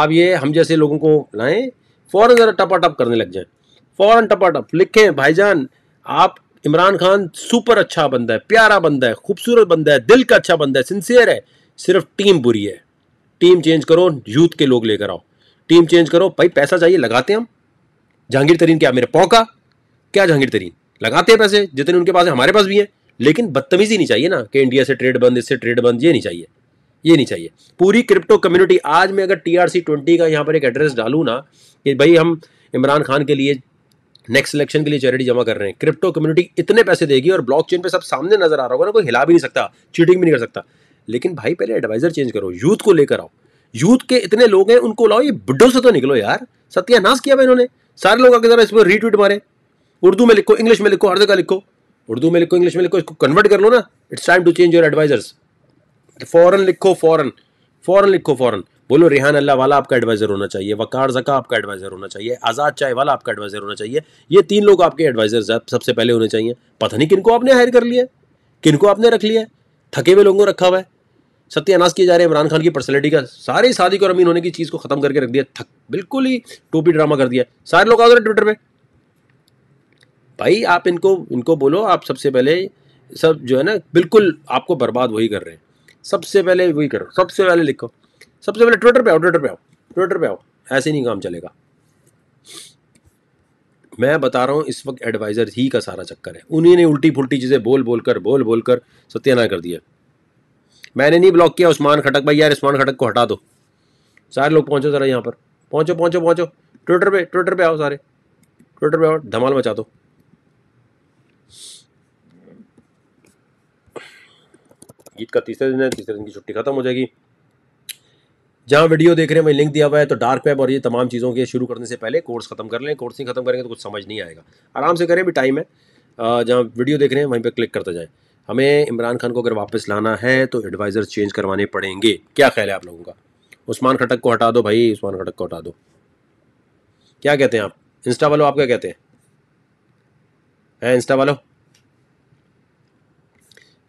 आप ये हम जैसे लोगों को लाएं फ़ौरन ज़रा टप करने लग जाएं फ़ौरन टप लिखें भाईजान आप इमरान खान सुपर अच्छा बंदा है प्यारा बंदा है खूबसूरत बंदा है दिल का अच्छा बंदा है सिंसियर है सिर्फ टीम बुरी है टीम चेंज करो यूथ के लोग लेकर आओ टीम चेंज करो भाई पैसा चाहिए लगाते हम जहांगीर तरीन क्या मेरे पौका क्या जहांगीर तरीन लगाते हैं पैसे जितने उनके पास है हमारे पास भी हैं लेकिन बदतमीजी नहीं चाहिए ना कि इंडिया से ट्रेड बंद इससे ट्रेड बंद ये नहीं चाहिए ये नहीं चाहिए पूरी क्रिप्टो कम्युनिटी आज मैं अगर टी आर सी ट्वेंटी का यहाँ पर एक एड्रेस डालूँ ना कि भाई हम इमरान खान के लिए नेक्स्ट इलेक्शन के लिए चैरिटी जमा कर रहे हैं क्रिप्टो कम्युनिटी इतने पैसे देगी और ब्लॉक चेन पर सब सामने नजर आ रहा होगा ना कोई हिला भी नहीं सकता चीटिंग भी नहीं कर सकता लेकिन भाई पहले एडवाइजर चेंज करो यूथ को लेकर आओ यूथ के इतने लोग हैं उनको लाओ ये बुड्ढों से तो निकलो यार सत्यानाश किया भाई इन्होंने सारे लोग आगे जरा इस पर रीट्वीट मारे उर्दू में लिखो इंग्लिश में लिखो हर जगह लिखो उर्दू में लिखो इंग्लिश में लिखो इसको कन्वर्ट कर लो ना it's time to change your advisers फॉरन लिखो फॉरन फ़ॉरन लिखो फॉरन बोलो रिहान अल्लाह वाला आपका एडवाइज़र होना चाहिए वकार जका आपका एडवाइज़र होना चाहिए आज़ाद चाय वाला आपका एडवाइज़र होना चाहिए ये तीन लोग आपके एडवाइजर सबसे पहले होने चाहिए पता नहीं किनको आपने हायर कर लिया किनको आपने रख लिया थके हुए लोगों को रखा हुआ है सत्यानाश किए जा रहे हैं इमरान खान की पर्सनलिटी का सारे शादी और अमीन होने की चीज़ को ख़त्म करके रख दिया थक बिल्कुल ही टोपी ड्रामा कर दिया सारे लोग आ गए ट्विटर में भाई आप इनको इनको बोलो आप सबसे पहले सब जो है ना बिल्कुल आपको बर्बाद वही कर रहे हैं सबसे पहले वही करो सबसे पहले लिखो सबसे पहले ट्विटर पे आओ ट्विटर पे आओ ट्विटर पे आओ ऐसे नहीं काम चलेगा मैं बता रहा हूँ इस वक्त एडवाइज़र ही का सारा चक्कर है उन्हीं ने उल्टी फुलटी चीज़ें बोल बोल कर बोल बोल कर सत्यानाश कर दिया मैंने नहीं ब्लॉक किया उस्मान खटक भाई यार उस्मान खटक को हटा दो सारे लोग पहुँचो ज़रा यहाँ पर पहुँचो पहुँचो पहुँचो ट्विटर पर ट्विटर पर आओ सारे ट्विटर पर आओ धमाल मचा दो ईद का तीसरा दिन है तीसरे दिन की छुट्टी खत्म हो जाएगी जहाँ वीडियो देख रहे हैं वहीं लिंक दिया हुआ है तो डार्क वेब और ये तमाम चीज़ों के शुरू करने से पहले कोर्स खत्म कर लें कोर्स नहीं खत्म करेंगे तो कुछ समझ नहीं आएगा आराम से करें भी टाइम है जहाँ वीडियो देख रहे हैं वहीं पर क्लिक करते जाएँ हमें इमरान खान को अगर वापस लाना है तो एडवाइज़र चेंज करवाने पड़ेंगे क्या ख्याल है आप लोगों का उस्मान खटक को हटा दो भाई उस्मान खटक को हटा दो क्या कहते हैं आप इंस्टा वालों आप क्या कहते हैं हैं इंस्टा वालों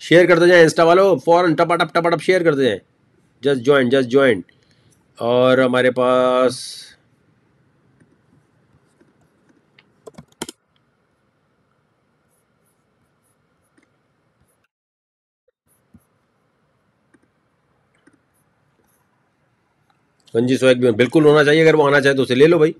शेयर करते जाए इंस्टा वालों फ़ौरन टपाटप टपाटप शेयर करते जाए जस्ट ज्वाइन जस्ट ज्वाइन और हमारे पास हाँ जी सोएक भी बिल्कुल होना चाहिए अगर वो आना चाहे तो उसे ले लो भाई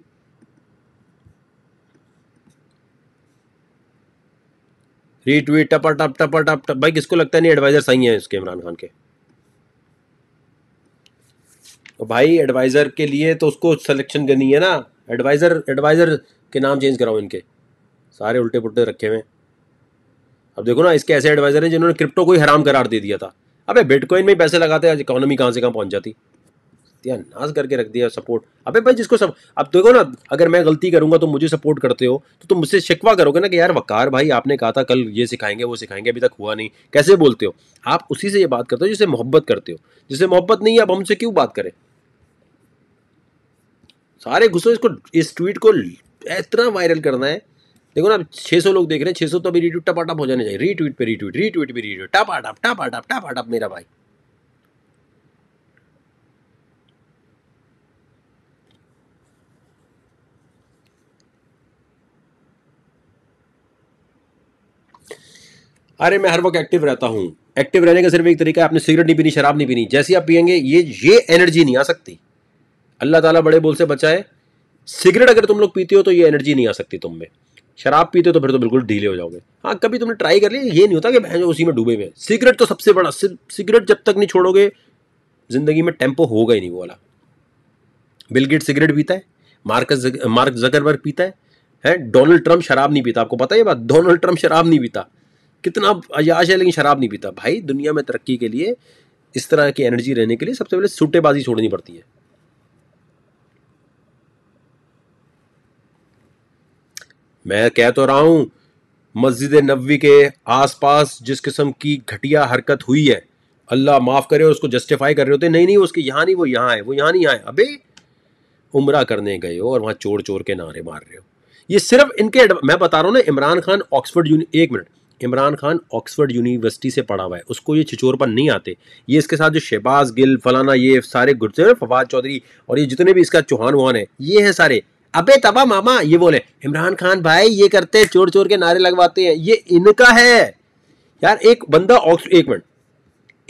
रीट्वीट टपर टप टपर टप टप भाई किसको लगता नहीं एडवाइज़र सही है इसके इमरान खान के तो भाई एडवाइज़र के लिए तो उसको सिलेक्शन करनी है ना एडवाइज़र एडवाइज़र के नाम चेंज कराओ इनके सारे उल्टे पुल्टे रखे हुए अब देखो ना इसके ऐसे एडवाइज़र हैं जिन्होंने क्रिप्टो को ही हराम करार दे दिया था अबे बिटकॉइन में पैसे लगाते हैं इकोनॉमी कहाँ से कहाँ पहुंच जाती सत्यानाश करके रख दिया सपोर्ट अबे भाई जिसको सब अब देखो ना अगर मैं गलती करूंगा तो मुझे सपोर्ट करते हो तो तुम मुझसे शिकवा करोगे ना कि यार वकार भाई आपने कहा था कल ये सिखाएंगे वो सिखाएंगे अभी तक हुआ नहीं कैसे बोलते हो आप उसी से ये बात करते हो जिसे मोहब्बत करते हो जिसे मोहब्बत नहीं है अब हमसे क्यों बात करें सारे घुसो इसको इस ट्वीट को इतना वायरल करना है देखो ना छह सौ लोग देख रहे हैं छह सौ तो अभी रीट्वीट टपाटप हो जाने चाहिए रीट्वीट पर रीट्वीट रीट्वीट पर रीट्वीट टपाटप टपाटप टपाटप मेरा भाई अरे मैं हर वक्त एक्टिव रहता हूँ एक्टिव रहने का सिर्फ एक तरीका है आपने सिगरेट नहीं पीनी शराब नहीं पीनी जैसी आप पियेंगे ये ये एनर्जी नहीं आ सकती अल्लाह ताला बड़े बोल से बचाए सिगरेट अगर तुम लोग पीते हो तो ये एनर्जी नहीं आ सकती तुम में शराब पीते हो तो फिर तो बिल्कुल ढीले हो जाओगे हाँ कभी तुमने ट्राई कर लिया ये नहीं होता कि भैंस उसी में डूबे हुए सिगरेट तो सबसे बड़ा सिगरेट जब तक नहीं छोड़ोगे ज़िंदगी में टेम्पो होगा ही नहीं वो वाला बिलगेट सिगरेट पीता है मार्क मार्क जकरबर्ग पीता है डोनाल्ड ट्रंप शराब नहीं पीता आपको पता है ये बात डोनाल्ड ट्रंप शराब नहीं पीता कितना अयाश है लेकिन शराब नहीं पीता भाई दुनिया में तरक्की के लिए इस तरह की एनर्जी रहने के लिए सबसे पहले सूटेबाजी छोड़नी पड़ती है मैं कह तो रहा हूं मस्जिद नबी के आसपास जिस किस्म की घटिया हरकत हुई है अल्लाह माफ़ करे उसको जस्टिफाई कर रहे होते नहीं नहीं उसके यहाँ नहीं वो यहाँ है वो यहाँ नहीं आए अबे उम्र करने गए हो और वहां चोर चोर के नारे मार रहे हो ये सिर्फ इनके मैं बता रहा हूँ ना इमरान खान ऑक्सफोर्ड यूनि एक मिनट इमरान खान ऑक्सफर्ड यूनिवर्सिटी से पढ़ा हुआ है उसको ये छिचोरपन नहीं आते ये इसके साथ जो शहबाज गिल फलाना ये सारे गुर्जर फवाद चौधरी और ये जितने भी इसका चौहान वहान है ये हैं सारे अबे तबा मामा ये बोले इमरान खान भाई ये करते हैं चोर चोर के नारे लगवाते हैं ये इनका है यार एक बंदा ऑक्स एक मिनट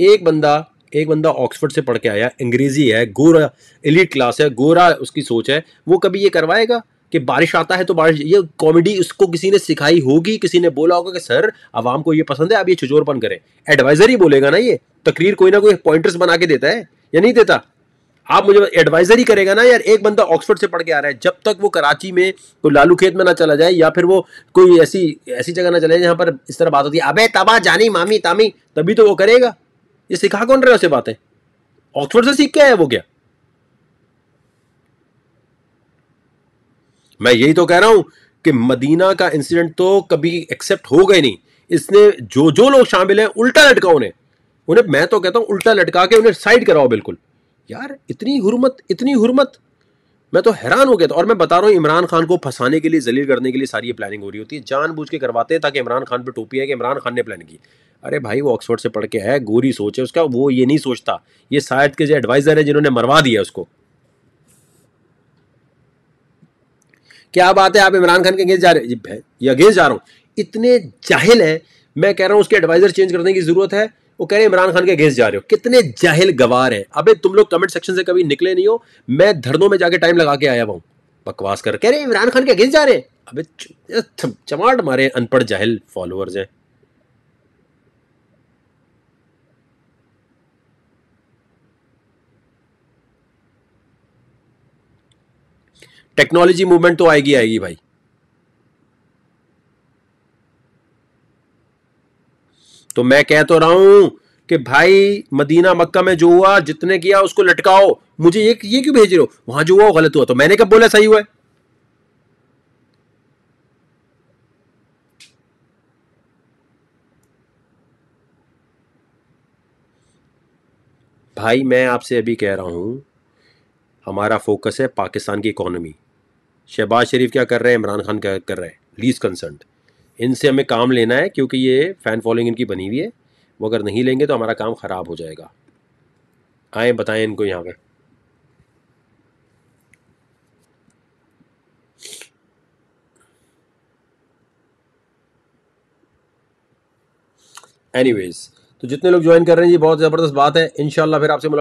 एक बंदा एक बंदा ऑक्सफोर्ड से पढ़ के आया अंग्रेजी है गोरा एलिट क्लास है गोरा उसकी सोच है वो कभी ये करवाएगा कि बारिश आता है तो बारिश ये कॉमेडी उसको किसी ने सिखाई होगी किसी ने बोला होगा कि सर आवाम को ये पसंद है आप ये छिजोरपन करें एडवाइजर ही बोलेगा ना ये तकरीर कोई ना कोई पॉइंटर्स बना के देता है या नहीं देता आप मुझे एडवाइजर ही करेगा ना यार एक बंदा ऑक्सफोर्ड से पढ़ के आ रहा है जब तक वो कराची में कोई लालू खेत में ना चला जाए या फिर वो कोई ऐसी ऐसी जगह ना चले जाए जहाँ पर इस तरह बात होती है अबे तबा जानी मामी तामी तभी तो वो करेगा ये सिखा कौन रहे उसे बातें ऑक्सफोर्ड से सीख के आया वो क्या मैं यही तो कह रहा हूँ कि मदीना का इंसिडेंट तो कभी एक्सेप्ट हो गए नहीं इसने जो जो लोग शामिल हैं उल्टा लटका उन्हें उन्हें मैं तो कहता हूं उल्टा लटका के उन्हें साइड कराओ बिल्कुल यार इतनी हुरमत इतनी हुरमत मैं तो हैरान हो गया था और मैं बता रहा हूँ इमरान खान को फंसाने के लिए जलील करने के लिए सारी ये प्लानिंग हो रही होती है जानबूझ के करवाते हैं ताकि इमरान खान पर टोपी है कि इमरान खान ने प्लान की अरे भाई वो ऑक्सफोर्ड से पढ़ के है गोरी सोच है उसका वो ये नहीं सोचता ये शायद के जो एडवाइज़र है जिन्होंने मरवा दिया उसको क्या बात है आप इमरान खान के अगेंस्ट जा रहे हैं ये अगेंस्ट जा रहा हूँ इतने जाहिल हैं मैं कह रहा हूँ उसके एडवाइजर चेंज करने की ज़रूरत है वो कह रहे हैं इमरान खान के अगेंस्ट जा रहे हो कितने जाहिल गवार हैं अबे तुम लोग कमेंट सेक्शन से कभी निकले नहीं हो मैं धरनों में जाके टाइम लगा के आया हुआ बकवास कर कह रहे इमरान खान के अगेंस्ट जा रहे हैं अबे चमाट मारे अनपढ़ जाहिल फॉलोअर्स हैं टेक्नोलॉजी मूवमेंट तो आएगी आएगी भाई तो मैं कह तो रहा हूं कि भाई मदीना मक्का में जो हुआ जितने किया उसको लटकाओ मुझे ये ये क्यों भेज रहे हो वहां जो हुआ वो गलत हुआ तो मैंने कब बोला सही हुआ भाई मैं आपसे अभी कह रहा हूं हमारा फोकस है पाकिस्तान की इकोनॉमी शहबाज शरीफ क्या कर रहे हैं इमरान खान क्या कर रहे हैं लीज कंसर्न इनसे हमें काम लेना है क्योंकि ये फ़ैन फॉलोइंग इनकी बनी हुई है वो अगर नहीं लेंगे तो हमारा काम ख़राब हो जाएगा आए बताएं इनको यहाँ पर एनीवेज तो जितने लोग ज्वाइन कर रहे हैं ये बहुत ज़बरदस्त बात है इन फिर आपसे